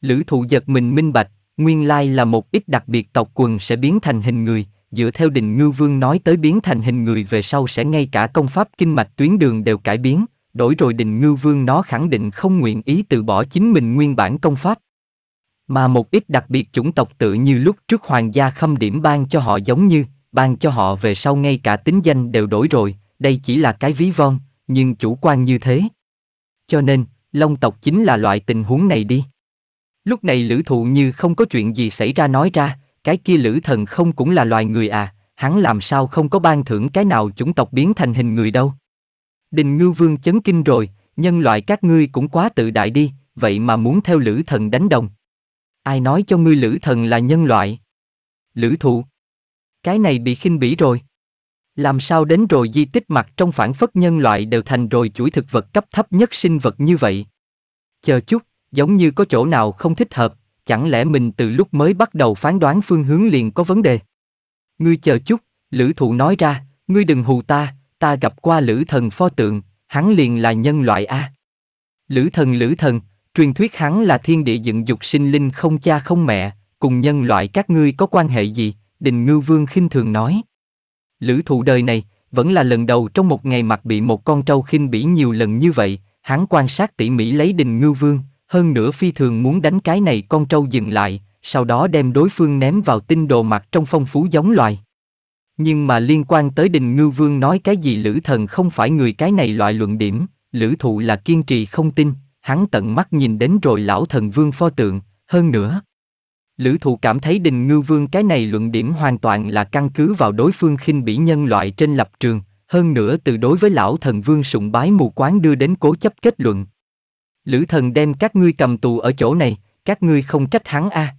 Lữ thụ giật mình minh bạch, nguyên lai là một ít đặc biệt tộc quần sẽ biến thành hình người, dựa theo đình ngư vương nói tới biến thành hình người về sau sẽ ngay cả công pháp kinh mạch tuyến đường đều cải biến, đổi rồi đình ngư vương nó khẳng định không nguyện ý từ bỏ chính mình nguyên bản công pháp. Mà một ít đặc biệt chủng tộc tự như lúc trước hoàng gia khâm điểm ban cho họ giống như, ban cho họ về sau ngay cả tính danh đều đổi rồi, đây chỉ là cái ví von, nhưng chủ quan như thế. Cho nên, long tộc chính là loại tình huống này đi. Lúc này lữ thụ như không có chuyện gì xảy ra nói ra, cái kia lữ thần không cũng là loài người à, hắn làm sao không có ban thưởng cái nào chủng tộc biến thành hình người đâu. Đình ngư vương chấn kinh rồi, nhân loại các ngươi cũng quá tự đại đi, vậy mà muốn theo lữ thần đánh đồng. Ai nói cho ngươi lữ thần là nhân loại? Lữ thụ. Cái này bị khinh bỉ rồi. Làm sao đến rồi di tích mặt trong phản phất nhân loại đều thành rồi chuỗi thực vật cấp thấp nhất sinh vật như vậy? Chờ chút, giống như có chỗ nào không thích hợp, chẳng lẽ mình từ lúc mới bắt đầu phán đoán phương hướng liền có vấn đề? Ngươi chờ chút, lữ thụ nói ra, ngươi đừng hù ta, ta gặp qua lữ thần pho tượng, hắn liền là nhân loại A. Lữ thần lữ thần, truyền thuyết hắn là thiên địa dựng dục sinh linh không cha không mẹ, cùng nhân loại các ngươi có quan hệ gì, đình ngư vương khinh thường nói. Lữ thụ đời này, vẫn là lần đầu trong một ngày mặt bị một con trâu khinh bỉ nhiều lần như vậy, hắn quan sát tỉ mỉ lấy đình ngư vương. Hơn nữa phi thường muốn đánh cái này con trâu dừng lại, sau đó đem đối phương ném vào tinh đồ mặt trong phong phú giống loài. Nhưng mà liên quan tới đình ngư vương nói cái gì lữ thần không phải người cái này loại luận điểm, lữ thụ là kiên trì không tin, hắn tận mắt nhìn đến rồi lão thần vương pho tượng, hơn nữa. Lữ thụ cảm thấy đình ngư vương cái này luận điểm hoàn toàn là căn cứ vào đối phương khinh bỉ nhân loại trên lập trường, hơn nữa từ đối với lão thần vương sụng bái mù quán đưa đến cố chấp kết luận, Lữ thần đem các ngươi cầm tù ở chỗ này, các ngươi không trách hắn a. À.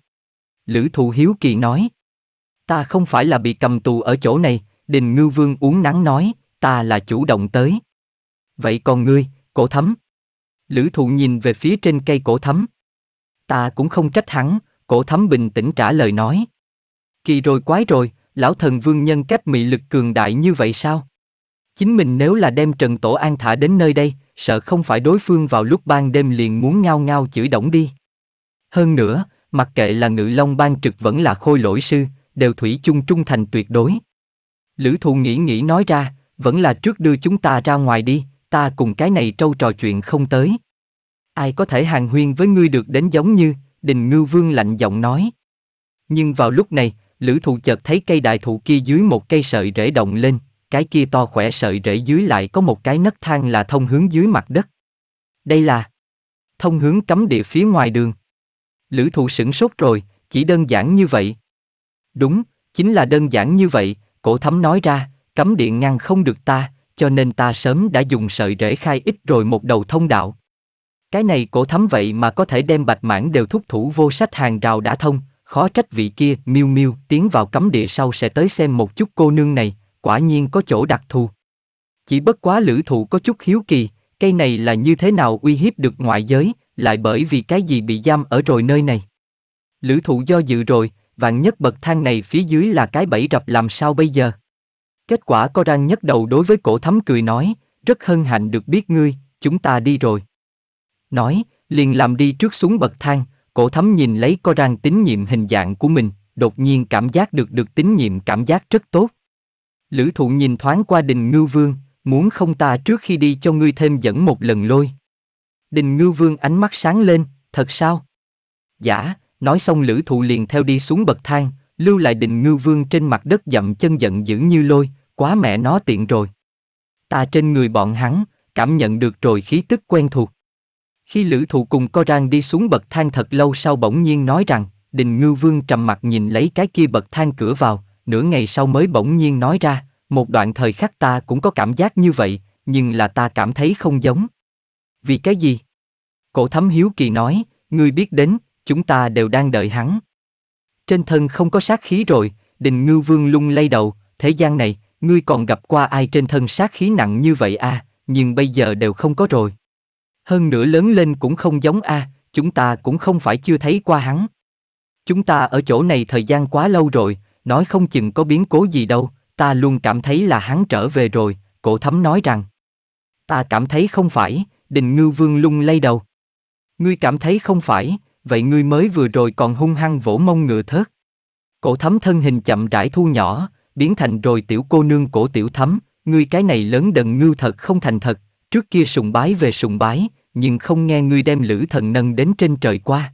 Lữ thụ hiếu kỳ nói. Ta không phải là bị cầm tù ở chỗ này, đình ngư vương uống nắng nói, ta là chủ động tới. Vậy còn ngươi, cổ thấm. Lữ thụ nhìn về phía trên cây cổ thấm. Ta cũng không trách hắn, cổ thấm bình tĩnh trả lời nói. Kỳ rồi quái rồi, lão thần vương nhân cách mị lực cường đại như vậy sao? Chính mình nếu là đem Trần Tổ An thả đến nơi đây, sợ không phải đối phương vào lúc ban đêm liền muốn ngao ngao chửi động đi. Hơn nữa, mặc kệ là ngự long ban trực vẫn là khôi lỗi sư, đều thủy chung trung thành tuyệt đối. Lữ thụ nghĩ nghĩ nói ra, vẫn là trước đưa chúng ta ra ngoài đi, ta cùng cái này trâu trò chuyện không tới. Ai có thể hàng huyên với ngươi được đến giống như, đình ngư vương lạnh giọng nói. Nhưng vào lúc này, lữ thụ chợt thấy cây đại thụ kia dưới một cây sợi rễ động lên, cái kia to khỏe sợi rễ dưới lại có một cái nấc thang là thông hướng dưới mặt đất. Đây là thông hướng cấm địa phía ngoài đường. Lữ thụ sửng sốt rồi, chỉ đơn giản như vậy. Đúng, chính là đơn giản như vậy, cổ thấm nói ra, cấm địa ngăn không được ta, cho nên ta sớm đã dùng sợi rễ khai ít rồi một đầu thông đạo. Cái này cổ thấm vậy mà có thể đem bạch mãn đều thúc thủ vô sách hàng rào đã thông, khó trách vị kia miêu miêu tiến vào cấm địa sau sẽ tới xem một chút cô nương này quả nhiên có chỗ đặc thù. Chỉ bất quá lữ thụ có chút hiếu kỳ, cây này là như thế nào uy hiếp được ngoại giới, lại bởi vì cái gì bị giam ở rồi nơi này. Lữ thụ do dự rồi, vạn nhất bậc thang này phía dưới là cái bẫy rập làm sao bây giờ? Kết quả có răng nhấc đầu đối với cổ thấm cười nói, rất hân hạnh được biết ngươi, chúng ta đi rồi. Nói, liền làm đi trước xuống bậc thang, cổ thấm nhìn lấy có răng tín nhiệm hình dạng của mình, đột nhiên cảm giác được được tín nhiệm cảm giác rất tốt. Lữ thụ nhìn thoáng qua đình ngư vương, muốn không ta trước khi đi cho ngươi thêm dẫn một lần lôi. Đình ngư vương ánh mắt sáng lên, thật sao? Dạ. nói xong lữ thụ liền theo đi xuống bậc thang, lưu lại đình ngư vương trên mặt đất dậm chân giận dữ như lôi, quá mẹ nó tiện rồi. Ta trên người bọn hắn, cảm nhận được rồi khí tức quen thuộc. Khi lữ thụ cùng co rang đi xuống bậc thang thật lâu sau bỗng nhiên nói rằng, đình ngư vương trầm mặt nhìn lấy cái kia bậc thang cửa vào, nửa ngày sau mới bỗng nhiên nói ra, một đoạn thời khắc ta cũng có cảm giác như vậy, nhưng là ta cảm thấy không giống. Vì cái gì? Cổ thấm hiếu kỳ nói, ngươi biết đến, chúng ta đều đang đợi hắn. Trên thân không có sát khí rồi, đình ngư vương lung lay đầu, thế gian này, ngươi còn gặp qua ai trên thân sát khí nặng như vậy à, nhưng bây giờ đều không có rồi. Hơn nữa lớn lên cũng không giống a, à, chúng ta cũng không phải chưa thấy qua hắn. Chúng ta ở chỗ này thời gian quá lâu rồi, nói không chừng có biến cố gì đâu, ta luôn cảm thấy là hắn trở về rồi, cổ thấm nói rằng. Ta cảm thấy không phải, đình ngư vương lung lay đầu. Ngươi cảm thấy không phải, vậy ngươi mới vừa rồi còn hung hăng vỗ mông ngựa thớt. Cổ thấm thân hình chậm rãi thu nhỏ, biến thành rồi tiểu cô nương cổ tiểu thấm, ngươi cái này lớn đần ngư thật không thành thật, trước kia sùng bái về sùng bái, nhưng không nghe ngươi đem lữ thần nâng đến trên trời qua.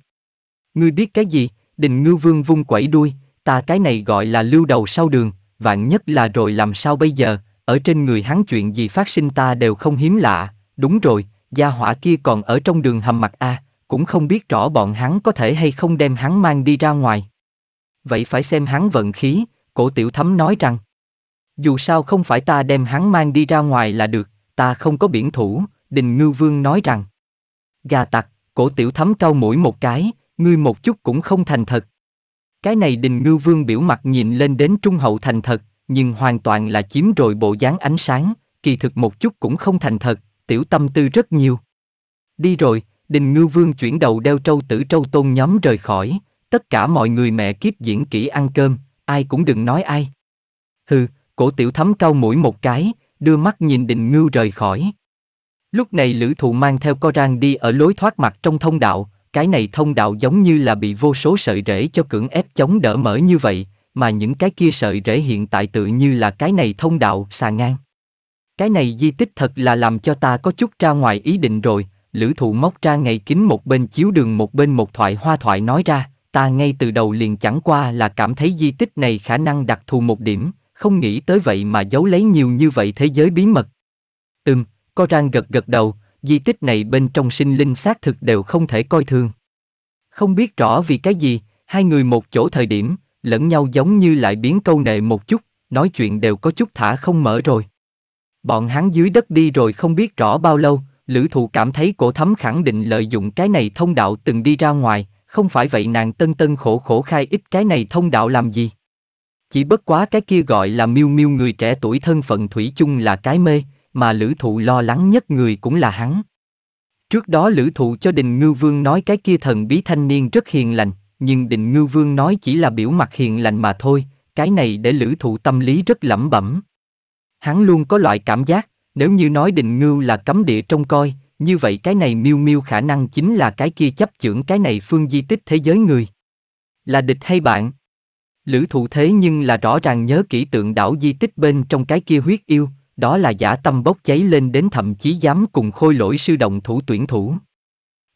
Ngươi biết cái gì, đình Ngư vương vung quẩy đuôi, ta cái này gọi là lưu đầu sau đường, vạn nhất là rồi làm sao bây giờ, ở trên người hắn chuyện gì phát sinh ta đều không hiếm lạ, đúng rồi, gia hỏa kia còn ở trong đường hầm mặt a, cũng không biết rõ bọn hắn có thể hay không đem hắn mang đi ra ngoài. Vậy phải xem hắn vận khí, cổ tiểu thấm nói rằng, dù sao không phải ta đem hắn mang đi ra ngoài là được, ta không có biển thủ, đình ngư vương nói rằng, gà tặc, cổ tiểu thấm cau mũi một cái, ngươi một chút cũng không thành thật. Cái này đình ngư vương biểu mặt nhìn lên đến trung hậu thành thật, nhưng hoàn toàn là chiếm rồi bộ dáng ánh sáng, kỳ thực một chút cũng không thành thật, tiểu tâm tư rất nhiều. Đi rồi, đình ngư vương chuyển đầu đeo trâu tử trâu tôn nhóm rời khỏi, tất cả mọi người mẹ kiếp diễn kỹ ăn cơm, ai cũng đừng nói ai. Hừ, cổ tiểu thấm cau mũi một cái, đưa mắt nhìn đình ngư rời khỏi. Lúc này lữ thụ mang theo co rang đi ở lối thoát mặt trong thông đạo, cái này thông đạo giống như là bị vô số sợi rễ cho cưỡng ép chống đỡ mở như vậy, mà những cái kia sợi rễ hiện tại tự như là cái này thông đạo xà ngang. Cái này di tích thật là làm cho ta có chút ra ngoài ý định rồi, lữ thụ móc ra ngày kính một bên chiếu đường một bên một thoại hoa thoại nói ra, ta ngay từ đầu liền chẳng qua là cảm thấy di tích này khả năng đặc thù một điểm, không nghĩ tới vậy mà giấu lấy nhiều như vậy thế giới bí mật. Ừm, Coran gật gật đầu, di tích này bên trong sinh linh xác thực đều không thể coi thường. Không biết rõ vì cái gì, hai người một chỗ thời điểm, lẫn nhau giống như lại biến câu nệ một chút, nói chuyện đều có chút thả không mở rồi. Bọn hắn dưới đất đi rồi không biết rõ bao lâu, lữ thụ cảm thấy cổ thấm khẳng định lợi dụng cái này thông đạo từng đi ra ngoài, không phải vậy nàng tân tân khổ khổ khai ít cái này thông đạo làm gì. Chỉ bất quá cái kia gọi là miêu miêu người trẻ tuổi thân phận Thủy chung là cái mê, mà lữ thụ lo lắng nhất người cũng là hắn. Trước đó lữ thụ cho Đình Ngư Vương nói cái kia thần bí thanh niên rất hiền lành, nhưng Đình Ngư Vương nói chỉ là biểu mặt hiền lành mà thôi, cái này để lữ thụ tâm lý rất lẩm bẩm. Hắn luôn có loại cảm giác, nếu như nói Đình ngư là cấm địa trong coi, như vậy cái này miêu miêu khả năng chính là cái kia chấp chưởng cái này phương di tích thế giới người. Là địch hay bạn? Lữ thụ thế nhưng là rõ ràng nhớ kỹ tượng đảo di tích bên trong cái kia huyết yêu, đó là giả tâm bốc cháy lên đến thậm chí dám cùng khôi lỗi sư đồng thủ tuyển thủ.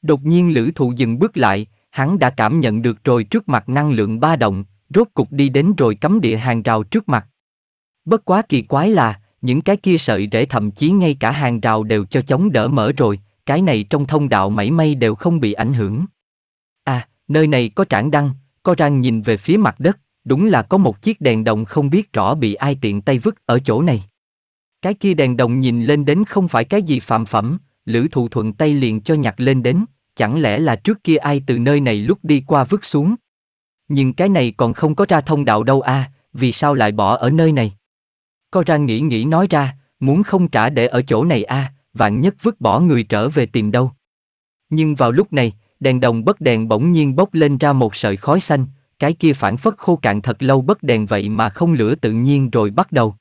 Đột nhiên lữ thụ dừng bước lại, hắn đã cảm nhận được rồi trước mặt năng lượng ba động, rốt cục đi đến rồi cấm địa hàng rào trước mặt. Bất quá kỳ quái là, những cái kia sợi rễ thậm chí ngay cả hàng rào đều cho chống đỡ mở rồi, cái này trong thông đạo mảy may đều không bị ảnh hưởng. À, nơi này có trảng đăng, có răng nhìn về phía mặt đất, đúng là có một chiếc đèn đồng không biết rõ bị ai tiện tay vứt ở chỗ này. Cái kia đèn đồng nhìn lên đến không phải cái gì phạm phẩm, lữ thụ thuận tay liền cho nhặt lên đến, chẳng lẽ là trước kia ai từ nơi này lúc đi qua vứt xuống. Nhưng cái này còn không có ra thông đạo đâu a à, vì sao lại bỏ ở nơi này? Có ra nghĩ nghĩ nói ra, muốn không trả để ở chỗ này a à, vạn nhất vứt bỏ người trở về tìm đâu. Nhưng vào lúc này, đèn đồng bất đèn bỗng nhiên bốc lên ra một sợi khói xanh, cái kia phản phất khô cạn thật lâu bất đèn vậy mà không lửa tự nhiên rồi bắt đầu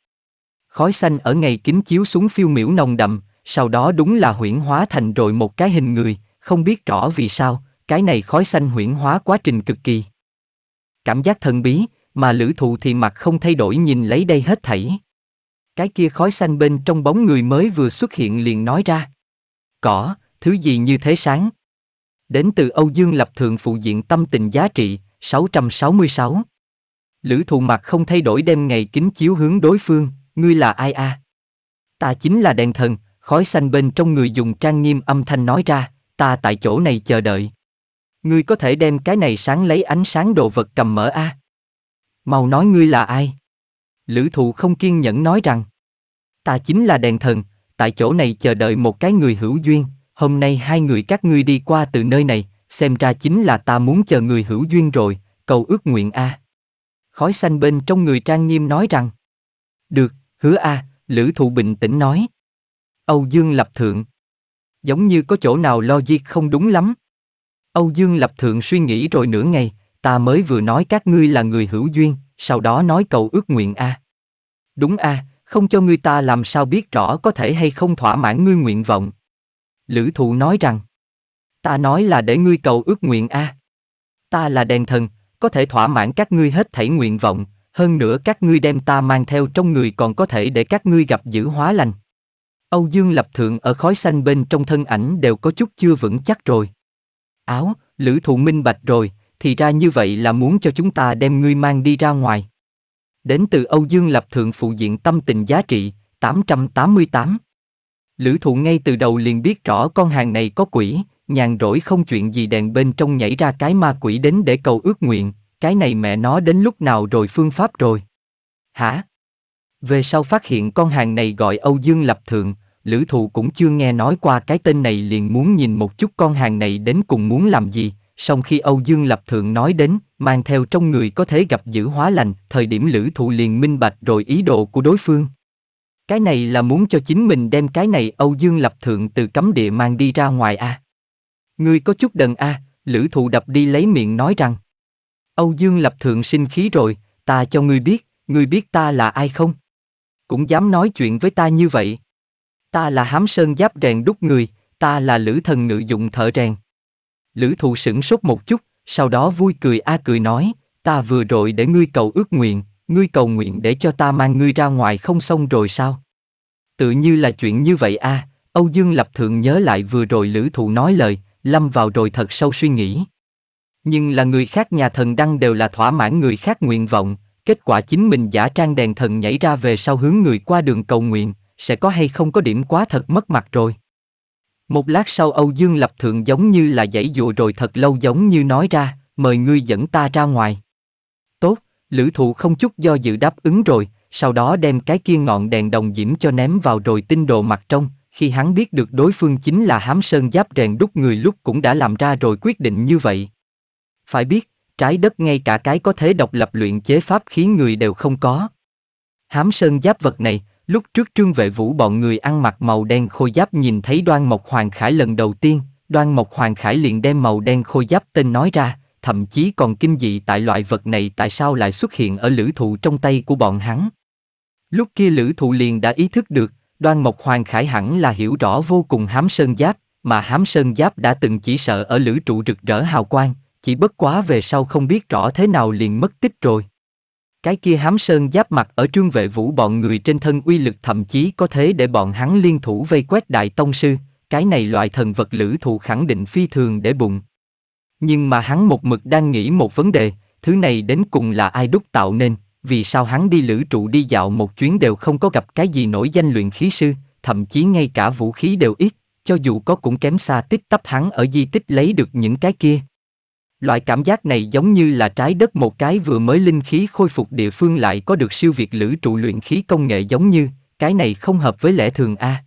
khói xanh ở ngày kính chiếu xuống phiêu miễu nồng đậm, sau đó đúng là huyễn hóa thành rồi một cái hình người, không biết rõ vì sao, cái này khói xanh huyễn hóa quá trình cực kỳ. Cảm giác thần bí, mà lữ thụ thì mặt không thay đổi nhìn lấy đây hết thảy. Cái kia khói xanh bên trong bóng người mới vừa xuất hiện liền nói ra. Cỏ, thứ gì như thế sáng? Đến từ Âu Dương Lập Thượng phụ diện tâm tình giá trị, 666. Lữ thụ mặt không thay đổi đem ngày kính chiếu hướng đối phương, ngươi là ai a? À? Ta chính là đèn thần, khói xanh bên trong người dùng trang nghiêm âm thanh nói ra, ta tại chỗ này chờ đợi. Ngươi có thể đem cái này sáng lấy ánh sáng đồ vật cầm mở a? À? Mau nói ngươi là ai? Lữ thụ không kiên nhẫn nói rằng, ta chính là đèn thần, tại chỗ này chờ đợi một cái người hữu duyên, hôm nay hai người các ngươi đi qua từ nơi này, xem ra chính là ta muốn chờ người hữu duyên rồi, cầu ước nguyện a. À. Khói xanh bên trong người trang nghiêm nói rằng, được, Hứa a, à, Lữ Thụ bình tĩnh nói. Âu Dương Lập Thượng. Giống như có chỗ nào lo diệt không đúng lắm. Âu Dương Lập Thượng suy nghĩ rồi nửa ngày, ta mới vừa nói các ngươi là người hữu duyên, sau đó nói cầu ước nguyện a. À. Đúng a, à, không cho ngươi ta làm sao biết rõ có thể hay không thỏa mãn ngươi nguyện vọng. Lữ thụ nói rằng, ta nói là để ngươi cầu ước nguyện a. À. Ta là đèn thần, có thể thỏa mãn các ngươi hết thảy nguyện vọng, hơn nữa các ngươi đem ta mang theo trong người còn có thể để các ngươi gặp dữ hóa lành. Âu Dương lập thượng ở khói xanh bên trong thân ảnh đều có chút chưa vững chắc rồi. Áo, lữ thụ minh bạch rồi, thì ra như vậy là muốn cho chúng ta đem ngươi mang đi ra ngoài. Đến từ Âu Dương lập thượng phụ diện tâm tình giá trị, 888. Lữ thụ ngay từ đầu liền biết rõ con hàng này có quỷ, nhàn rỗi không chuyện gì đèn bên trong nhảy ra cái ma quỷ đến để cầu ước nguyện, cái này mẹ nó đến lúc nào rồi phương pháp rồi? Hả? Về sau phát hiện con hàng này gọi Âu Dương Lập Thượng, Lữ Thụ cũng chưa nghe nói qua cái tên này liền muốn nhìn một chút con hàng này đến cùng muốn làm gì, sau khi Âu Dương Lập Thượng nói đến, mang theo trong người có thể gặp giữ hóa lành, thời điểm Lữ Thụ liền minh bạch rồi ý đồ của đối phương. Cái này là muốn cho chính mình đem cái này Âu Dương Lập Thượng từ cấm địa mang đi ra ngoài a à? Ngươi có chút đần a à? Lữ Thụ đập đi lấy miệng nói rằng. Âu Dương Lập Thượng sinh khí rồi, ta cho ngươi biết, ngươi biết ta là ai không? Cũng dám nói chuyện với ta như vậy. Ta là hám sơn giáp rèn đúc người, ta là lữ thần ngự dụng thợ rèn. Lữ thụ sửng sốt một chút, sau đó vui cười a cười nói, ta vừa rồi để ngươi cầu ước nguyện, ngươi cầu nguyện để cho ta mang ngươi ra ngoài không xong rồi sao? Tự như là chuyện như vậy a Âu Dương Lập Thượng nhớ lại vừa rồi lữ thụ nói lời, lâm vào rồi thật sâu suy nghĩ nhưng là người khác nhà thần đăng đều là thỏa mãn người khác nguyện vọng, kết quả chính mình giả trang đèn thần nhảy ra về sau hướng người qua đường cầu nguyện, sẽ có hay không có điểm quá thật mất mặt rồi. Một lát sau Âu Dương Lập Thượng giống như là dãy dụa rồi thật lâu giống như nói ra, mời ngươi dẫn ta ra ngoài. Tốt, lữ thụ không chút do dự đáp ứng rồi, sau đó đem cái kia ngọn đèn đồng diễm cho ném vào rồi tinh đồ mặt trong, khi hắn biết được đối phương chính là hám sơn giáp rèn đúc người lúc cũng đã làm ra rồi quyết định như vậy. Phải biết, trái đất ngay cả cái có thế độc lập luyện chế pháp khí người đều không có. Hám sơn giáp vật này, lúc trước trương vệ vũ bọn người ăn mặc màu đen khôi giáp nhìn thấy đoan mộc hoàng khải lần đầu tiên, đoan mộc hoàng khải liền đem màu đen khôi giáp tên nói ra, thậm chí còn kinh dị tại loại vật này tại sao lại xuất hiện ở lữ thụ trong tay của bọn hắn. Lúc kia lữ thụ liền đã ý thức được, đoan mộc hoàng khải hẳn là hiểu rõ vô cùng hám sơn giáp, mà hám sơn giáp đã từng chỉ sợ ở lữ trụ rực rỡ hào quang, chỉ bất quá về sau không biết rõ thế nào liền mất tích rồi. Cái kia hám sơn giáp mặt ở trương vệ vũ bọn người trên thân uy lực thậm chí có thế để bọn hắn liên thủ vây quét đại tông sư, cái này loại thần vật lữ thụ khẳng định phi thường để bụng. Nhưng mà hắn một mực đang nghĩ một vấn đề, thứ này đến cùng là ai đúc tạo nên, vì sao hắn đi lữ trụ đi dạo một chuyến đều không có gặp cái gì nổi danh luyện khí sư, thậm chí ngay cả vũ khí đều ít, cho dù có cũng kém xa tích tấp hắn ở di tích lấy được những cái kia, Loại cảm giác này giống như là trái đất một cái vừa mới linh khí khôi phục địa phương lại có được siêu việt lữ trụ luyện khí công nghệ giống như, cái này không hợp với lẽ thường a. À.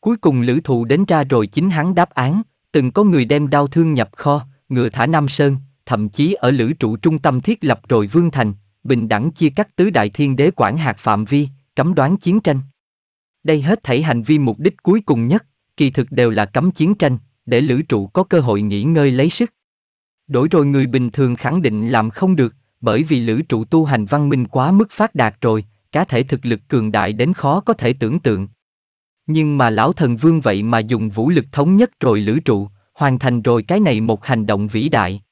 Cuối cùng lữ thụ đến ra rồi chính hắn đáp án, từng có người đem đau thương nhập kho, ngựa thả Nam Sơn, thậm chí ở lữ trụ trung tâm thiết lập rồi Vương Thành, bình đẳng chia cắt tứ đại thiên đế quản hạt phạm vi, cấm đoán chiến tranh. Đây hết thảy hành vi mục đích cuối cùng nhất, kỳ thực đều là cấm chiến tranh, để lữ trụ có cơ hội nghỉ ngơi lấy sức đổi rồi người bình thường khẳng định làm không được, bởi vì lữ trụ tu hành văn minh quá mức phát đạt rồi, cá thể thực lực cường đại đến khó có thể tưởng tượng. Nhưng mà lão thần vương vậy mà dùng vũ lực thống nhất rồi lữ trụ, hoàn thành rồi cái này một hành động vĩ đại.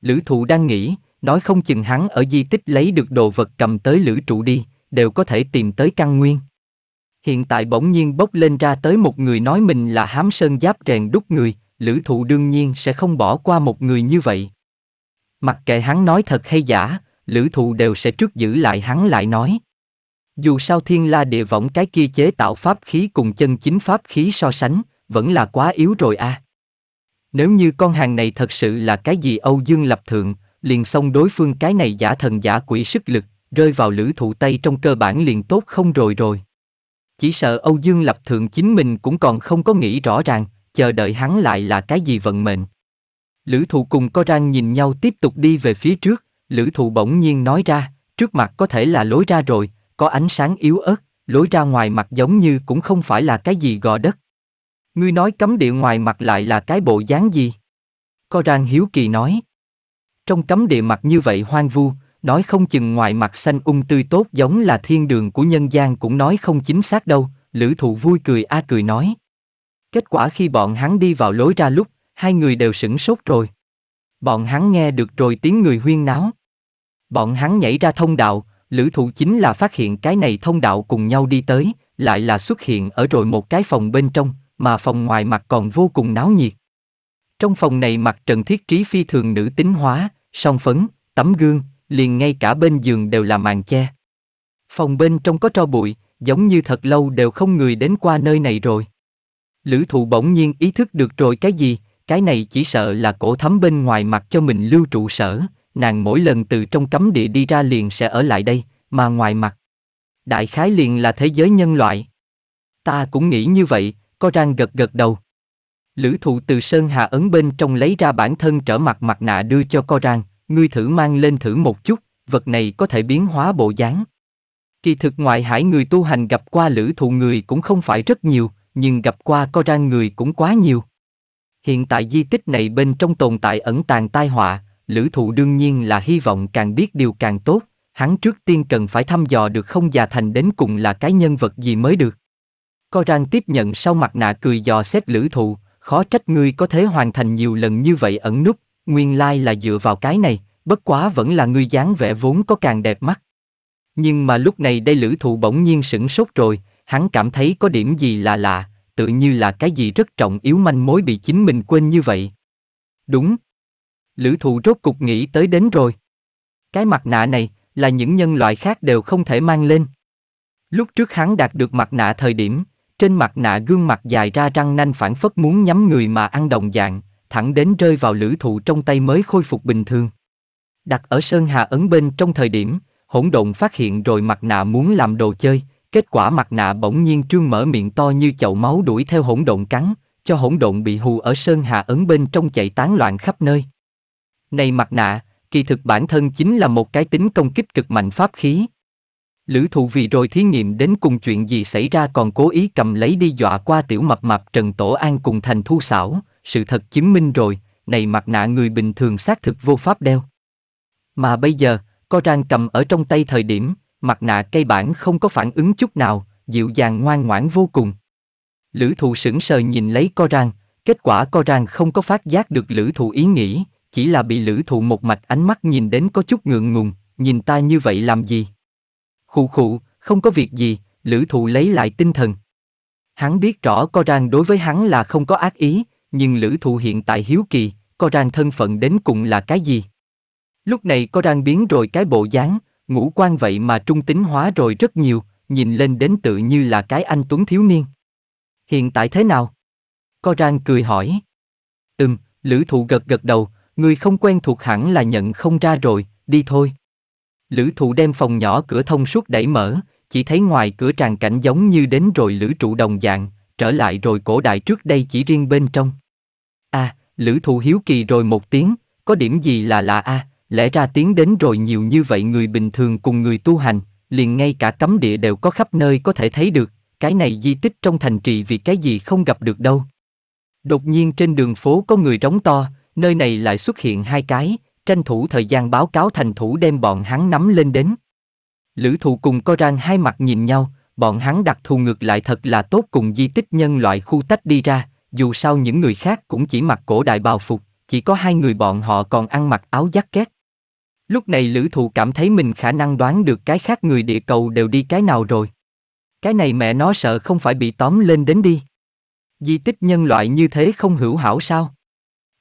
Lữ thụ đang nghĩ, nói không chừng hắn ở di tích lấy được đồ vật cầm tới lữ trụ đi, đều có thể tìm tới căn nguyên. Hiện tại bỗng nhiên bốc lên ra tới một người nói mình là hám sơn giáp rèn đúc người, lữ thụ đương nhiên sẽ không bỏ qua một người như vậy. Mặc kệ hắn nói thật hay giả, lữ thụ đều sẽ trước giữ lại hắn lại nói. Dù sao thiên la địa võng cái kia chế tạo pháp khí cùng chân chính pháp khí so sánh, vẫn là quá yếu rồi a. À. Nếu như con hàng này thật sự là cái gì Âu Dương lập thượng, liền xong đối phương cái này giả thần giả quỷ sức lực, rơi vào lữ thụ tay trong cơ bản liền tốt không rồi rồi. Chỉ sợ Âu Dương lập thượng chính mình cũng còn không có nghĩ rõ ràng, chờ đợi hắn lại là cái gì vận mệnh. Lữ thụ cùng có răng nhìn nhau tiếp tục đi về phía trước, lữ thụ bỗng nhiên nói ra, trước mặt có thể là lối ra rồi, có ánh sáng yếu ớt, lối ra ngoài mặt giống như cũng không phải là cái gì gò đất. Ngươi nói cấm địa ngoài mặt lại là cái bộ dáng gì? Có răng hiếu kỳ nói. Trong cấm địa mặt như vậy hoang vu, nói không chừng ngoài mặt xanh ung um tươi tốt giống là thiên đường của nhân gian cũng nói không chính xác đâu, lữ thụ vui cười a cười nói. Kết quả khi bọn hắn đi vào lối ra lúc, hai người đều sửng sốt rồi. Bọn hắn nghe được rồi tiếng người huyên náo. Bọn hắn nhảy ra thông đạo, lữ thụ chính là phát hiện cái này thông đạo cùng nhau đi tới, lại là xuất hiện ở rồi một cái phòng bên trong, mà phòng ngoài mặt còn vô cùng náo nhiệt. Trong phòng này mặt Trần Thiết Trí phi thường nữ tính hóa, song phấn, tấm gương, liền ngay cả bên giường đều là màn che. Phòng bên trong có tro bụi, giống như thật lâu đều không người đến qua nơi này rồi. Lữ thụ bỗng nhiên ý thức được rồi cái gì, cái này chỉ sợ là cổ thấm bên ngoài mặt cho mình lưu trụ sở, nàng mỗi lần từ trong cấm địa đi ra liền sẽ ở lại đây, mà ngoài mặt. Đại khái liền là thế giới nhân loại. Ta cũng nghĩ như vậy, có rang gật gật đầu. Lữ thụ từ Sơn Hà Ấn bên trong lấy ra bản thân trở mặt mặt nạ đưa cho co rang, ngươi thử mang lên thử một chút, vật này có thể biến hóa bộ dáng. Kỳ thực ngoại hải người tu hành gặp qua lữ thụ người cũng không phải rất nhiều, nhưng gặp qua có ra người cũng quá nhiều. Hiện tại di tích này bên trong tồn tại ẩn tàng tai họa, lữ thụ đương nhiên là hy vọng càng biết điều càng tốt, hắn trước tiên cần phải thăm dò được không già thành đến cùng là cái nhân vật gì mới được. Có rang tiếp nhận sau mặt nạ cười dò xét lữ thụ, khó trách ngươi có thể hoàn thành nhiều lần như vậy ẩn nút nguyên lai là dựa vào cái này, bất quá vẫn là ngươi dáng vẻ vốn có càng đẹp mắt. Nhưng mà lúc này đây lữ thụ bỗng nhiên sửng sốt rồi, hắn cảm thấy có điểm gì là lạ, tự như là cái gì rất trọng yếu manh mối bị chính mình quên như vậy. Đúng. Lữ thụ rốt cục nghĩ tới đến rồi. Cái mặt nạ này là những nhân loại khác đều không thể mang lên. Lúc trước hắn đạt được mặt nạ thời điểm, trên mặt nạ gương mặt dài ra răng nanh phản phất muốn nhắm người mà ăn đồng dạng, thẳng đến rơi vào lữ thụ trong tay mới khôi phục bình thường. Đặt ở Sơn Hà Ấn bên trong thời điểm, hỗn độn phát hiện rồi mặt nạ muốn làm đồ chơi, Kết quả mặt nạ bỗng nhiên trương mở miệng to như chậu máu đuổi theo hỗn độn cắn, cho hỗn độn bị hù ở sơn hà ấn bên trong chạy tán loạn khắp nơi. Này mặt nạ, kỳ thực bản thân chính là một cái tính công kích cực mạnh pháp khí. Lữ thụ vì rồi thí nghiệm đến cùng chuyện gì xảy ra còn cố ý cầm lấy đi dọa qua tiểu mập mập Trần Tổ An cùng thành thu xảo, sự thật chứng minh rồi, này mặt nạ người bình thường xác thực vô pháp đeo. Mà bây giờ, co rang cầm ở trong tay thời điểm, mặt nạ cây bản không có phản ứng chút nào, dịu dàng ngoan ngoãn vô cùng. Lữ thụ sững sờ nhìn lấy co rang, kết quả co rang không có phát giác được lữ thụ ý nghĩ, chỉ là bị lữ thụ một mạch ánh mắt nhìn đến có chút ngượng ngùng, nhìn ta như vậy làm gì? Khụ khụ, không có việc gì, lữ thụ lấy lại tinh thần. Hắn biết rõ co rang đối với hắn là không có ác ý, nhưng lữ thụ hiện tại hiếu kỳ, co rang thân phận đến cùng là cái gì? Lúc này co rang biến rồi cái bộ dáng, ngũ quan vậy mà trung tính hóa rồi rất nhiều, nhìn lên đến tự như là cái anh tuấn thiếu niên. Hiện tại thế nào? Co rang cười hỏi. Ừm, lữ thụ gật gật đầu, người không quen thuộc hẳn là nhận không ra rồi, đi thôi. Lữ thụ đem phòng nhỏ cửa thông suốt đẩy mở, chỉ thấy ngoài cửa tràn cảnh giống như đến rồi lữ trụ đồng dạng, trở lại rồi cổ đại trước đây chỉ riêng bên trong. A, à, lữ thụ hiếu kỳ rồi một tiếng, có điểm gì là lạ a à, lẽ ra tiến đến rồi nhiều như vậy người bình thường cùng người tu hành, liền ngay cả cấm địa đều có khắp nơi có thể thấy được, cái này di tích trong thành trì vì cái gì không gặp được đâu. Đột nhiên trên đường phố có người trống to, nơi này lại xuất hiện hai cái, tranh thủ thời gian báo cáo thành thủ đem bọn hắn nắm lên đến. Lữ thụ cùng co rang hai mặt nhìn nhau, bọn hắn đặc thù ngược lại thật là tốt cùng di tích nhân loại khu tách đi ra, dù sao những người khác cũng chỉ mặc cổ đại bào phục, chỉ có hai người bọn họ còn ăn mặc áo giắt két. Lúc này lữ thụ cảm thấy mình khả năng đoán được cái khác người địa cầu đều đi cái nào rồi. Cái này mẹ nó sợ không phải bị tóm lên đến đi. Di tích nhân loại như thế không hữu hảo sao?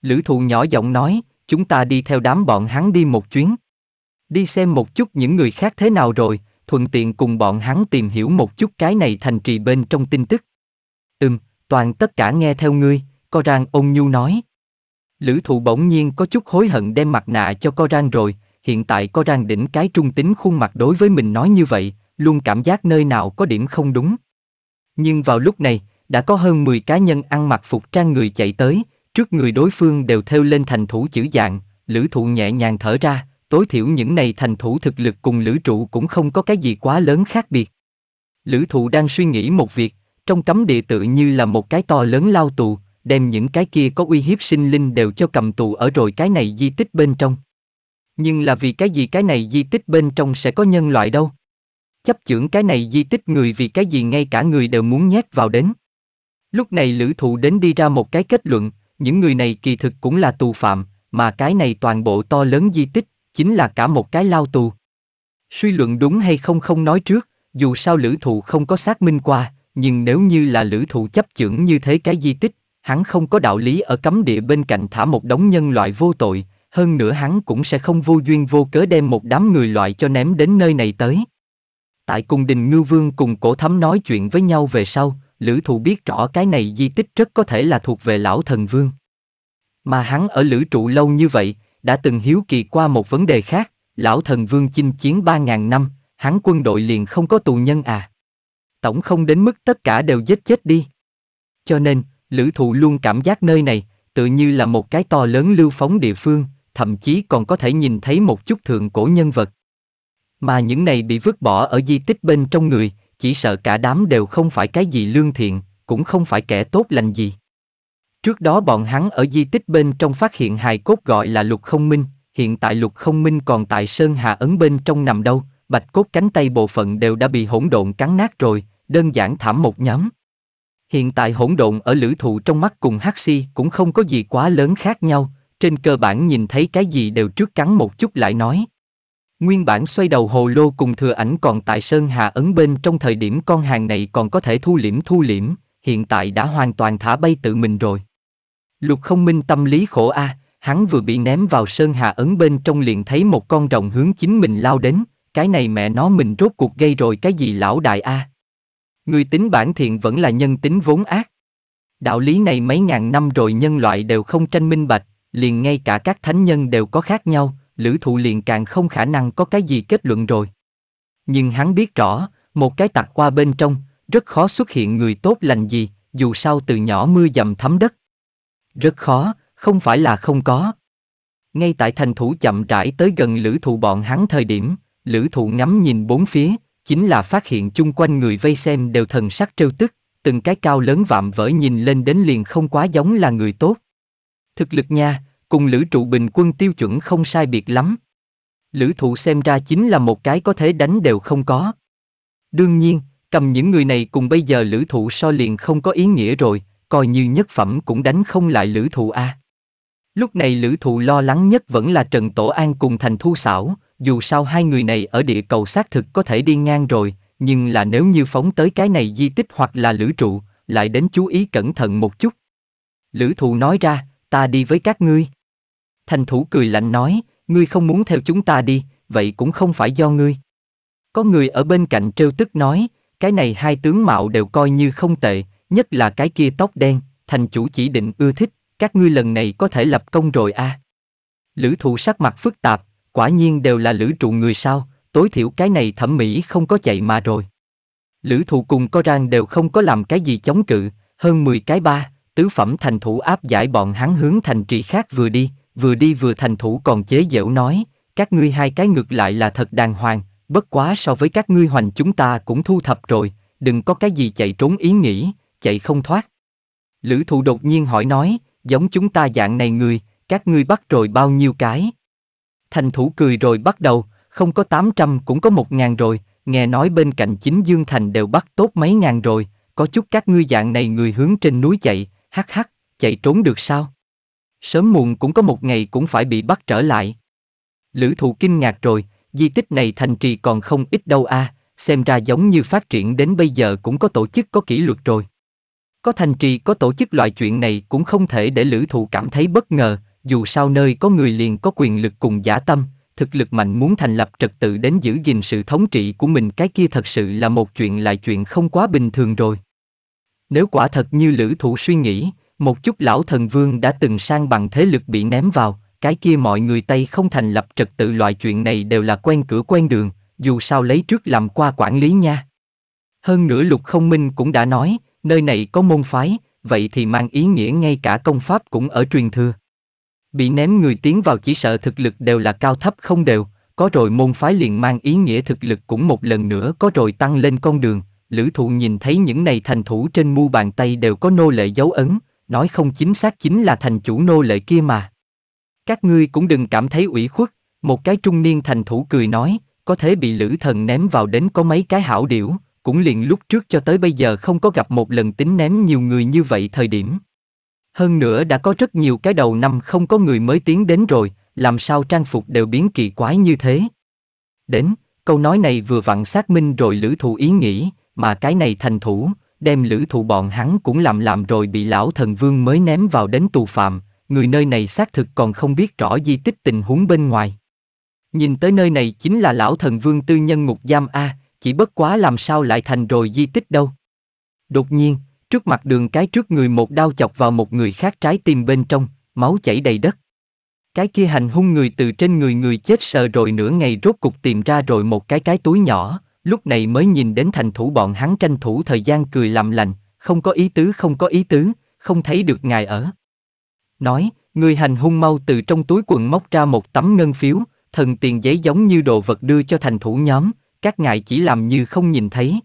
Lữ thụ nhỏ giọng nói, chúng ta đi theo đám bọn hắn đi một chuyến. Đi xem một chút những người khác thế nào rồi, thuận tiện cùng bọn hắn tìm hiểu một chút cái này thành trì bên trong tin tức. Ừm, toàn tất cả nghe theo ngươi, rằng ôn nhu nói. Lữ thụ bỗng nhiên có chút hối hận đem mặt nạ cho Coran rồi, hiện tại Coran đỉnh cái trung tính khuôn mặt đối với mình nói như vậy, luôn cảm giác nơi nào có điểm không đúng. Nhưng vào lúc này, đã có hơn 10 cá nhân ăn mặc phục trang người chạy tới, trước người đối phương đều theo lên thành thủ chữ dạng, lữ thụ nhẹ nhàng thở ra, tối thiểu những này thành thủ thực lực cùng lữ trụ cũng không có cái gì quá lớn khác biệt. Lữ thụ đang suy nghĩ một việc, trong cấm địa tự như là một cái to lớn lao tù, đem những cái kia có uy hiếp sinh linh đều cho cầm tù ở rồi cái này di tích bên trong. Nhưng là vì cái gì cái này di tích bên trong sẽ có nhân loại đâu? Chấp chưởng cái này di tích người vì cái gì ngay cả người đều muốn nhét vào đến. Lúc này lữ thụ đến đi ra một cái kết luận, những người này kỳ thực cũng là tù phạm, mà cái này toàn bộ to lớn di tích, chính là cả một cái lao tù. Suy luận đúng hay không không nói trước, dù sao lữ thụ không có xác minh qua, nhưng nếu như là lữ thụ chấp chưởng như thế cái di tích, hắn không có đạo lý ở cấm địa bên cạnh thả một đống nhân loại vô tội, hơn nữa hắn cũng sẽ không vô duyên vô cớ đem một đám người loại cho ném đến nơi này tới. Tại cung đình Ngưu Vương cùng cổ thấm nói chuyện với nhau về sau, Lữ Thụ biết rõ cái này di tích rất có thể là thuộc về lão thần vương. Mà hắn ở lữ trụ lâu như vậy, đã từng hiếu kỳ qua một vấn đề khác, lão thần vương chinh chiến 3.000 năm, hắn quân đội liền không có tù nhân à. Tổng không đến mức tất cả đều giết chết đi. Cho nên, Lữ thụ luôn cảm giác nơi này, tự như là một cái to lớn lưu phóng địa phương, thậm chí còn có thể nhìn thấy một chút thượng cổ nhân vật. Mà những này bị vứt bỏ ở di tích bên trong người, chỉ sợ cả đám đều không phải cái gì lương thiện, cũng không phải kẻ tốt lành gì. Trước đó bọn hắn ở di tích bên trong phát hiện hài cốt gọi là lục không minh, hiện tại lục không minh còn tại Sơn Hà Ấn bên trong nằm đâu, bạch cốt cánh tay bộ phận đều đã bị hỗn độn cắn nát rồi, đơn giản thảm một nhóm. Hiện tại hỗn độn ở lữ thụ trong mắt cùng hắc si cũng không có gì quá lớn khác nhau, trên cơ bản nhìn thấy cái gì đều trước cắn một chút lại nói. Nguyên bản xoay đầu hồ lô cùng thừa ảnh còn tại Sơn Hà ấn bên trong thời điểm con hàng này còn có thể thu liễm thu liễm, hiện tại đã hoàn toàn thả bay tự mình rồi. Lục không minh tâm lý khổ a, à, hắn vừa bị ném vào Sơn Hà ấn bên trong liền thấy một con rồng hướng chính mình lao đến, cái này mẹ nó mình rốt cuộc gây rồi cái gì lão đại a. À Người tính bản thiện vẫn là nhân tính vốn ác. Đạo lý này mấy ngàn năm rồi nhân loại đều không tranh minh bạch, liền ngay cả các thánh nhân đều có khác nhau, lữ thụ liền càng không khả năng có cái gì kết luận rồi. Nhưng hắn biết rõ, một cái tặc qua bên trong, rất khó xuất hiện người tốt lành gì, dù sao từ nhỏ mưa dầm thấm đất. Rất khó, không phải là không có. Ngay tại thành thủ chậm rãi tới gần lữ thụ bọn hắn thời điểm, lữ thụ ngắm nhìn bốn phía, chính là phát hiện chung quanh người vây xem đều thần sắc trêu tức, từng cái cao lớn vạm vỡ nhìn lên đến liền không quá giống là người tốt. Thực lực nha, cùng lữ trụ bình quân tiêu chuẩn không sai biệt lắm. Lữ thụ xem ra chính là một cái có thể đánh đều không có. Đương nhiên, cầm những người này cùng bây giờ lữ thụ so liền không có ý nghĩa rồi, coi như nhất phẩm cũng đánh không lại lữ thụ A. Lúc này lữ thụ lo lắng nhất vẫn là Trần Tổ An cùng Thành Thu Xảo, dù sao hai người này ở địa cầu xác thực có thể đi ngang rồi, nhưng là nếu như phóng tới cái này di tích hoặc là lữ trụ, lại đến chú ý cẩn thận một chút. Lữ thụ nói ra, ta đi với các ngươi. Thành thủ cười lạnh nói, ngươi không muốn theo chúng ta đi, vậy cũng không phải do ngươi. Có người ở bên cạnh trêu tức nói, cái này hai tướng mạo đều coi như không tệ, nhất là cái kia tóc đen, thành chủ chỉ định ưa thích, các ngươi lần này có thể lập công rồi a. À. Lữ thụ sắc mặt phức tạp, Quả nhiên đều là lữ trụ người sao, tối thiểu cái này thẩm mỹ không có chạy mà rồi. Lữ thụ cùng có rang đều không có làm cái gì chống cự, hơn 10 cái ba, tứ phẩm thành thủ áp giải bọn hắn hướng thành trì khác vừa đi, vừa đi vừa thành thủ còn chế giễu nói, các ngươi hai cái ngược lại là thật đàng hoàng, bất quá so với các ngươi hoành chúng ta cũng thu thập rồi, đừng có cái gì chạy trốn ý nghĩ, chạy không thoát. Lữ thụ đột nhiên hỏi nói, giống chúng ta dạng này người, các ngươi bắt rồi bao nhiêu cái? Thành thủ cười rồi bắt đầu, không có 800 cũng có 1.000 rồi, nghe nói bên cạnh chính Dương Thành đều bắt tốt mấy ngàn rồi, có chút các ngươi dạng này người hướng trên núi chạy, hắc hắc, chạy trốn được sao? Sớm muộn cũng có một ngày cũng phải bị bắt trở lại. Lữ thụ kinh ngạc rồi, di tích này thành trì còn không ít đâu a à, xem ra giống như phát triển đến bây giờ cũng có tổ chức có kỷ luật rồi. Có thành trì có tổ chức loại chuyện này cũng không thể để lữ thụ cảm thấy bất ngờ, dù sao nơi có người liền có quyền lực cùng giả tâm, thực lực mạnh muốn thành lập trật tự đến giữ gìn sự thống trị của mình cái kia thật sự là một chuyện lại chuyện không quá bình thường rồi. Nếu quả thật như lữ thủ suy nghĩ, một chút lão thần vương đã từng sang bằng thế lực bị ném vào, cái kia mọi người Tây không thành lập trật tự loại chuyện này đều là quen cửa quen đường, dù sao lấy trước làm qua quản lý nha. Hơn nữa Lục Không Minh cũng đã nói, nơi này có môn phái, vậy thì mang ý nghĩa ngay cả công pháp cũng ở truyền thừa bị ném người tiến vào chỉ sợ thực lực đều là cao thấp không đều, có rồi môn phái liền mang ý nghĩa thực lực cũng một lần nữa có rồi tăng lên con đường. Lữ thụ nhìn thấy những này thành thủ trên mu bàn tay đều có nô lệ dấu ấn, nói không chính xác chính là thành chủ nô lệ kia mà. Các ngươi cũng đừng cảm thấy ủy khuất, một cái trung niên thành thủ cười nói, có thể bị lữ thần ném vào đến có mấy cái hảo điểu, cũng liền lúc trước cho tới bây giờ không có gặp một lần tính ném nhiều người như vậy thời điểm. Hơn nữa đã có rất nhiều cái đầu năm không có người mới tiến đến rồi, làm sao trang phục đều biến kỳ quái như thế. Đến, câu nói này vừa vặn xác minh rồi lữ thụ ý nghĩ, mà cái này thành thủ, đem lữ thụ bọn hắn cũng làm làm rồi bị lão thần vương mới ném vào đến tù phạm, người nơi này xác thực còn không biết rõ di tích tình huống bên ngoài. Nhìn tới nơi này chính là lão thần vương tư nhân ngục giam A, chỉ bất quá làm sao lại thành rồi di tích đâu. Đột nhiên, Trước mặt đường cái trước người một đao chọc vào một người khác trái tim bên trong, máu chảy đầy đất. Cái kia hành hung người từ trên người người chết sờ rồi nửa ngày rốt cục tìm ra rồi một cái cái túi nhỏ, lúc này mới nhìn đến thành thủ bọn hắn tranh thủ thời gian cười làm lành, không có ý tứ không có ý tứ, không thấy được ngài ở. Nói, người hành hung mau từ trong túi quần móc ra một tấm ngân phiếu, thần tiền giấy giống như đồ vật đưa cho thành thủ nhóm, các ngài chỉ làm như không nhìn thấy.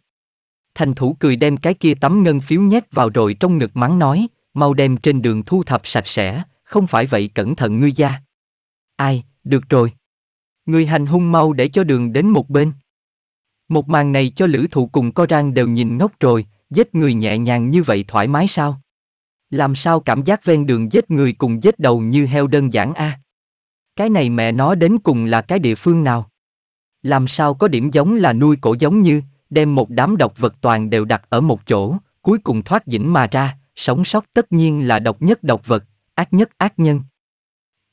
Thành thủ cười đem cái kia tấm ngân phiếu nhét vào rồi trong ngực mắng nói, mau đem trên đường thu thập sạch sẽ, không phải vậy cẩn thận ngươi gia. Ai, được rồi. Ngươi hành hung mau để cho đường đến một bên. Một màn này cho lữ thụ cùng co rang đều nhìn ngốc rồi, giết người nhẹ nhàng như vậy thoải mái sao? Làm sao cảm giác ven đường giết người cùng giết đầu như heo đơn giản a? Cái này mẹ nó đến cùng là cái địa phương nào? Làm sao có điểm giống là nuôi cổ giống như, đem một đám độc vật toàn đều đặt ở một chỗ, cuối cùng thoát dĩnh mà ra, sống sót tất nhiên là độc nhất độc vật, ác nhất ác nhân.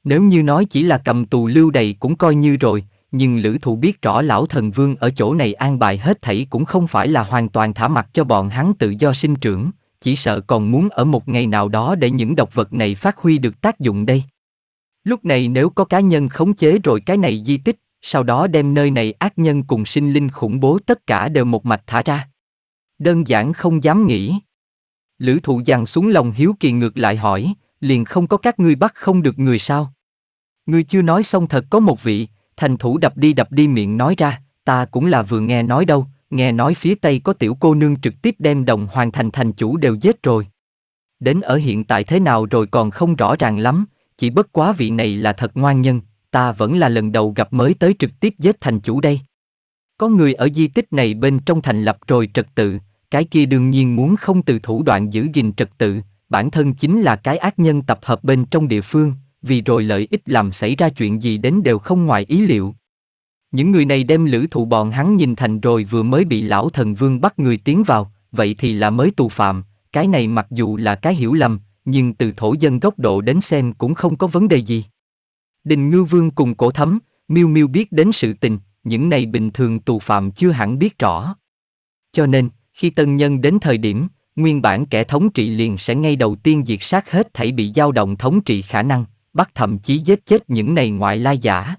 Nếu như nói chỉ là cầm tù lưu đầy cũng coi như rồi, nhưng lữ thụ biết rõ lão thần vương ở chỗ này an bài hết thảy cũng không phải là hoàn toàn thả mặt cho bọn hắn tự do sinh trưởng, chỉ sợ còn muốn ở một ngày nào đó để những độc vật này phát huy được tác dụng đây. Lúc này nếu có cá nhân khống chế rồi cái này di tích, sau đó đem nơi này ác nhân cùng sinh linh khủng bố tất cả đều một mạch thả ra. Đơn giản không dám nghĩ. Lữ thụ giằng xuống lòng hiếu kỳ ngược lại hỏi, liền không có các ngươi bắt không được người sao? Ngươi chưa nói xong thật có một vị, thành thủ đập đi đập đi miệng nói ra, ta cũng là vừa nghe nói đâu, nghe nói phía Tây có tiểu cô nương trực tiếp đem đồng hoàn thành thành chủ đều giết rồi. Đến ở hiện tại thế nào rồi còn không rõ ràng lắm, chỉ bất quá vị này là thật ngoan nhân, ta vẫn là lần đầu gặp mới tới trực tiếp giết thành chủ đây. Có người ở di tích này bên trong thành lập rồi trật tự, cái kia đương nhiên muốn không từ thủ đoạn giữ gìn trật tự, bản thân chính là cái ác nhân tập hợp bên trong địa phương, vì rồi lợi ích làm xảy ra chuyện gì đến đều không ngoài ý liệu. Những người này đem lữ thụ bọn hắn nhìn thành rồi vừa mới bị lão thần vương bắt người tiến vào, vậy thì là mới tù phạm, cái này mặc dù là cái hiểu lầm, nhưng từ thổ dân góc độ đến xem cũng không có vấn đề gì. Đình Ngư Vương cùng cổ thấm, miêu miêu biết đến sự tình, những này bình thường tù phạm chưa hẳn biết rõ. Cho nên, khi tân nhân đến thời điểm, nguyên bản kẻ thống trị liền sẽ ngay đầu tiên diệt sát hết thảy bị dao động thống trị khả năng, bắt thậm chí giết chết những này ngoại lai giả.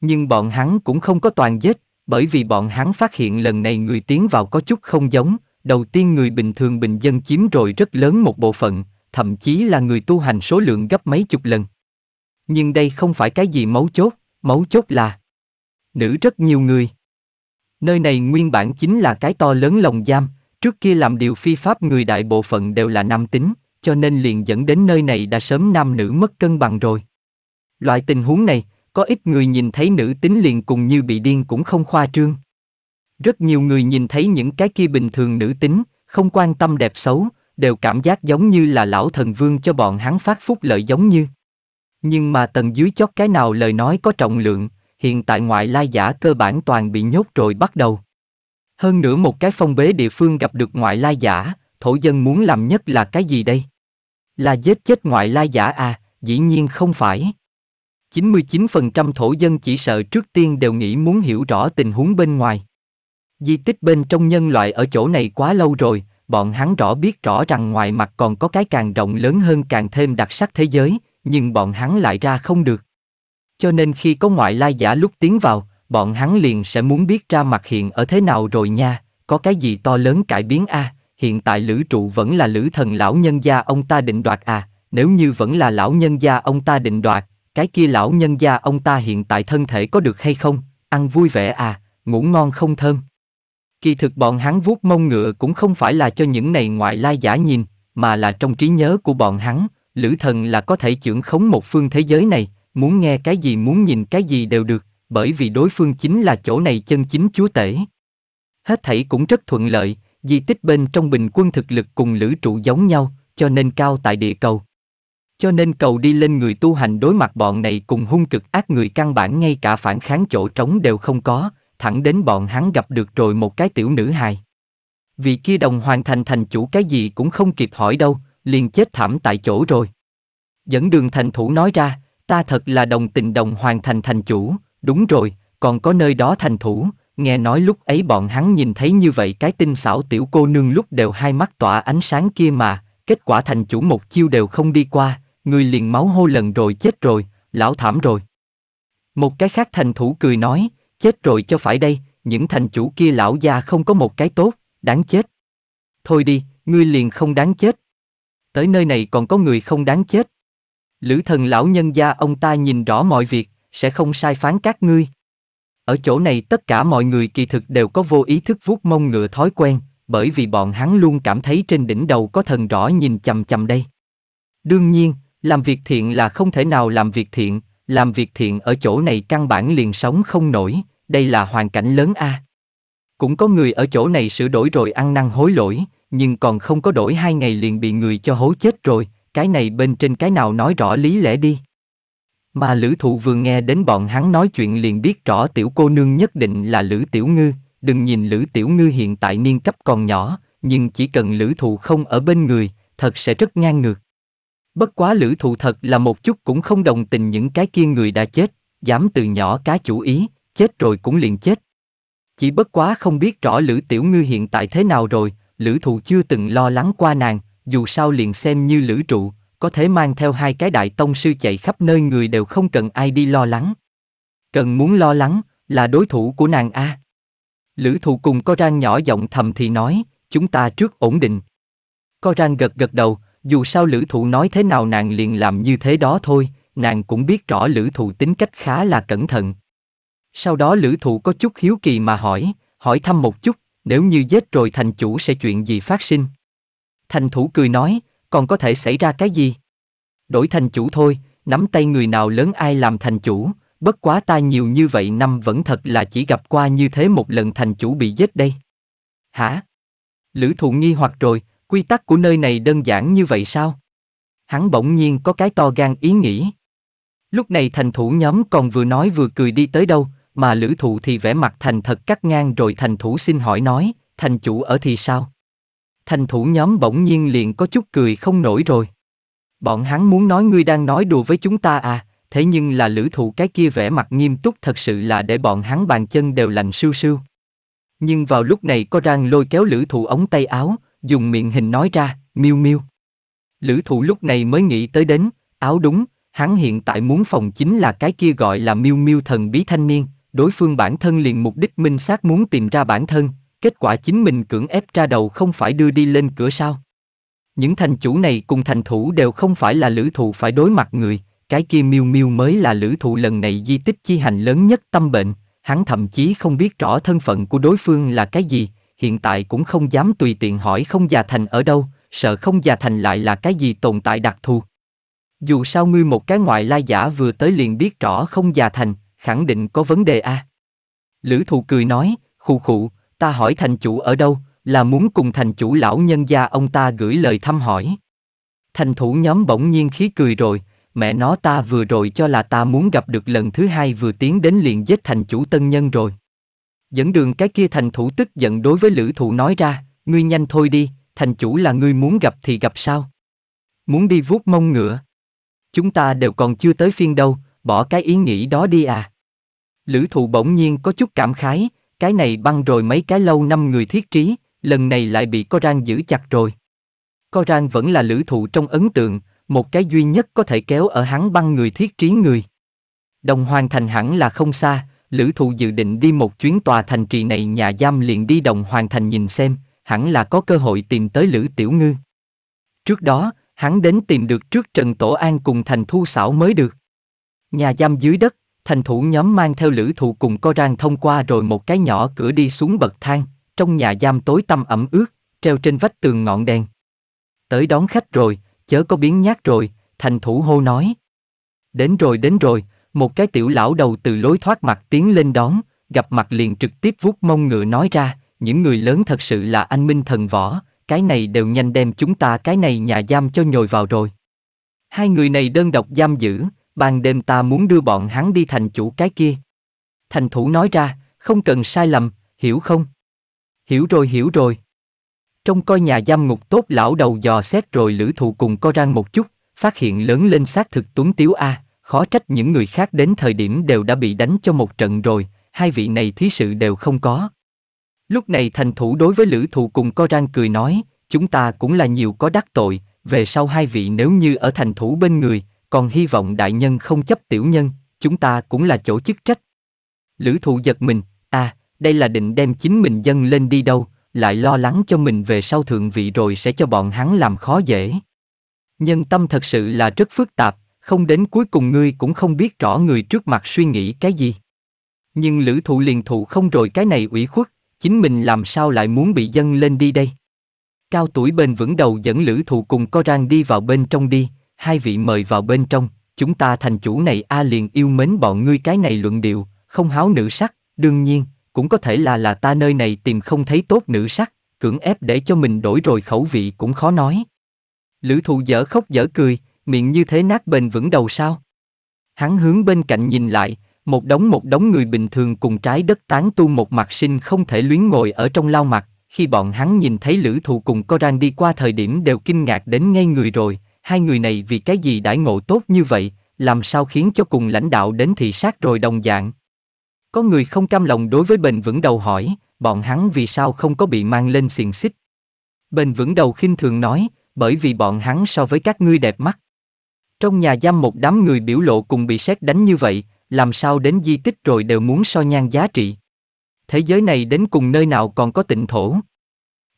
Nhưng bọn hắn cũng không có toàn giết, bởi vì bọn hắn phát hiện lần này người tiến vào có chút không giống, đầu tiên người bình thường bình dân chiếm rồi rất lớn một bộ phận, thậm chí là người tu hành số lượng gấp mấy chục lần nhưng đây không phải cái gì mấu chốt, mấu chốt là nữ rất nhiều người. Nơi này nguyên bản chính là cái to lớn lồng giam, trước kia làm điều phi pháp người đại bộ phận đều là nam tính, cho nên liền dẫn đến nơi này đã sớm nam nữ mất cân bằng rồi. Loại tình huống này, có ít người nhìn thấy nữ tính liền cùng như bị điên cũng không khoa trương. Rất nhiều người nhìn thấy những cái kia bình thường nữ tính, không quan tâm đẹp xấu, đều cảm giác giống như là lão thần vương cho bọn hắn phát phúc lợi giống như. Nhưng mà tầng dưới chót cái nào lời nói có trọng lượng, hiện tại ngoại lai giả cơ bản toàn bị nhốt rồi bắt đầu. Hơn nữa một cái phong bế địa phương gặp được ngoại lai giả, thổ dân muốn làm nhất là cái gì đây? Là giết chết ngoại lai giả à, dĩ nhiên không phải. 99% thổ dân chỉ sợ trước tiên đều nghĩ muốn hiểu rõ tình huống bên ngoài. Di tích bên trong nhân loại ở chỗ này quá lâu rồi, bọn hắn rõ biết rõ rằng ngoài mặt còn có cái càng rộng lớn hơn càng thêm đặc sắc thế giới, nhưng bọn hắn lại ra không được. Cho nên khi có ngoại lai giả lúc tiến vào, bọn hắn liền sẽ muốn biết ra mặt hiện ở thế nào rồi nha, có cái gì to lớn cải biến a, hiện tại lữ trụ vẫn là lữ thần lão nhân gia ông ta định đoạt à, nếu như vẫn là lão nhân gia ông ta định đoạt, cái kia lão nhân gia ông ta hiện tại thân thể có được hay không, ăn vui vẻ à, ngủ ngon không thơm. Kỳ thực bọn hắn vuốt mông ngựa cũng không phải là cho những này ngoại lai giả nhìn, mà là trong trí nhớ của bọn hắn, lữ thần là có thể trưởng khống một phương thế giới này, muốn nghe cái gì muốn nhìn cái gì đều được, bởi vì đối phương chính là chỗ này chân chính chúa tể. Hết thảy cũng rất thuận lợi, di tích bên trong bình quân thực lực cùng lữ trụ giống nhau, cho nên cao tại địa cầu. Cho nên cầu đi lên người tu hành đối mặt bọn này cùng hung cực ác người căn bản ngay cả phản kháng chỗ trống đều không có, thẳng đến bọn hắn gặp được rồi một cái tiểu nữ hài. Vì kia đồng hoàn thành thành chủ cái gì cũng không kịp hỏi đâu, liền chết thảm tại chỗ rồi. Dẫn đường thành thủ nói ra, ta thật là đồng tình đồng hoàn thành thành chủ, đúng rồi, còn có nơi đó thành thủ, nghe nói lúc ấy bọn hắn nhìn thấy như vậy cái tinh xảo tiểu cô nương lúc đều hai mắt tỏa ánh sáng kia mà, kết quả thành chủ một chiêu đều không đi qua, người liền máu hô lần rồi chết rồi, lão thảm rồi. Một cái khác thành thủ cười nói, chết rồi cho phải đây, những thành chủ kia lão già không có một cái tốt, đáng chết. Thôi đi, ngươi liền không đáng chết, tới nơi này còn có người không đáng chết. Lữ thần lão nhân gia ông ta nhìn rõ mọi việc, sẽ không sai phán các ngươi. Ở chỗ này tất cả mọi người kỳ thực đều có vô ý thức vuốt mông ngựa thói quen, bởi vì bọn hắn luôn cảm thấy trên đỉnh đầu có thần rõ nhìn chằm chằm đây. Đương nhiên, làm việc thiện là không thể nào làm việc thiện, làm việc thiện ở chỗ này căn bản liền sống không nổi, đây là hoàn cảnh lớn a. Cũng có người ở chỗ này sửa đổi rồi ăn năn hối lỗi, nhưng còn không có đổi hai ngày liền bị người cho hố chết rồi, cái này bên trên cái nào nói rõ lý lẽ đi. Mà lữ thụ vừa nghe đến bọn hắn nói chuyện liền biết rõ tiểu cô nương nhất định là lữ tiểu ngư, đừng nhìn lữ tiểu ngư hiện tại niên cấp còn nhỏ, nhưng chỉ cần lữ thụ không ở bên người, thật sẽ rất ngang ngược. Bất quá lữ thụ thật là một chút cũng không đồng tình những cái kia người đã chết, dám từ nhỏ cá chủ ý, chết rồi cũng liền chết. Chỉ bất quá không biết rõ lữ tiểu ngư hiện tại thế nào rồi, Lữ thụ chưa từng lo lắng qua nàng, dù sao liền xem như lữ trụ, có thể mang theo hai cái đại tông sư chạy khắp nơi người đều không cần ai đi lo lắng. Cần muốn lo lắng, là đối thủ của nàng A. Lữ thụ cùng có rang nhỏ giọng thầm thì nói, chúng ta trước ổn định. Có rang gật gật đầu, dù sao lữ thụ nói thế nào nàng liền làm như thế đó thôi, nàng cũng biết rõ lữ thụ tính cách khá là cẩn thận. Sau đó lữ thụ có chút hiếu kỳ mà hỏi, hỏi thăm một chút, nếu như giết rồi thành chủ sẽ chuyện gì phát sinh? Thành thủ cười nói, còn có thể xảy ra cái gì? Đổi thành chủ thôi, nắm tay người nào lớn ai làm thành chủ, bất quá ta nhiều như vậy năm vẫn thật là chỉ gặp qua như thế một lần thành chủ bị giết đây. Hả? Lữ thụ nghi hoặc rồi, quy tắc của nơi này đơn giản như vậy sao? Hắn bỗng nhiên có cái to gan ý nghĩ. Lúc này thành thủ nhóm còn vừa nói vừa cười đi tới đâu, mà lữ thụ thì vẽ mặt thành thật cắt ngang rồi thành thủ xin hỏi nói, thành chủ ở thì sao? Thành thủ nhóm bỗng nhiên liền có chút cười không nổi rồi. Bọn hắn muốn nói ngươi đang nói đùa với chúng ta à, thế nhưng là lữ thụ cái kia vẽ mặt nghiêm túc thật sự là để bọn hắn bàn chân đều lành sưu sưu. Nhưng vào lúc này có răng lôi kéo lữ thụ ống tay áo, dùng miệng hình nói ra, miêu miêu. Lữ thụ lúc này mới nghĩ tới đến, áo đúng, hắn hiện tại muốn phòng chính là cái kia gọi là miêu miêu thần bí thanh niên, đối phương bản thân liền mục đích minh xác muốn tìm ra bản thân, kết quả chính mình cưỡng ép ra đầu không phải đưa đi lên cửa sao. Những thành chủ này cùng thành thủ đều không phải là lữ thụ phải đối mặt người, cái kia miêu miêu mới là lữ thụ lần này di tích chi hành lớn nhất tâm bệnh, hắn thậm chí không biết rõ thân phận của đối phương là cái gì, hiện tại cũng không dám tùy tiện hỏi không già thành ở đâu, sợ không già thành lại là cái gì tồn tại đặc thù. Dù sao ngươi một cái ngoại lai giả vừa tới liền biết rõ không già thành, khẳng định có vấn đề a. À? Lữ thụ cười nói, khụ khụ, ta hỏi thành chủ ở đâu, là muốn cùng thành chủ lão nhân gia ông ta gửi lời thăm hỏi. Thành thủ nhóm bỗng nhiên khí cười rồi, mẹ nó ta vừa rồi cho là ta muốn gặp được lần thứ hai vừa tiến đến liền giết thành chủ tân nhân rồi. Dẫn đường cái kia thành thủ tức giận đối với lữ thụ nói ra, ngươi nhanh thôi đi, thành chủ là ngươi muốn gặp thì gặp sao? Muốn đi vuốt mông ngựa. Chúng ta đều còn chưa tới phiên đâu, bỏ cái ý nghĩ đó đi à. Lữ thụ bỗng nhiên có chút cảm khái, cái này băng rồi mấy cái lâu năm người thiết trí, lần này lại bị Coran giữ chặt rồi. Coran vẫn là lữ thụ trong ấn tượng, một cái duy nhất có thể kéo ở hắn băng người thiết trí người. Đồng Hoàng Thành hẳn là không xa, lữ thụ dự định đi một chuyến tòa thành trì này nhà giam liền đi Đồng Hoàng Thành nhìn xem, hẳn là có cơ hội tìm tới Lữ Tiểu Ngư. Trước đó, hắn đến tìm được trước Trần Tổ An cùng Thành Thu Xảo mới được. Nhà giam dưới đất, thành thủ nhóm mang theo lữ thụ cùng co rang thông qua rồi một cái nhỏ cửa đi xuống bậc thang, trong nhà giam tối tăm ẩm ướt, treo trên vách tường ngọn đèn. Tới đón khách rồi, chớ có biến nhát rồi, thành thủ hô nói. Đến rồi đến rồi, một cái tiểu lão đầu từ lối thoát mặt tiến lên đón, gặp mặt liền trực tiếp vuốt mông ngựa nói ra, những người lớn thật sự là anh minh thần võ, cái này đều nhanh đem chúng ta cái này nhà giam cho nhồi vào rồi. Hai người này đơn độc giam giữ, ban đêm ta muốn đưa bọn hắn đi thành chủ cái kia. Thành thủ nói ra, không cần sai lầm, hiểu không? Hiểu rồi hiểu rồi. Trong coi nhà giam ngục tốt lão đầu dò xét rồi lữ thụ cùng co răng một chút, phát hiện lớn lên xác thực tuấn tiếu A, khó trách những người khác đến thời điểm đều đã bị đánh cho một trận rồi, hai vị này thí sự đều không có. Lúc này thành thủ đối với lữ thụ cùng co răng cười nói, chúng ta cũng là nhiều có đắc tội, về sau hai vị nếu như ở thành thủ bên người, còn hy vọng đại nhân không chấp tiểu nhân, chúng ta cũng là chỗ chức trách. Lữ thụ giật mình, à, đây là định đem chính mình dân lên đi đâu, lại lo lắng cho mình về sau thượng vị rồi sẽ cho bọn hắn làm khó dễ. Nhân tâm thật sự là rất phức tạp, không đến cuối cùng ngươi cũng không biết rõ người trước mặt suy nghĩ cái gì. Nhưng lữ thụ liền thụ không rồi cái này ủy khuất, chính mình làm sao lại muốn bị dân lên đi đây. Cao tuổi bền vững đầu dẫn lữ thụ cùng co rang đi vào bên trong đi, hai vị mời vào bên trong, chúng ta thành chủ này a liền yêu mến bọn ngươi cái này luận điệu, không háo nữ sắc, đương nhiên, cũng có thể là là ta nơi này tìm không thấy tốt nữ sắc, cưỡng ép để cho mình đổi rồi khẩu vị cũng khó nói. Lữ thụ dở khóc dở cười, miệng như thế nát bền vững đầu sao. Hắn hướng bên cạnh nhìn lại, một đống một đống người bình thường cùng trái đất tán tu một mặt sinh không thể luyến ngồi ở trong lao mặt, khi bọn hắn nhìn thấy lữ thụ cùng Coran đi qua thời điểm đều kinh ngạc đến ngay người rồi, hai người này vì cái gì đãi ngộ tốt như vậy, làm sao khiến cho cùng lãnh đạo đến thị sát rồi đồng dạng. Có người không cam lòng đối với bền vững đầu hỏi, bọn hắn vì sao không có bị mang lên xiềng xích. Bền vững đầu khinh thường nói, bởi vì bọn hắn so với các ngươi đẹp mắt. Trong nhà giam một đám người biểu lộ cùng bị xét đánh như vậy, làm sao đến di tích rồi đều muốn so nhan giá trị. Thế giới này đến cùng nơi nào còn có tịnh thổ.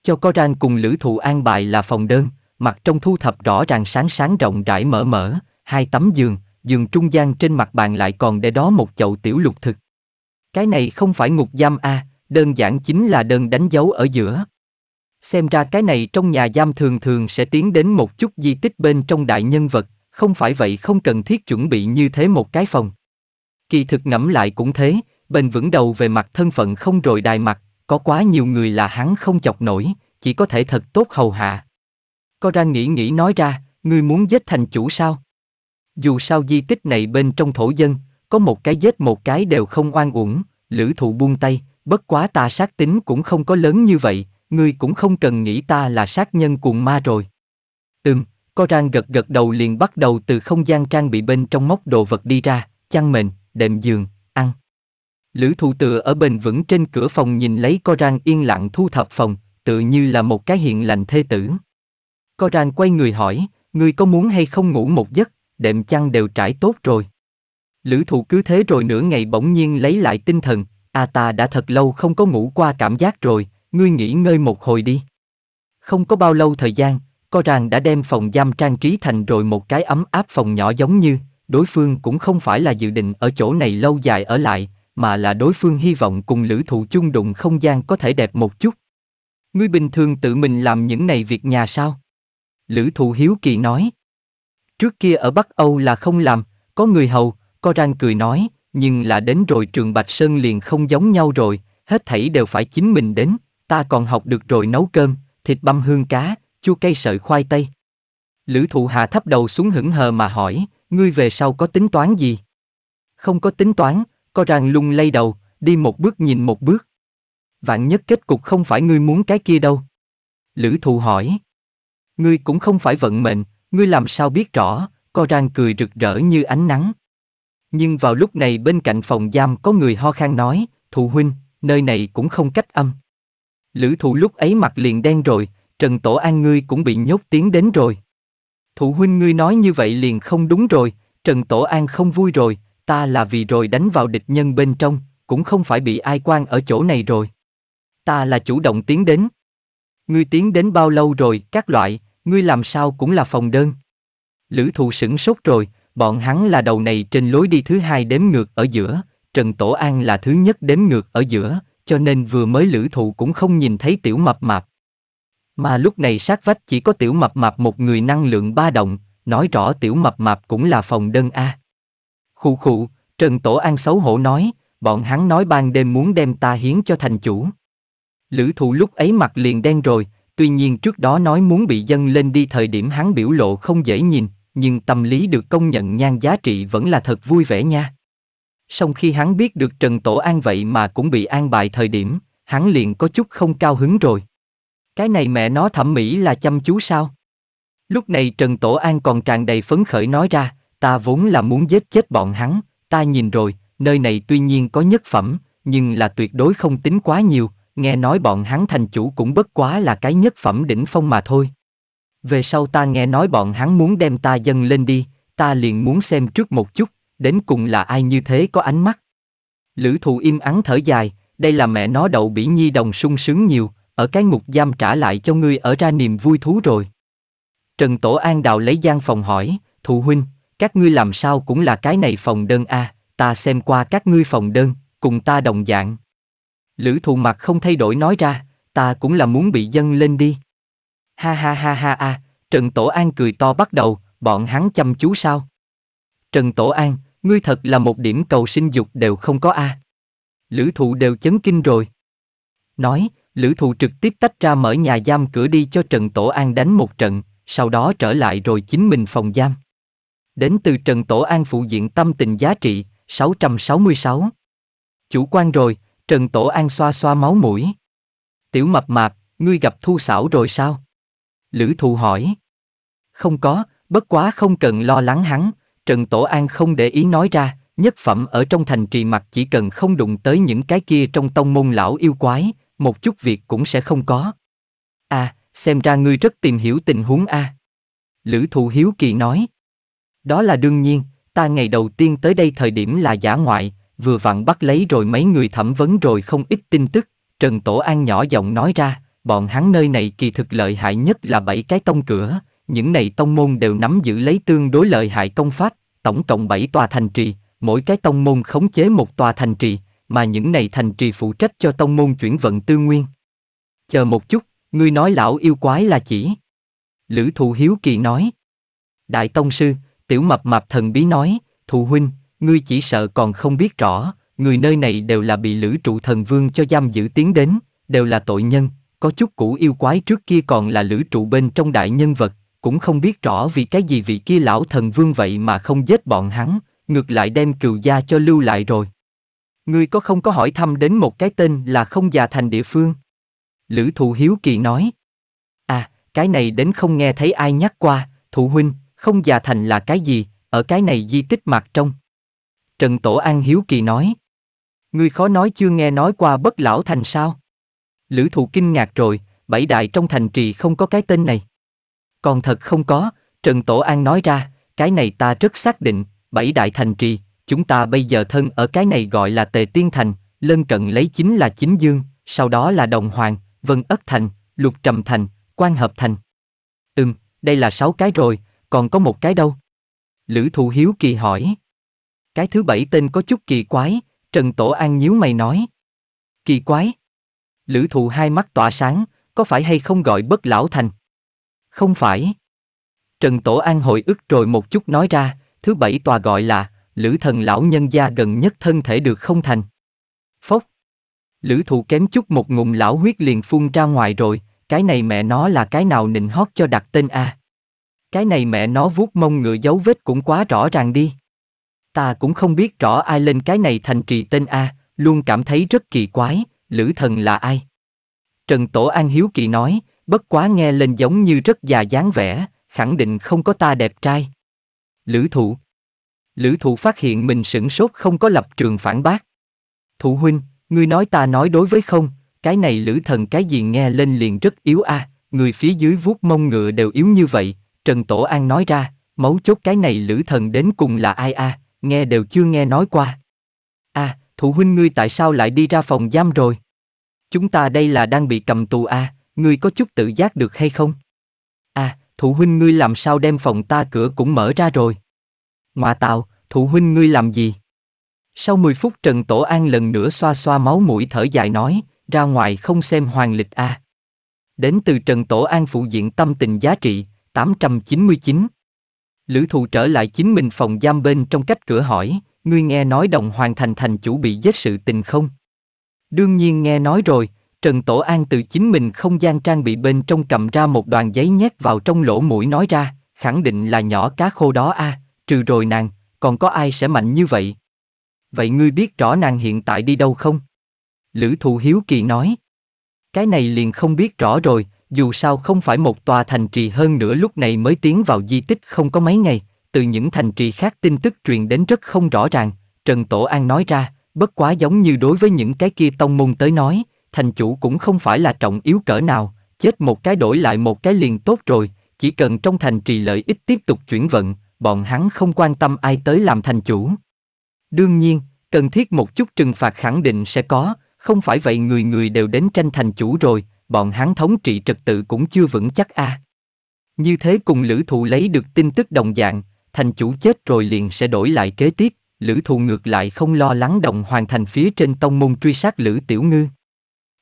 Cho có ran cùng lữ thụ an bài là phòng đơn, mặt trong thu thập rõ ràng sáng sáng rộng rãi mở mở, hai tấm giường, giường trung gian trên mặt bàn lại còn để đó một chậu tiểu lục thực. Cái này không phải ngục giam a, đơn giản chính là đơn đánh dấu ở giữa. Xem ra cái này trong nhà giam thường thường sẽ tiến đến một chút di tích bên trong đại nhân vật, không phải vậy không cần thiết chuẩn bị như thế một cái phòng. Kỳ thực ngẫm lại cũng thế, bền vững đầu về mặt thân phận không rồi đài mặt, có quá nhiều người là hắn không chọc nổi, chỉ có thể thật tốt hầu hạ. Có ra nghĩ nghĩ nói ra, ngươi muốn giết thành chủ sao? Dù sao di tích này bên trong thổ dân, có một cái giết một cái đều không oan uổng, lữ thụ buông tay, bất quá ta sát tính cũng không có lớn như vậy, ngươi cũng không cần nghĩ ta là sát nhân cuồng ma rồi. Ừm, có rang gật gật đầu liền bắt đầu từ không gian trang bị bên trong móc đồ vật đi ra, chăn mền, đệm giường, ăn. Lữ thụ tựa ở bền vững trên cửa phòng nhìn lấy có rang yên lặng thu thập phòng, tự như là một cái hiện lành thê tử. Có ràng quay người hỏi, người có muốn hay không ngủ một giấc, đệm chăn đều trải tốt rồi. Lữ thụ cứ thế rồi nửa ngày bỗng nhiên lấy lại tinh thần, à ta đã thật lâu không có ngủ qua cảm giác rồi, ngươi nghỉ ngơi một hồi đi. Không có bao lâu thời gian, có ràng đã đem phòng giam trang trí thành rồi một cái ấm áp phòng nhỏ giống như, đối phương cũng không phải là dự định ở chỗ này lâu dài ở lại, mà là đối phương hy vọng cùng lữ thụ chung đụng không gian có thể đẹp một chút. Ngươi bình thường tự mình làm những này việc nhà sao? Lữ Thụ Hiếu Kỳ nói. Trước kia ở Bắc Âu là không làm, có người hầu, có răng cười nói, nhưng là đến rồi trường Bạch Sơn liền không giống nhau rồi, hết thảy đều phải chính mình đến, ta còn học được rồi nấu cơm, thịt băm hương cá, chua cây sợi khoai tây. Lữ thụ hạ thấp đầu xuống hững hờ mà hỏi, ngươi về sau có tính toán gì? Không có tính toán, có ràng lung lay đầu, đi một bước nhìn một bước. Vạn nhất kết cục không phải ngươi muốn cái kia đâu. Lữ thụ hỏi. Ngươi cũng không phải vận mệnh, ngươi làm sao biết rõ, Coran cười rực rỡ như ánh nắng. Nhưng vào lúc này bên cạnh phòng giam có người ho khan nói, thụ huynh, nơi này cũng không cách âm. Lữ thụ lúc ấy mặt liền đen rồi, Trần Tổ An ngươi cũng bị nhốt tiếng đến rồi. Thụ huynh ngươi nói như vậy liền không đúng rồi, Trần Tổ An không vui rồi, ta là vì rồi đánh vào địch nhân bên trong, cũng không phải bị ai quan ở chỗ này rồi. Ta là chủ động tiến đến. Ngươi tiến đến bao lâu rồi, các loại, ngươi làm sao cũng là phòng đơn. Lữ thụ sửng sốt rồi, bọn hắn là đầu này trên lối đi thứ hai đếm ngược ở giữa, Trần Tổ An là thứ nhất đếm ngược ở giữa, cho nên vừa mới lữ thụ cũng không nhìn thấy tiểu mập mạp. Mà lúc này sát vách chỉ có tiểu mập mạp một người năng lượng ba động, nói rõ tiểu mập mạp cũng là phòng đơn A. Khụ khụ, Trần Tổ An xấu hổ nói, bọn hắn nói ban đêm muốn đem ta hiến cho thành chủ. Lữ thụ lúc ấy mặt liền đen rồi, tuy nhiên trước đó nói muốn bị dân lên đi thời điểm hắn biểu lộ không dễ nhìn, nhưng tâm lý được công nhận nhan giá trị vẫn là thật vui vẻ nha. Sau khi hắn biết được Trần Tổ An vậy mà cũng bị an bài thời điểm, hắn liền có chút không cao hứng rồi. Cái này mẹ nó thẩm mỹ là chăm chú sao? Lúc này Trần Tổ An còn tràn đầy phấn khởi nói ra, ta vốn là muốn giết chết bọn hắn, ta nhìn rồi, nơi này tuy nhiên có nhất phẩm, nhưng là tuyệt đối không tính quá nhiều, nghe nói bọn hắn thành chủ cũng bất quá là cái nhất phẩm đỉnh phong mà thôi. Về sau ta nghe nói bọn hắn muốn đem ta dâng lên đi, ta liền muốn xem trước một chút, đến cùng là ai như thế có ánh mắt. Lữ thụ im ắng thở dài, đây là mẹ nó đậu bỉ nhi đồng sung sướng nhiều, ở cái ngục giam trả lại cho ngươi ở ra niềm vui thú rồi. Trần Tổ An đào lấy gian phòng hỏi, thụ huynh, các ngươi làm sao cũng là cái này phòng đơn a ta xem qua các ngươi phòng đơn, cùng ta đồng dạng, Lữ thụ mặt không thay đổi nói ra, ta cũng là muốn bị dân lên đi. Ha ha ha ha ha, Trần Tổ An cười to bắt đầu, bọn hắn chăm chú sao? Trần Tổ An, ngươi thật là một điểm cầu sinh dục đều không có a. Lữ thụ đều chấn kinh rồi. Nói, lữ thụ trực tiếp tách ra mở nhà giam cửa đi cho Trần Tổ An đánh một trận, sau đó trở lại rồi chính mình phòng giam. Đến từ Trần Tổ An phụ diện tâm tình giá trị, 666. Chủ quan rồi, Trần Tổ An xoa xoa máu mũi. Tiểu mập mạp, ngươi gặp thu xảo rồi sao? Lữ thụ hỏi. Không có, bất quá không cần lo lắng hắn, Trần Tổ An không để ý nói ra, nhất phẩm ở trong thành trì mặt chỉ cần không đụng tới những cái kia trong tông môn lão yêu quái, một chút việc cũng sẽ không có. À, xem ra ngươi rất tìm hiểu tình huống a. Lữ thụ hiếu kỳ nói. Đó là đương nhiên, ta ngày đầu tiên tới đây thời điểm là giả ngoại, vừa vặn bắt lấy rồi mấy người thẩm vấn rồi không ít tin tức, Trần Tổ An nhỏ giọng nói ra, bọn hắn nơi này kỳ thực lợi hại nhất là bảy cái tông cửa, những này tông môn đều nắm giữ lấy tương đối lợi hại công pháp, tổng cộng 7 tòa thành trì, mỗi cái tông môn khống chế một tòa thành trì, mà những này thành trì phụ trách cho tông môn chuyển vận tư nguyên. Chờ một chút, ngươi nói lão yêu quái là chỉ. Lữ thụ hiếu kỳ nói. Đại tông sư, tiểu mập mập thần bí nói, thụ huynh, ngươi chỉ sợ còn không biết rõ, người nơi này đều là bị Lữ Trụ Thần Vương cho giam giữ tiến đến, đều là tội nhân, có chút cũ yêu quái trước kia còn là Lữ Trụ bên trong đại nhân vật, cũng không biết rõ vì cái gì vị kia lão thần vương vậy mà không giết bọn hắn, ngược lại đem cừu gia cho lưu lại rồi. Ngươi có không có hỏi thăm đến một cái tên là không già thành địa phương? Lữ Thụ Hiếu Kỳ nói. À, cái này đến không nghe thấy ai nhắc qua, Thụ Huynh, không già thành là cái gì, ở cái này di tích mặt trong. Trần Tổ An hiếu kỳ nói. Ngươi khó nói chưa nghe nói qua bất lão thành sao? Lữ thụ kinh ngạc rồi, bảy đại trong thành trì không có cái tên này. Còn thật không có, Trần Tổ An nói ra, cái này ta rất xác định, bảy đại thành trì, chúng ta bây giờ thân ở cái này gọi là Tề Tiên Thành, lân cận lấy chính là Chính Dương, sau đó là Đồng Hoàng, Vân Ất Thành, Lục Trầm Thành, Quan Hợp Thành. Ừm, đây là sáu cái rồi, còn có một cái đâu? Lữ Thụ Hiếu kỳ hỏi. Cái thứ bảy tên có chút kỳ quái, Trần Tổ An nhíu mày nói. Kỳ quái? Lữ thụ hai mắt tỏa sáng, có phải hay không gọi bất lão thành? Không phải. Trần Tổ An hồi ức rồi một chút nói ra, thứ bảy tòa gọi là, lữ thần lão nhân gia gần nhất thân thể được không thành. Phốc. Lữ thụ kém chút một ngụm lão huyết liền phun ra ngoài rồi, cái này mẹ nó là cái nào nịnh hót cho đặt tên a Cái này mẹ nó vuốt mông ngựa dấu vết cũng quá rõ ràng đi. Ta cũng không biết rõ ai lên cái này thành trì tên A, luôn cảm thấy rất kỳ quái, lữ thần là ai? Trần Tổ An hiếu kỳ nói, bất quá nghe lên giống như rất già dáng vẻ, khẳng định không có ta đẹp trai. Lữ thụ Lữ thụ phát hiện mình sửng sốt không có lập trường phản bác. Thụ huynh, ngươi nói ta nói đối với không, cái này lữ thần cái gì nghe lên liền rất yếu a người phía dưới vuốt mông ngựa đều yếu như vậy, Trần Tổ An nói ra, mấu chốt cái này lữ thần đến cùng là ai a nghe đều chưa nghe nói qua. À, thủ huynh ngươi tại sao lại đi ra phòng giam rồi? Chúng ta đây là đang bị cầm tù à, ngươi có chút tự giác được hay không? À, thủ huynh ngươi làm sao đem phòng ta cửa cũng mở ra rồi? Ngoà tạo, thủ huynh ngươi làm gì? Sau 10 phút Trần Tổ An lần nữa xoa xoa máu mũi thở dài nói, ra ngoài không xem hoàng lịch a. À. Đến từ Trần Tổ An phụ diện tâm tình giá trị, 899. Lữ thụ trở lại chính mình phòng giam bên trong cách cửa hỏi, ngươi nghe nói đồng hoàng thành thành chủ bị giết sự tình không? Đương nhiên nghe nói rồi, Trần Tổ An từ chính mình không gian trang bị bên trong cầm ra một đoàn giấy nhét vào trong lỗ mũi nói ra, khẳng định là nhỏ cá khô đó a trừ rồi nàng, còn có ai sẽ mạnh như vậy? Vậy ngươi biết rõ nàng hiện tại đi đâu không? Lữ thụ hiếu kỳ nói. Cái này liền không biết rõ rồi, dù sao không phải một tòa thành trì hơn nữa lúc này mới tiến vào di tích không có mấy ngày, từ những thành trì khác tin tức truyền đến rất không rõ ràng, Trần Tổ An nói ra, bất quá giống như đối với những cái kia tông môn tới nói, thành chủ cũng không phải là trọng yếu cỡ nào, chết một cái đổi lại một cái liền tốt rồi, chỉ cần trong thành trì lợi ích tiếp tục chuyển vận, bọn hắn không quan tâm ai tới làm thành chủ. Đương nhiên, cần thiết một chút trừng phạt khẳng định sẽ có, không phải vậy người người đều đến tranh thành chủ rồi, bọn hắn thống trị trật tự cũng chưa vững chắc a. À. Như thế cùng lữ thụ lấy được tin tức đồng dạng, thành chủ chết rồi liền sẽ đổi lại kế tiếp, lữ thụ ngược lại không lo lắng động hoàn thành phía trên tông môn truy sát lữ tiểu ngư.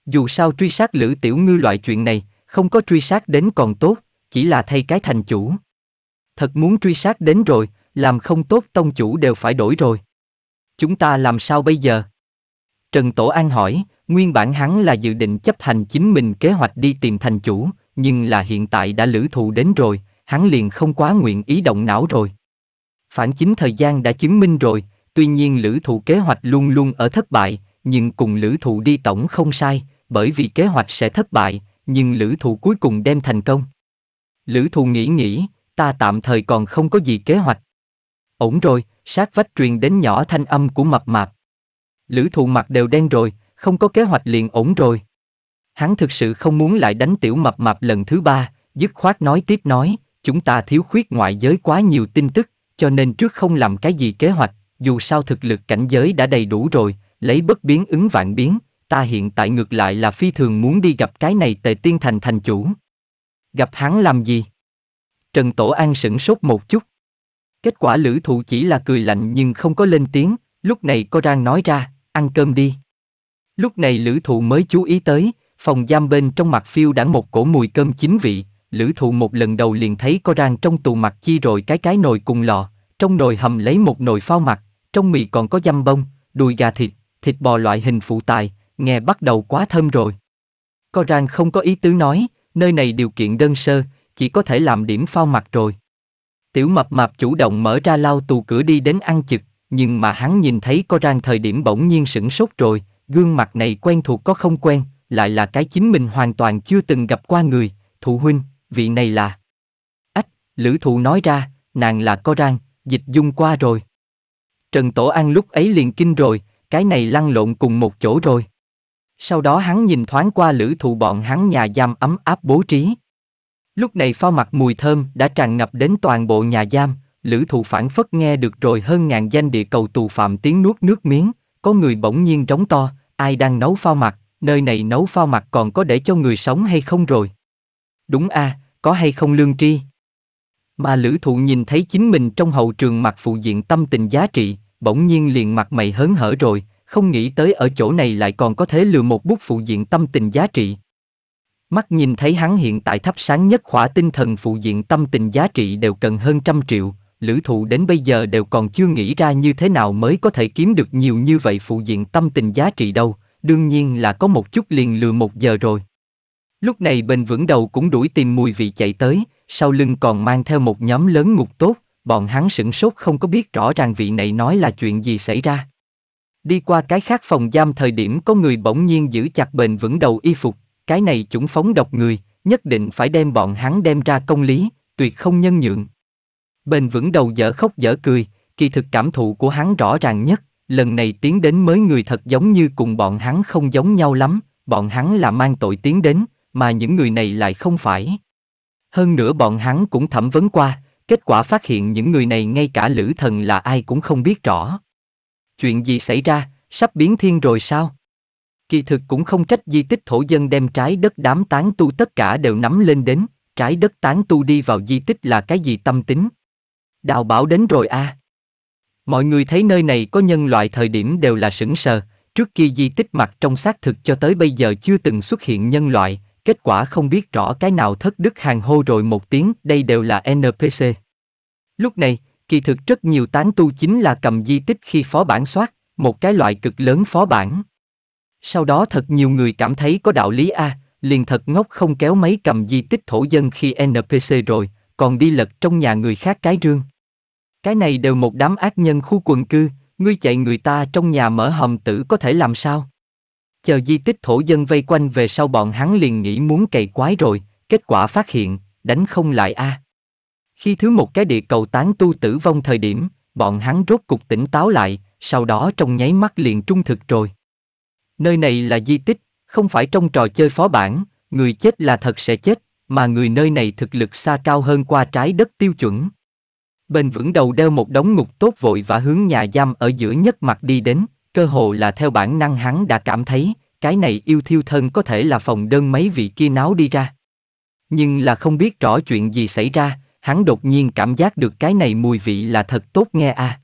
Dù sao truy sát lữ tiểu ngư loại chuyện này, không có truy sát đến còn tốt, chỉ là thay cái thành chủ. Thật muốn truy sát đến rồi, làm không tốt tông chủ đều phải đổi rồi. Chúng ta làm sao bây giờ? Trần Tổ An hỏi, Nguyên bản hắn là dự định chấp hành chính mình kế hoạch đi tìm thành chủ, nhưng là hiện tại đã lữ thụ đến rồi, hắn liền không quá nguyện ý động não rồi. Phản chính thời gian đã chứng minh rồi, tuy nhiên lữ thụ kế hoạch luôn luôn ở thất bại, nhưng cùng lữ thụ đi tổng không sai, bởi vì kế hoạch sẽ thất bại, nhưng lữ thụ cuối cùng đem thành công. Lữ thụ nghĩ nghĩ, ta tạm thời còn không có gì kế hoạch. Ổn rồi, sát vách truyền đến nhỏ thanh âm của mập mạp. Lữ thụ mặt đều đen rồi, không có kế hoạch liền ổn rồi. Hắn thực sự không muốn lại đánh tiểu mập mập lần thứ ba, dứt khoát nói tiếp nói, chúng ta thiếu khuyết ngoại giới quá nhiều tin tức, cho nên trước không làm cái gì kế hoạch, dù sao thực lực cảnh giới đã đầy đủ rồi, lấy bất biến ứng vạn biến, ta hiện tại ngược lại là phi thường muốn đi gặp cái này tề tiên thành thành chủ. Gặp hắn làm gì? Trần Tổ An sửng sốt một chút. Kết quả lữ thụ chỉ là cười lạnh nhưng không có lên tiếng, lúc này cô rang nói ra, ăn cơm đi. Lúc này lữ thụ mới chú ý tới, phòng giam bên trong mặt phiêu đã một cổ mùi cơm chín vị, lữ thụ một lần đầu liền thấy có rang trong tù mặt chi rồi cái cái nồi cùng lọ, trong nồi hầm lấy một nồi phao mặt, trong mì còn có dăm bông, đùi gà thịt, thịt bò loại hình phụ tài, nghe bắt đầu quá thơm rồi. Có rang không có ý tứ nói, nơi này điều kiện đơn sơ, chỉ có thể làm điểm phao mặt rồi. Tiểu mập mạp chủ động mở ra lao tù cửa đi đến ăn chực, nhưng mà hắn nhìn thấy có rang thời điểm bỗng nhiên sửng sốt rồi, Gương mặt này quen thuộc có không quen, lại là cái chính mình hoàn toàn chưa từng gặp qua người, thụ huynh, vị này là... Ách, lữ thụ nói ra, nàng là co rang, dịch dung qua rồi. Trần Tổ An lúc ấy liền kinh rồi, cái này lăn lộn cùng một chỗ rồi. Sau đó hắn nhìn thoáng qua lữ thụ bọn hắn nhà giam ấm áp bố trí. Lúc này pha mặt mùi thơm đã tràn ngập đến toàn bộ nhà giam, lữ thụ phản phất nghe được rồi hơn ngàn danh địa cầu tù phạm tiếng nuốt nước miếng, có người bỗng nhiên trống to, ai đang nấu phao mặt, nơi này nấu phao mặt còn có để cho người sống hay không rồi? Đúng a, à, có hay không lương tri? Mà lữ thụ nhìn thấy chính mình trong hậu trường mặt phụ diện tâm tình giá trị, bỗng nhiên liền mặt mày hớn hở rồi, không nghĩ tới ở chỗ này lại còn có thể lừa một bút phụ diện tâm tình giá trị. Mắt nhìn thấy hắn hiện tại thắp sáng nhất khỏa tinh thần phụ diện tâm tình giá trị đều cần hơn trăm triệu, lữ thụ đến bây giờ đều còn chưa nghĩ ra như thế nào mới có thể kiếm được nhiều như vậy phụ diện tâm tình giá trị đâu, đương nhiên là có một chút liền lừa một giờ rồi. Lúc này bền vững đầu cũng đuổi tìm mùi vị chạy tới, sau lưng còn mang theo một nhóm lớn ngục tốt, bọn hắn sửng sốt không có biết rõ ràng vị này nói là chuyện gì xảy ra. Đi qua cái khác phòng giam thời điểm có người bỗng nhiên giữ chặt bền vững đầu y phục, cái này chúng phóng độc người, nhất định phải đem bọn hắn đem ra công lý, tuyệt không nhân nhượng bền vững đầu dở khóc dở cười, kỳ thực cảm thụ của hắn rõ ràng nhất, lần này tiến đến mới người thật giống như cùng bọn hắn không giống nhau lắm, bọn hắn là mang tội tiến đến, mà những người này lại không phải. Hơn nữa bọn hắn cũng thẩm vấn qua, kết quả phát hiện những người này ngay cả lữ thần là ai cũng không biết rõ. Chuyện gì xảy ra, sắp biến thiên rồi sao? Kỳ thực cũng không trách di tích thổ dân đem trái đất đám tán tu tất cả đều nắm lên đến, trái đất tán tu đi vào di tích là cái gì tâm tính, Đào bảo đến rồi à. Mọi người thấy nơi này có nhân loại thời điểm đều là sững sờ, trước kia di tích mặt trong xác thực cho tới bây giờ chưa từng xuất hiện nhân loại, kết quả không biết rõ cái nào thất đức hàng hô rồi một tiếng, đây đều là NPC. Lúc này, kỳ thực rất nhiều tán tu chính là cầm di tích khi phó bản soát, một cái loại cực lớn phó bản. Sau đó thật nhiều người cảm thấy có đạo lý A, liền thật ngốc không kéo mấy cầm di tích thổ dân khi NPC rồi, còn đi lật trong nhà người khác cái rương. Cái này đều một đám ác nhân khu quần cư, ngươi chạy người ta trong nhà mở hầm tử có thể làm sao? Chờ di tích thổ dân vây quanh về sau bọn hắn liền nghĩ muốn cày quái rồi, kết quả phát hiện, đánh không lại a. À. Khi thứ một cái địa cầu tán tu tử vong thời điểm, bọn hắn rốt cục tỉnh táo lại, sau đó trong nháy mắt liền trung thực rồi. Nơi này là di tích, không phải trong trò chơi phó bản, người chết là thật sẽ chết, mà người nơi này thực lực xa cao hơn qua trái đất tiêu chuẩn. Bên vững đầu đeo một đống ngục tốt vội và hướng nhà giam ở giữa nhất mặt đi đến, cơ hồ là theo bản năng hắn đã cảm thấy, cái này yêu thiêu thân có thể là phòng đơn mấy vị kia náo đi ra. Nhưng là không biết rõ chuyện gì xảy ra, hắn đột nhiên cảm giác được cái này mùi vị là thật tốt nghe a.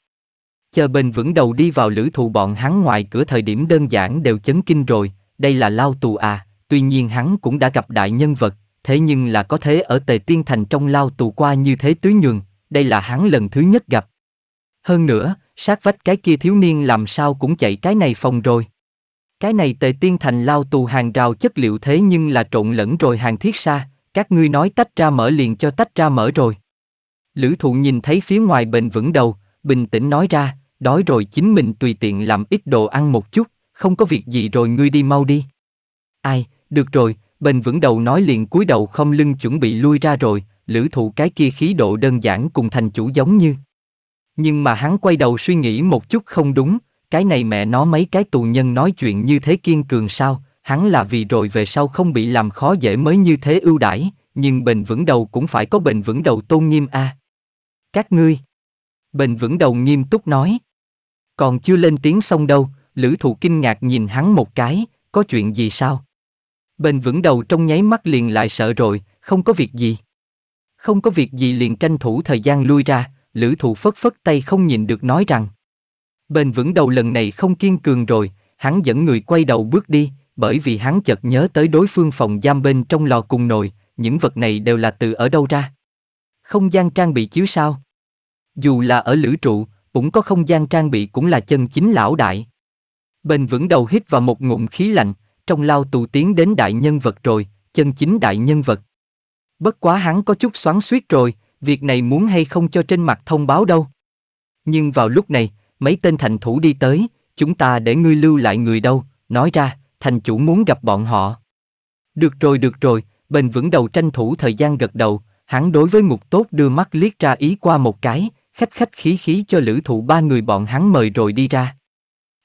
Chờ bền vững đầu đi vào lữ thụ bọn hắn ngoài cửa thời điểm đơn giản đều chấn kinh rồi, đây là lao tù à, tuy nhiên hắn cũng đã gặp đại nhân vật, thế nhưng là có thế ở tề tiên thành trong lao tù qua như thế tứ nhường, đây là hắn lần thứ nhất gặp. Hơn nữa, sát vách cái kia thiếu niên làm sao cũng chạy cái này phòng rồi. Cái này tề tiên thành lao tù hàng rào chất liệu thế nhưng là trộn lẫn rồi hàng thiết xa, các ngươi nói tách ra mở liền cho tách ra mở rồi. Lữ thụ nhìn thấy phía ngoài bền vững đầu, bình tĩnh nói ra, đói rồi chính mình tùy tiện làm ít đồ ăn một chút, không có việc gì rồi ngươi đi mau đi. Ai, được rồi, bền vững đầu nói liền cúi đầu không lưng chuẩn bị lui ra rồi, lữ thụ cái kia khí độ đơn giản cùng thành chủ giống như. Nhưng mà hắn quay đầu suy nghĩ một chút không đúng, cái này mẹ nó mấy cái tù nhân nói chuyện như thế kiên cường sao, hắn là vì rồi về sau không bị làm khó dễ mới như thế ưu đãi, nhưng bền vững đầu cũng phải có bền vững đầu tôn nghiêm a. Các ngươi. Bền vững đầu nghiêm túc nói. Còn chưa lên tiếng xong đâu, lữ thụ kinh ngạc nhìn hắn một cái, có chuyện gì sao? Bền vững đầu trong nháy mắt liền lại sợ rồi, không có việc gì không có việc gì liền tranh thủ thời gian lui ra, lữ thụ phất phất tay không nhìn được nói rằng. Bền vững đầu lần này không kiên cường rồi, hắn dẫn người quay đầu bước đi, bởi vì hắn chợt nhớ tới đối phương phòng giam bên trong lò cùng nồi, những vật này đều là từ ở đâu ra. Không gian trang bị chứ sao? Dù là ở lữ trụ, cũng có không gian trang bị cũng là chân chính lão đại. Bền vững đầu hít vào một ngụm khí lạnh, trong lao tù tiến đến đại nhân vật rồi, chân chính đại nhân vật, Bất quá hắn có chút xoắn suýt rồi, việc này muốn hay không cho trên mặt thông báo đâu. Nhưng vào lúc này, mấy tên thành thủ đi tới, chúng ta để ngươi lưu lại người đâu, nói ra, thành chủ muốn gặp bọn họ. Được rồi được rồi, bền vững đầu tranh thủ thời gian gật đầu, hắn đối với mục tốt đưa mắt liếc ra ý qua một cái, khách khách khí khí cho lữ thụ ba người bọn hắn mời rồi đi ra.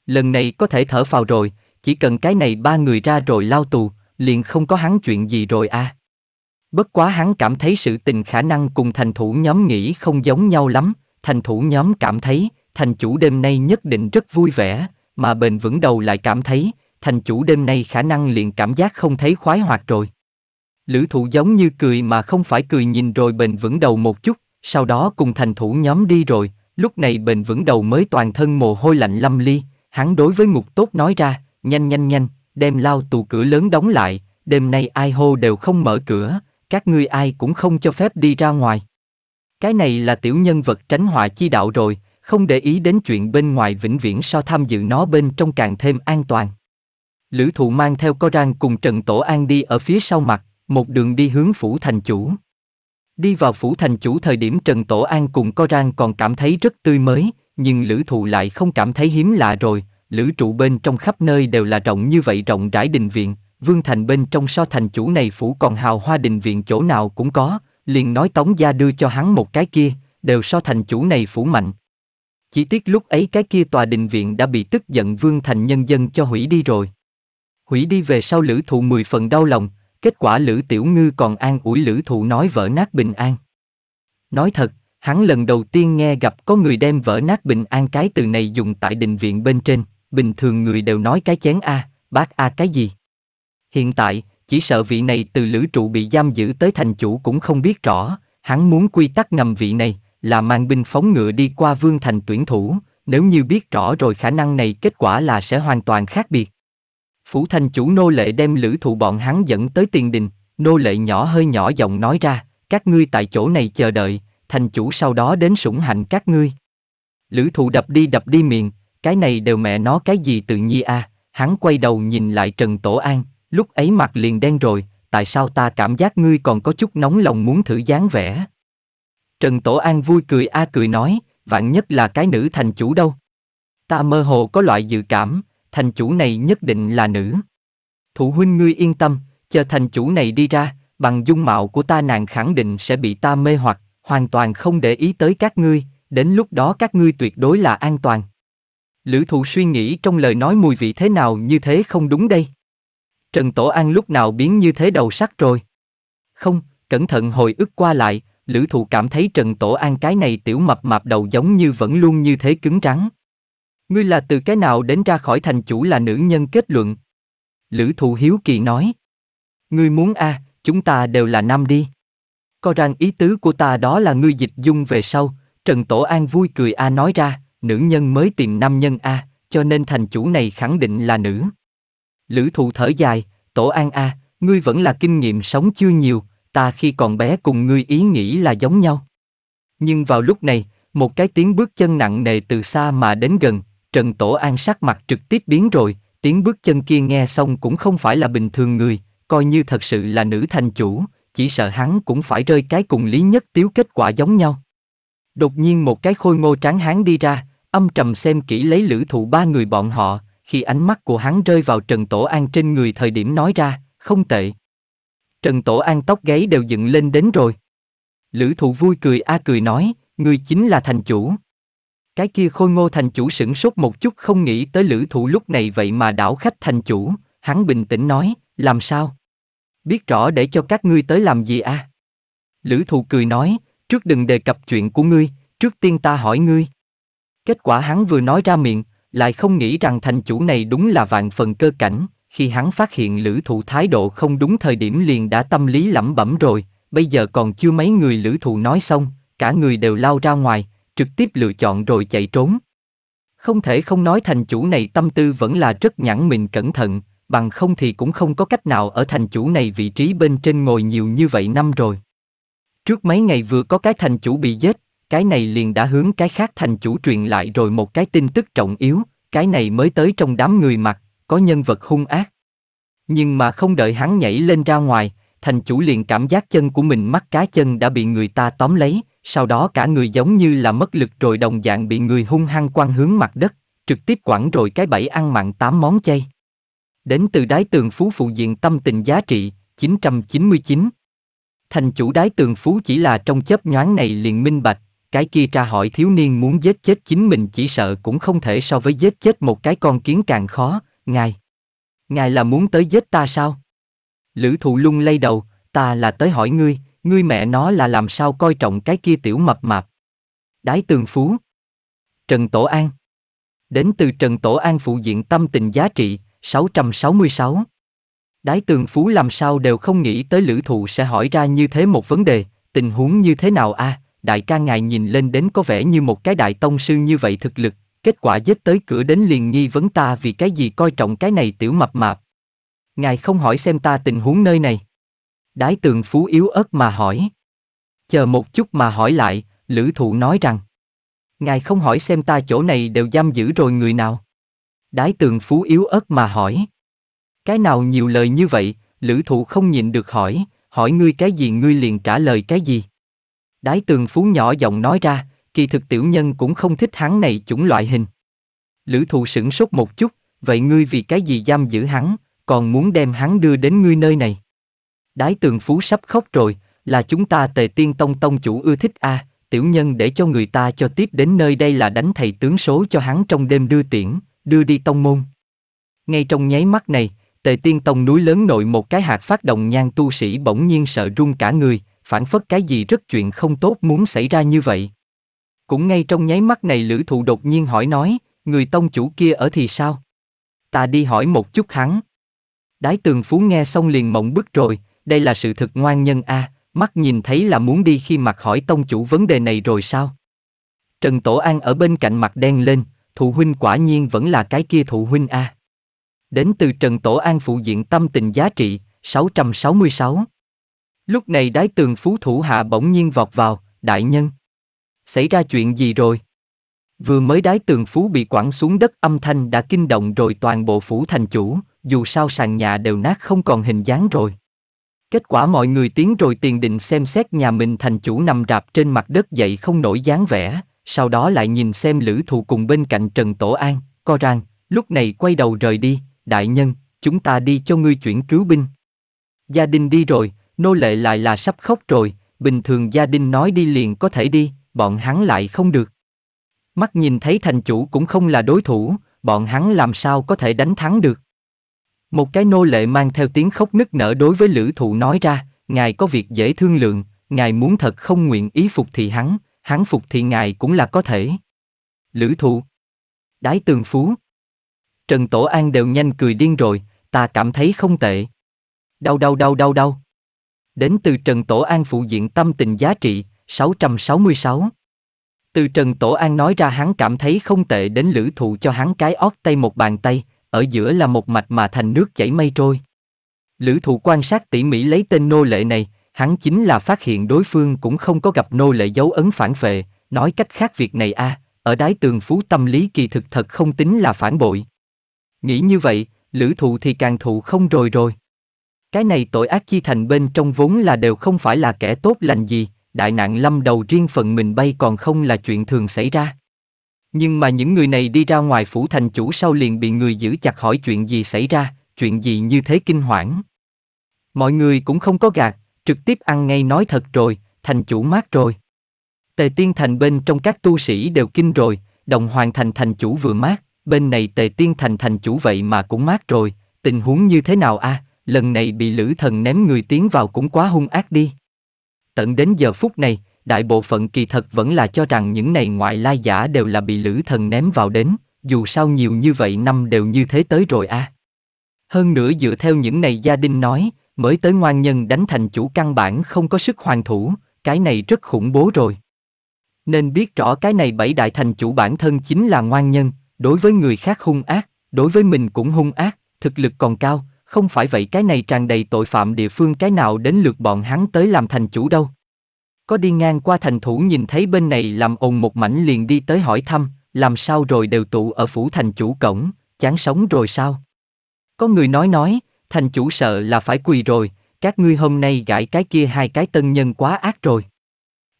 Lần này có thể thở phào rồi, chỉ cần cái này ba người ra rồi lao tù, liền không có hắn chuyện gì rồi à. Bất quá hắn cảm thấy sự tình khả năng cùng thành thủ nhóm nghĩ không giống nhau lắm, thành thủ nhóm cảm thấy, thành chủ đêm nay nhất định rất vui vẻ, mà bền vững đầu lại cảm thấy, thành chủ đêm nay khả năng liền cảm giác không thấy khoái hoạt rồi. Lữ thụ giống như cười mà không phải cười nhìn rồi bền vững đầu một chút, sau đó cùng thành thủ nhóm đi rồi, lúc này bền vững đầu mới toàn thân mồ hôi lạnh lâm ly, hắn đối với ngục tốt nói ra, nhanh nhanh nhanh, đem lao tù cửa lớn đóng lại, đêm nay ai hô đều không mở cửa, các ngươi ai cũng không cho phép đi ra ngoài. Cái này là tiểu nhân vật tránh họa chi đạo rồi, không để ý đến chuyện bên ngoài vĩnh viễn so tham dự nó bên trong càng thêm an toàn. Lữ thụ mang theo co rang cùng Trần Tổ An đi ở phía sau mặt, một đường đi hướng phủ thành chủ. Đi vào phủ thành chủ thời điểm Trần Tổ An cùng co rang còn cảm thấy rất tươi mới, nhưng lữ thụ lại không cảm thấy hiếm lạ rồi, lữ trụ bên trong khắp nơi đều là rộng như vậy rộng rãi đình viện, Vương Thành bên trong so thành chủ này phủ còn hào hoa đình viện chỗ nào cũng có, liền nói Tống Gia đưa cho hắn một cái kia, đều so thành chủ này phủ mạnh. Chỉ tiếc lúc ấy cái kia tòa đình viện đã bị tức giận Vương Thành nhân dân cho hủy đi rồi. Hủy đi về sau lữ thụ mười phần đau lòng, kết quả lữ tiểu ngư còn an ủi lữ thụ nói vỡ nát bình an. Nói thật, hắn lần đầu tiên nghe gặp có người đem vỡ nát bình an cái từ này dùng tại đình viện bên trên, bình thường người đều nói cái chén A, bác A cái gì hiện tại, chỉ sợ vị này từ lữ trụ bị giam giữ tới thành chủ cũng không biết rõ, hắn muốn quy tắc ngầm vị này, là mang binh phóng ngựa đi qua vương thành tuyển thủ, nếu như biết rõ rồi khả năng này kết quả là sẽ hoàn toàn khác biệt. Phủ thành chủ nô lệ đem lữ thụ bọn hắn dẫn tới tiền đình, nô lệ nhỏ hơi nhỏ giọng nói ra, các ngươi tại chỗ này chờ đợi, thành chủ sau đó đến sủng hạnh các ngươi. Lữ thụ đập đi đập đi miệng, cái này đều mẹ nó cái gì tự nhi a à? hắn quay đầu nhìn lại Trần Tổ An, lúc ấy mặt liền đen rồi, tại sao ta cảm giác ngươi còn có chút nóng lòng muốn thử dáng vẻ. Trần Tổ An vui cười a cười nói, vạn nhất là cái nữ thành chủ đâu. Ta mơ hồ có loại dự cảm, thành chủ này nhất định là nữ. Thủ huynh ngươi yên tâm, chờ thành chủ này đi ra, bằng dung mạo của ta nàng khẳng định sẽ bị ta mê hoặc, hoàn toàn không để ý tới các ngươi, đến lúc đó các ngươi tuyệt đối là an toàn. Lữ thụ suy nghĩ trong lời nói mùi vị thế nào như thế không đúng đây. Trần Tổ An lúc nào biến như thế đầu sắc rồi? Không, cẩn thận hồi ức qua lại, lữ thụ cảm thấy Trần Tổ An cái này tiểu mập mạp đầu giống như vẫn luôn như thế cứng rắn. Ngươi là từ cái nào đến ra khỏi thành chủ là nữ nhân kết luận? Lữ thụ hiếu kỳ nói. Ngươi muốn a chúng ta đều là nam đi. Có rằng ý tứ của ta đó là ngươi dịch dung về sau, Trần Tổ An vui cười a nói ra, nữ nhân mới tìm nam nhân a cho nên thành chủ này khẳng định là nữ. Lữ thụ thở dài, tổ an a, à, ngươi vẫn là kinh nghiệm sống chưa nhiều, ta khi còn bé cùng ngươi ý nghĩ là giống nhau. Nhưng vào lúc này, một cái tiếng bước chân nặng nề từ xa mà đến gần, Trần Tổ An sắc mặt trực tiếp biến rồi, tiếng bước chân kia nghe xong cũng không phải là bình thường người, coi như thật sự là nữ thành chủ, chỉ sợ hắn cũng phải rơi cái cùng lý nhất tiếu kết quả giống nhau. Đột nhiên một cái khôi ngô tráng hán đi ra, âm trầm xem kỹ lấy lữ thụ ba người bọn họ, khi ánh mắt của hắn rơi vào Trần Tổ An trên người thời điểm nói ra, không tệ. Trần Tổ An tóc gáy đều dựng lên đến rồi. Lữ thụ vui cười a cười nói, người chính là thành chủ. Cái kia khôi ngô thành chủ sửng sốt một chút không nghĩ tới lữ thụ lúc này vậy mà đảo khách thành chủ, hắn bình tĩnh nói, làm sao? Biết rõ để cho các ngươi tới làm gì a à? Lữ thụ cười nói, trước đừng đề cập chuyện của ngươi, trước tiên ta hỏi ngươi. Kết quả hắn vừa nói ra miệng, lại không nghĩ rằng thành chủ này đúng là vạn phần cơ cảnh, khi hắn phát hiện lữ thụ thái độ không đúng thời điểm liền đã tâm lý lẩm bẩm rồi, bây giờ còn chưa mấy người lữ thụ nói xong, cả người đều lao ra ngoài, trực tiếp lựa chọn rồi chạy trốn. Không thể không nói thành chủ này tâm tư vẫn là rất nhẵn mình cẩn thận, bằng không thì cũng không có cách nào ở thành chủ này vị trí bên trên ngồi nhiều như vậy năm rồi. Trước mấy ngày vừa có cái thành chủ bị giết, cái này liền đã hướng cái khác thành chủ truyền lại rồi một cái tin tức trọng yếu, cái này mới tới trong đám người mặt, có nhân vật hung ác. Nhưng mà không đợi hắn nhảy lên ra ngoài, thành chủ liền cảm giác chân của mình mắc cá chân đã bị người ta tóm lấy, sau đó cả người giống như là mất lực rồi đồng dạng bị người hung hăng quăng hướng mặt đất, trực tiếp quẳng rồi cái bẫy ăn mặn tám món chay. Đến từ đái tường phú phụ diện tâm tình giá trị, 999. Thành chủ đái tường phú chỉ là trong chớp nhoáng này liền minh bạch, cái kia tra hỏi thiếu niên muốn giết chết chính mình chỉ sợ cũng không thể so với giết chết một cái con kiến càng khó, ngài. Ngài là muốn tới giết ta sao? Lữ thụ lung lay đầu, ta là tới hỏi ngươi, ngươi mẹ nó là làm sao coi trọng cái kia tiểu mập mạp. Đái tường phú. Trần Tổ An. Đến từ Trần Tổ An phụ diện tâm tình giá trị, 666. Đái tường phú làm sao đều không nghĩ tới lữ thụ sẽ hỏi ra như thế một vấn đề, tình huống như thế nào a à? đại ca ngài nhìn lên đến có vẻ như một cái đại tông sư như vậy thực lực, kết quả giết tới cửa đến liền nghi vấn ta vì cái gì coi trọng cái này tiểu mập mạp. Ngài không hỏi xem ta tình huống nơi này. Đái tường phú yếu ớt mà hỏi. Chờ một chút mà hỏi lại, lữ thụ nói rằng. Ngài không hỏi xem ta chỗ này đều giam giữ rồi người nào. Đái tường phú yếu ớt mà hỏi. Cái nào nhiều lời như vậy, lữ thụ không nhìn được hỏi, hỏi ngươi cái gì ngươi liền trả lời cái gì. Đái tường phú nhỏ giọng nói ra, kỳ thực tiểu nhân cũng không thích hắn này chủng loại hình. Lữ thụ sửng sốt một chút, vậy ngươi vì cái gì giam giữ hắn, còn muốn đem hắn đưa đến ngươi nơi này. Đái tường phú sắp khóc rồi, là chúng ta tề tiên tông tông chủ ưa thích a à, tiểu nhân để cho người ta cho tiếp đến nơi đây là đánh thầy tướng số cho hắn trong đêm đưa tiễn, đưa đi tông môn. Ngay trong nháy mắt này, tề tiên tông núi lớn nội một cái hạt phát động nhan tu sĩ bỗng nhiên sợ run cả người, phản phất cái gì rất chuyện không tốt muốn xảy ra như vậy. Cũng ngay trong nháy mắt này lữ thụ đột nhiên hỏi nói, người tông chủ kia ở thì sao? Ta đi hỏi một chút hắn. Đái tường phú nghe xong liền mộng bức rồi, đây là sự thật ngoan nhân a mắt nhìn thấy là muốn đi khi mặt hỏi tông chủ vấn đề này rồi sao? Trần Tổ An ở bên cạnh mặt đen lên, thụ huynh quả nhiên vẫn là cái kia thụ huynh a. Đến từ Trần Tổ An phụ diện tâm tình giá trị, 666. Lúc này đái tường phú thủ hạ bỗng nhiên vọt vào, đại nhân. Xảy ra chuyện gì rồi? Vừa mới đái tường phú bị quẳng xuống đất âm thanh đã kinh động rồi toàn bộ phủ thành chủ, dù sao sàn nhà đều nát không còn hình dáng rồi. Kết quả mọi người tiến rồi tiền định xem xét nhà mình thành chủ nằm rạp trên mặt đất dậy không nổi dáng vẻ, sau đó lại nhìn xem lữ thù cùng bên cạnh Trần Tổ An, co rằng lúc này quay đầu rời đi, đại nhân, chúng ta đi cho ngươi chuyển cứu binh. Gia đình đi rồi, nô lệ lại là sắp khóc rồi, bình thường gia đình nói đi liền có thể đi, bọn hắn lại không được. Mắt nhìn thấy thành chủ cũng không là đối thủ, bọn hắn làm sao có thể đánh thắng được. Một cái nô lệ mang theo tiếng khóc nức nở đối với lữ thụ nói ra, ngài có việc dễ thương lượng, ngài muốn thật không nguyện ý phục thì hắn, hắn phục thì ngài cũng là có thể. Lữ thụ Đái tường phú Trần Tổ An đều nhanh cười điên rồi, ta cảm thấy không tệ. Đau đau đau đau đau. Đến từ Trần Tổ An phụ diện tâm tình giá trị, 666. Từ Trần Tổ An nói ra hắn cảm thấy không tệ đến lữ thụ cho hắn cái ót tay một bàn tay, ở giữa là một mạch mà thành nước chảy mây trôi. Lữ thụ quan sát tỉ mỉ lấy tên nô lệ này, hắn chính là phát hiện đối phương cũng không có gặp nô lệ dấu ấn phản phệ, nói cách khác việc này a à, ở đái tường phú tâm lý kỳ thực thật không tính là phản bội. Nghĩ như vậy, lữ thụ thì càng thụ không rồi rồi. Cái này tội ác chi thành bên trong vốn là đều không phải là kẻ tốt lành gì, đại nạn lâm đầu riêng phần mình bay còn không là chuyện thường xảy ra. Nhưng mà những người này đi ra ngoài phủ thành chủ sau liền bị người giữ chặt hỏi chuyện gì xảy ra, chuyện gì như thế kinh hoảng. Mọi người cũng không có gạt, trực tiếp ăn ngay nói thật rồi, thành chủ mát rồi. Tề tiên thành bên trong các tu sĩ đều kinh rồi, đồng hoàng thành thành chủ vừa mát, bên này tề tiên thành thành chủ vậy mà cũng mát rồi, tình huống như thế nào a à? lần này bị lữ thần ném người tiến vào cũng quá hung ác đi. Tận đến giờ phút này, đại bộ phận kỳ thật vẫn là cho rằng những này ngoại lai giả đều là bị lữ thần ném vào đến, dù sao nhiều như vậy năm đều như thế tới rồi a. À. Hơn nữa dựa theo những này gia đình nói, mới tới ngoan nhân đánh thành chủ căn bản không có sức hoàn thủ, cái này rất khủng bố rồi. Nên biết rõ cái này bảy đại thành chủ bản thân chính là ngoan nhân, đối với người khác hung ác, đối với mình cũng hung ác, thực lực còn cao, không phải vậy cái này tràn đầy tội phạm địa phương cái nào đến lượt bọn hắn tới làm thành chủ đâu. Có đi ngang qua thành thủ nhìn thấy bên này làm ồn một mảnh liền đi tới hỏi thăm, làm sao rồi đều tụ ở phủ thành chủ cổng, chán sống rồi sao? Có người nói nói, thành chủ sợ là phải quỳ rồi, các ngươi hôm nay gãi cái kia hai cái tân nhân quá ác rồi.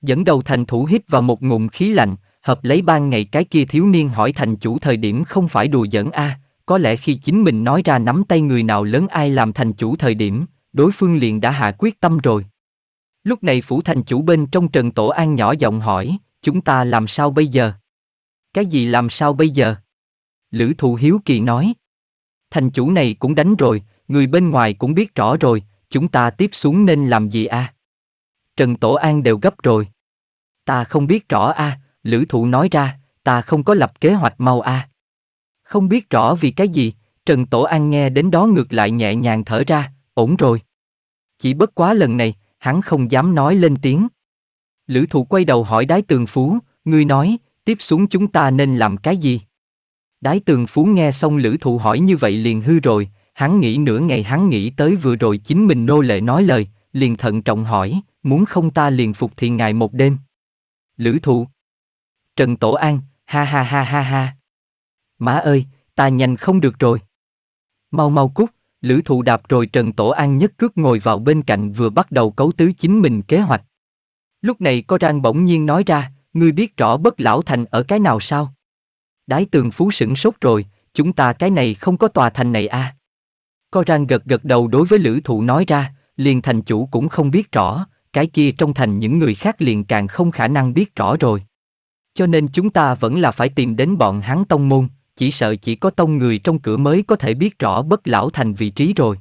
Dẫn đầu thành thủ hít vào một ngụm khí lạnh, hợp lấy ban ngày cái kia thiếu niên hỏi thành chủ thời điểm không phải đùa giỡn a, à, có lẽ khi chính mình nói ra nắm tay người nào lớn ai làm thành chủ thời điểm, đối phương liền đã hạ quyết tâm rồi. Lúc này phủ thành chủ bên trong Trần Tổ An nhỏ giọng hỏi, chúng ta làm sao bây giờ? Cái gì làm sao bây giờ? Lữ Thụ Hiếu Kỳ nói. Thành chủ này cũng đánh rồi, người bên ngoài cũng biết rõ rồi, chúng ta tiếp xuống nên làm gì a? Trần Tổ An đều gấp rồi. Ta không biết rõ a, Lữ Thụ nói ra, ta không có lập kế hoạch mau a. Không biết rõ vì cái gì, Trần Tổ An nghe đến đó ngược lại nhẹ nhàng thở ra, ổn rồi. Chỉ bất quá lần này, hắn không dám nói lên tiếng. Lữ thụ quay đầu hỏi đái tường phú, ngươi nói, tiếp xuống chúng ta nên làm cái gì? Đái tường phú nghe xong lữ thụ hỏi như vậy liền hư rồi, hắn nghĩ nửa ngày hắn nghĩ tới vừa rồi chính mình nô lệ nói lời, liền thận trọng hỏi, muốn không ta liền phục thì ngài một đêm. Lữ thụ Trần Tổ An, ha ha ha ha ha, Má ơi, ta nhanh không được rồi. Mau mau cút, lữ thụ đạp rồi Trần Tổ An nhất cước ngồi vào bên cạnh vừa bắt đầu cấu tứ chính mình kế hoạch. Lúc này có rang bỗng nhiên nói ra, ngươi biết rõ bất lão thành ở cái nào sao? Đái tường phú sửng sốt rồi, chúng ta cái này không có tòa thành này à. Có rang gật gật đầu đối với lữ thụ nói ra, liền thành chủ cũng không biết rõ, cái kia trong thành những người khác liền càng không khả năng biết rõ rồi. Cho nên chúng ta vẫn là phải tìm đến bọn hắn tông môn, chỉ sợ chỉ có tông người trong cửa mới có thể biết rõ bất lão thành vị trí rồi.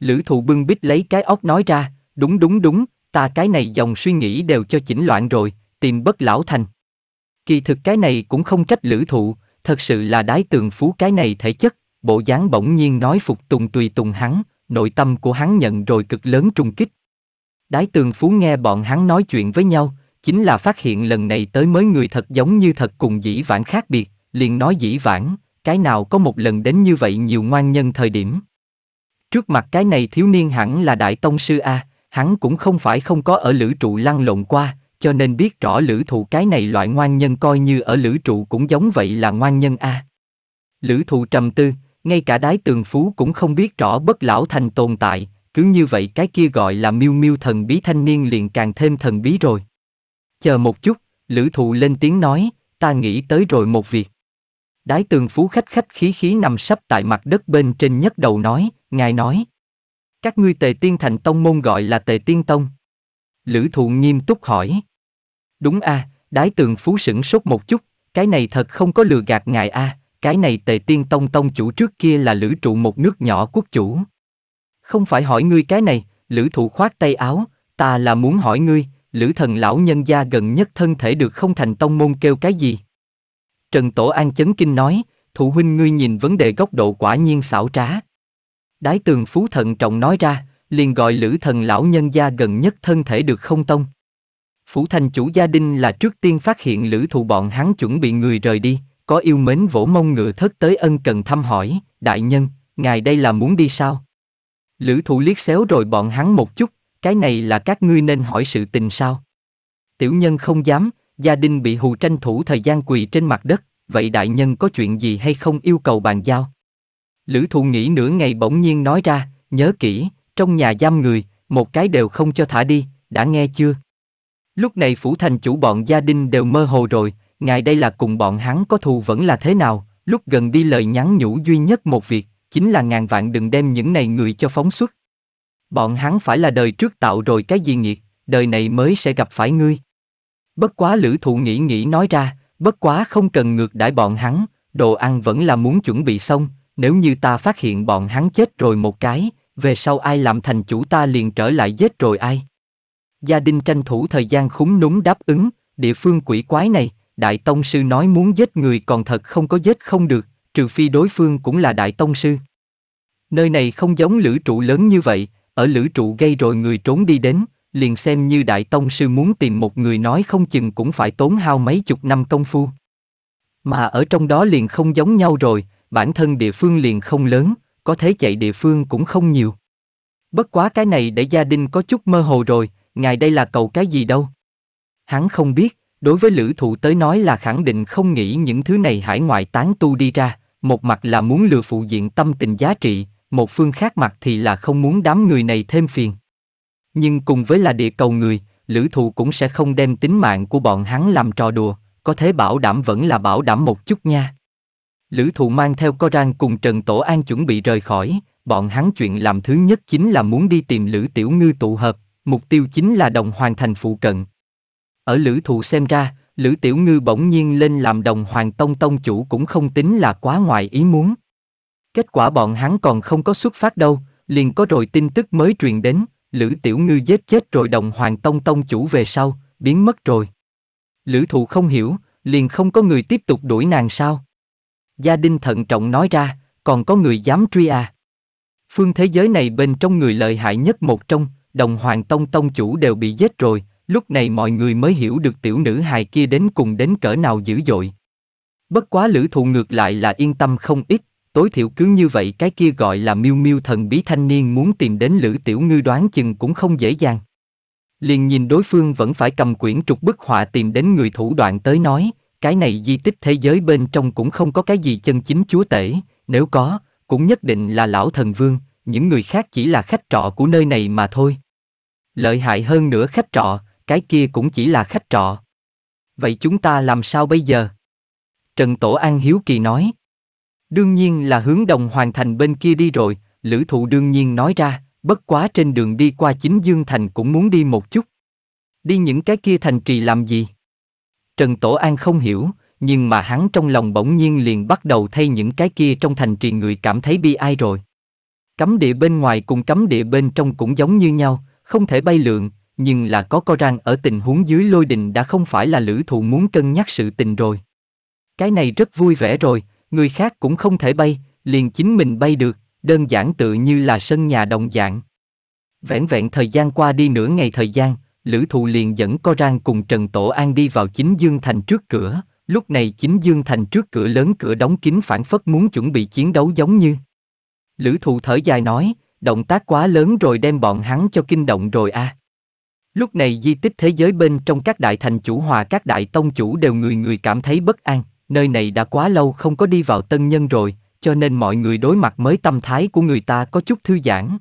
Lữ thụ bưng bít lấy cái óc nói ra, đúng đúng đúng, ta cái này dòng suy nghĩ đều cho chỉnh loạn rồi, tìm bất lão thành. Kỳ thực cái này cũng không trách lữ thụ, thật sự là đái tường phú cái này thể chất, bộ dáng bỗng nhiên nói phục tùng tùy tùng hắn, nội tâm của hắn nhận rồi cực lớn trùng kích. Đái tường phú nghe bọn hắn nói chuyện với nhau, chính là phát hiện lần này tới mới người thật giống như thật cùng dĩ vãng khác biệt, liền nói dĩ vãng, cái nào có một lần đến như vậy nhiều ngoan nhân thời điểm. Trước mặt cái này thiếu niên hẳn là đại tông sư A, hắn cũng không phải không có ở lữ trụ lăn lộn qua, cho nên biết rõ lữ thụ cái này loại ngoan nhân coi như ở lữ trụ cũng giống vậy là ngoan nhân A. Lữ thụ trầm tư, ngay cả đái tường phú cũng không biết rõ bất lão thành tồn tại, cứ như vậy cái kia gọi là miêu miêu thần bí thanh niên liền càng thêm thần bí rồi. Chờ một chút, lữ thụ lên tiếng nói, ta nghĩ tới rồi một việc. Đái tường phú khách khách khí khí nằm sắp tại mặt đất bên trên nhất đầu nói, ngài nói. Các ngươi tề tiên thành tông môn gọi là tề tiên tông. Lữ thụ nghiêm túc hỏi. Đúng a đái tường phú sửng sốt một chút, cái này thật không có lừa gạt ngài a cái này tề tiên tông tông chủ trước kia là lữ trụ một nước nhỏ quốc chủ. Không phải hỏi ngươi cái này, lữ thụ khoát tay áo, ta là muốn hỏi ngươi, lữ thần lão nhân gia gần nhất thân thể được không thành tông môn kêu cái gì? Trần Tổ An chấn kinh nói, thủ huynh ngươi nhìn vấn đề góc độ quả nhiên xảo trá. Đái tường phú thận trọng nói ra, liền gọi lữ thần lão nhân gia gần nhất thân thể được không tông. Phủ thành chủ gia đình là trước tiên phát hiện lữ thụ bọn hắn chuẩn bị người rời đi, có yêu mến vỗ mông ngựa thất tới ân cần thăm hỏi, đại nhân, ngài đây là muốn đi sao? Lữ thụ liếc xéo rồi bọn hắn một chút, cái này là các ngươi nên hỏi sự tình sao? Tiểu nhân không dám, Gia đình bị hù tranh thủ thời gian quỳ trên mặt đất, vậy đại nhân có chuyện gì hay không yêu cầu bàn giao? Lữ thụ nghĩ nửa ngày bỗng nhiên nói ra, nhớ kỹ, trong nhà giam người, một cái đều không cho thả đi, đã nghe chưa? Lúc này phủ thành chủ bọn gia đình đều mơ hồ rồi, ngài đây là cùng bọn hắn có thù vẫn là thế nào, lúc gần đi lời nhắn nhủ duy nhất một việc, chính là ngàn vạn đừng đem những này người cho phóng xuất. Bọn hắn phải là đời trước tạo rồi cái gì nghiệt, đời này mới sẽ gặp phải ngươi. Bất quá lữ thụ nghĩ nghĩ nói ra, bất quá không cần ngược đãi bọn hắn, đồ ăn vẫn là muốn chuẩn bị xong, nếu như ta phát hiện bọn hắn chết rồi một cái, về sau ai làm thành chủ ta liền trở lại giết rồi ai. Gia đình tranh thủ thời gian khúng núm đáp ứng, địa phương quỷ quái này, đại tông sư nói muốn giết người còn thật không có giết không được, trừ phi đối phương cũng là đại tông sư. Nơi này không giống lữ trụ lớn như vậy, ở lữ trụ gây rồi người trốn đi đến, liền xem như Đại Tông Sư muốn tìm một người nói không chừng cũng phải tốn hao mấy chục năm công phu. Mà ở trong đó liền không giống nhau rồi, bản thân địa phương liền không lớn, có thế chạy địa phương cũng không nhiều. Bất quá cái này để gia đình có chút mơ hồ rồi, ngài đây là cầu cái gì đâu. Hắn không biết, đối với lữ thụ tới nói là khẳng định không nghĩ những thứ này hải ngoại tán tu đi ra, một mặt là muốn lừa phụ diện tâm tình giá trị, một phương khác mặt thì là không muốn đám người này thêm phiền. Nhưng cùng với là địa cầu người, lữ thù cũng sẽ không đem tính mạng của bọn hắn làm trò đùa, có thế bảo đảm vẫn là bảo đảm một chút nha. Lữ thù mang theo Coran cùng Trần Tổ An chuẩn bị rời khỏi, bọn hắn chuyện làm thứ nhất chính là muốn đi tìm Lữ Tiểu Ngư tụ hợp, mục tiêu chính là đồng hoàn thành phụ cận. Ở Lữ thù xem ra, Lữ Tiểu Ngư bỗng nhiên lên làm đồng hoàng tông tông chủ cũng không tính là quá ngoài ý muốn. Kết quả bọn hắn còn không có xuất phát đâu, liền có rồi tin tức mới truyền đến, Lữ Tiểu Ngư giết chết rồi đồng hoàng tông tông chủ về sau, biến mất rồi. Lữ thụ không hiểu, liền không có người tiếp tục đuổi nàng sao. Gia đình thận trọng nói ra, còn có người dám truy à. Phương thế giới này bên trong người lợi hại nhất một trong, đồng hoàng tông tông chủ đều bị giết rồi, lúc này mọi người mới hiểu được tiểu nữ hài kia đến cùng đến cỡ nào dữ dội. Bất quá lữ thụ ngược lại là yên tâm không ít, tối thiểu cứ như vậy cái kia gọi là miêu miêu thần bí thanh niên muốn tìm đến Lữ Tiểu Ngư đoán chừng cũng không dễ dàng. Liền nhìn đối phương vẫn phải cầm quyển trục bức họa tìm đến người thủ đoạn tới nói, cái này di tích thế giới bên trong cũng không có cái gì chân chính chúa tể, nếu có, cũng nhất định là lão thần vương, những người khác chỉ là khách trọ của nơi này mà thôi. Lợi hại hơn nữa khách trọ, cái kia cũng chỉ là khách trọ. Vậy chúng ta làm sao bây giờ? Trần Tổ An hiếu kỳ nói. Đương nhiên là hướng đồng hoàn thành bên kia đi rồi, lữ thụ đương nhiên nói ra, bất quá trên đường đi qua chính Dương Thành cũng muốn đi một chút. Đi những cái kia thành trì làm gì? Trần Tổ An không hiểu, nhưng mà hắn trong lòng bỗng nhiên liền bắt đầu thay những cái kia trong thành trì người cảm thấy bi ai rồi. Cấm địa bên ngoài cùng cấm địa bên trong cũng giống như nhau, không thể bay lượng, nhưng là có co rang ở tình huống dưới lôi đình đã không phải là lữ thụ muốn cân nhắc sự tình rồi. Cái này rất vui vẻ rồi, người khác cũng không thể bay, liền chính mình bay được, đơn giản tự như là sân nhà đồng dạng. Vẻn vẹn thời gian qua đi nửa ngày thời gian, Lữ thù liền dẫn Co Rang cùng Trần Tổ An đi vào chính Dương Thành trước cửa, lúc này chính Dương Thành trước cửa lớn cửa đóng kín phản phất muốn chuẩn bị chiến đấu giống như. Lữ thù thở dài nói, động tác quá lớn rồi đem bọn hắn cho kinh động rồi a. À. Lúc này di tích thế giới bên trong các đại thành chủ hòa các đại tông chủ đều người người cảm thấy bất an nơi này đã quá lâu không có đi vào tân nhân rồi, cho nên mọi người đối mặt mới tâm thái của người ta có chút thư giãn.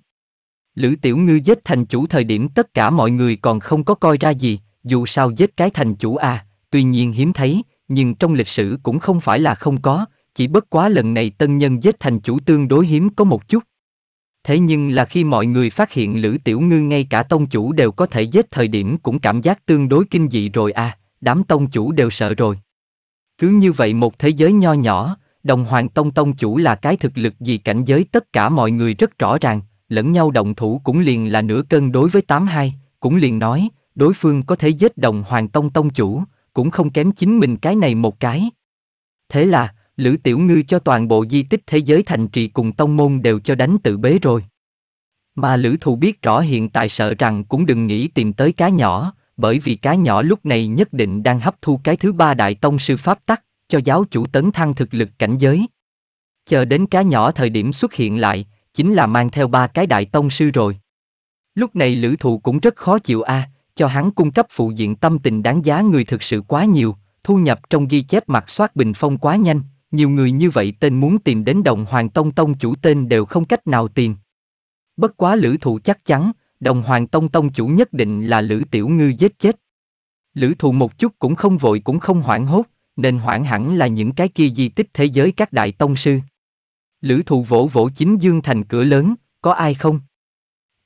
Lữ Tiểu Ngư giết thành chủ thời điểm tất cả mọi người còn không có coi ra gì, dù sao giết cái thành chủ à, tuy nhiên hiếm thấy, nhưng trong lịch sử cũng không phải là không có, chỉ bất quá lần này tân nhân giết thành chủ tương đối hiếm có một chút. Thế nhưng là khi mọi người phát hiện Lữ Tiểu Ngư ngay cả tông chủ đều có thể giết thời điểm cũng cảm giác tương đối kinh dị rồi à, đám tông chủ đều sợ rồi. Cứ như vậy một thế giới nho nhỏ, đồng hoàng tông tông chủ là cái thực lực gì cảnh giới tất cả mọi người rất rõ ràng, lẫn nhau động thủ cũng liền là nửa cân đối với tám hai cũng liền nói, đối phương có thể giết đồng hoàng tông tông chủ, cũng không kém chính mình cái này một cái. Thế là, Lữ Tiểu Ngư cho toàn bộ di tích thế giới thành trì cùng tông môn đều cho đánh tự bế rồi. Mà Lữ Thù biết rõ hiện tại sợ rằng cũng đừng nghĩ tìm tới cá nhỏ, bởi vì cá nhỏ lúc này nhất định đang hấp thu cái thứ ba đại tông sư pháp tắc, cho giáo chủ tấn thăng thực lực cảnh giới. Chờ đến cá nhỏ thời điểm xuất hiện lại, chính là mang theo ba cái đại tông sư rồi. Lúc này lữ thụ cũng rất khó chịu a à, cho hắn cung cấp phụ diện tâm tình đáng giá người thực sự quá nhiều, thu nhập trong ghi chép mặt soát bình phong quá nhanh, nhiều người như vậy tên muốn tìm đến đồng hoàng tông tông chủ tên đều không cách nào tìm. Bất quá lữ thụ chắc chắn, đồng hoàng tông tông chủ nhất định là Lữ Tiểu Ngư giết chết. Lữ thụ một chút cũng không vội cũng không hoảng hốt, nên hoảng hẳn là những cái kia di tích thế giới các đại tông sư. Lữ thụ vỗ vỗ chính dương thành cửa lớn, có ai không?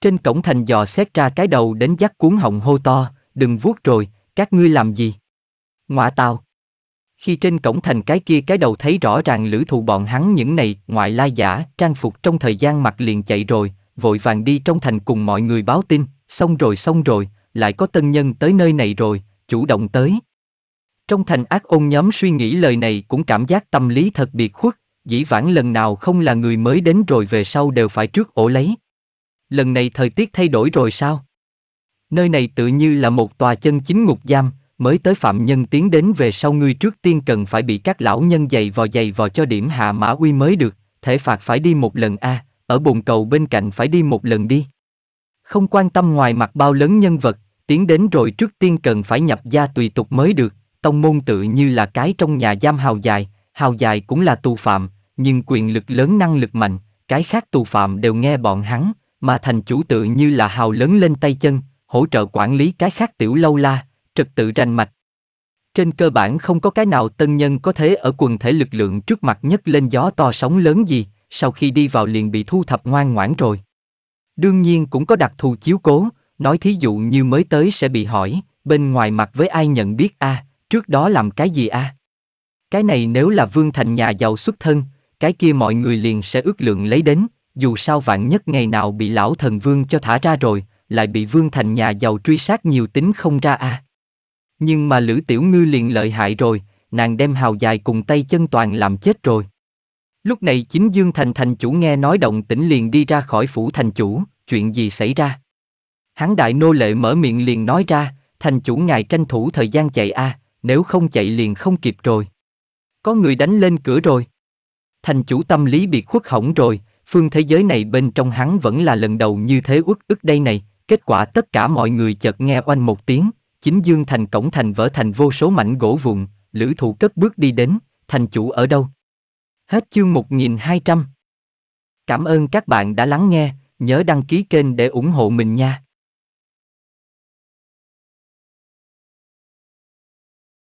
Trên cổng thành dò xét ra cái đầu đến dắt cuốn họng hô to, đừng vuốt rồi, các ngươi làm gì? Ngoạ tào. Khi trên cổng thành cái kia cái đầu thấy rõ ràng lữ thụ bọn hắn những này ngoại lai giả, trang phục trong thời gian mặc liền chạy rồi, vội vàng đi trong thành cùng mọi người báo tin, xong rồi xong rồi, lại có tân nhân tới nơi này rồi, chủ động tới. Trong thành ác ôn nhóm suy nghĩ lời này cũng cảm giác tâm lý thật biệt khuất, dĩ vãng lần nào không là người mới đến rồi về sau đều phải trước ổ lấy. Lần này thời tiết thay đổi rồi sao? Nơi này tự như là một tòa chân chính ngục giam, mới tới phạm nhân tiến đến về sau ngươi trước tiên cần phải bị các lão nhân dày vò dày vò cho điểm hạ mã uy mới được, thể phạt phải đi một lần a à, ở bồn cầu bên cạnh phải đi một lần đi. Không quan tâm ngoài mặt bao lớn nhân vật, tiến đến rồi trước tiên cần phải nhập gia tùy tục mới được, tông môn tự như là cái trong nhà giam hào dài, hào dài cũng là tù phạm, nhưng quyền lực lớn năng lực mạnh, cái khác tù phạm đều nghe bọn hắn, mà thành chủ tự như là hào lớn lên tay chân, hỗ trợ quản lý cái khác tiểu lâu la, trật tự rành mạch. Trên cơ bản không có cái nào tân nhân có thể ở quần thể lực lượng trước mặt nhất lên gió to sóng lớn gì, sau khi đi vào liền bị thu thập ngoan ngoãn rồi. Đương nhiên cũng có đặc thù chiếu cố, nói thí dụ như mới tới sẽ bị hỏi, bên ngoài mặt với ai nhận biết a, à, trước đó làm cái gì a? À? Cái này nếu là vương thành nhà giàu xuất thân, cái kia mọi người liền sẽ ước lượng lấy đến, dù sao vạn nhất ngày nào bị lão thần vương cho thả ra rồi, lại bị vương thành nhà giàu truy sát nhiều tính không ra a. À. Nhưng mà Lữ Tiểu Ngư liền lợi hại rồi, nàng đem hào dài cùng tay chân toàn làm chết rồi. Lúc này chính Dương Thành thành chủ nghe nói động tĩnh liền đi ra khỏi phủ thành chủ, chuyện gì xảy ra? Hắn đại nô lệ mở miệng liền nói ra, thành chủ ngài tranh thủ thời gian chạy a, à, nếu không chạy liền không kịp rồi. Có người đánh lên cửa rồi. Thành chủ tâm lý bị khuất hỏng rồi, phương thế giới này bên trong hắn vẫn là lần đầu như thế uất ức đây này, kết quả tất cả mọi người chợt nghe oanh một tiếng, chính dương thành cổng thành vỡ thành vô số mảnh gỗ vụn, lữ thủ cất bước đi đến, thành chủ ở đâu? Hết chương 1200. Cảm ơn các bạn đã lắng nghe, nhớ đăng ký kênh để ủng hộ mình nha.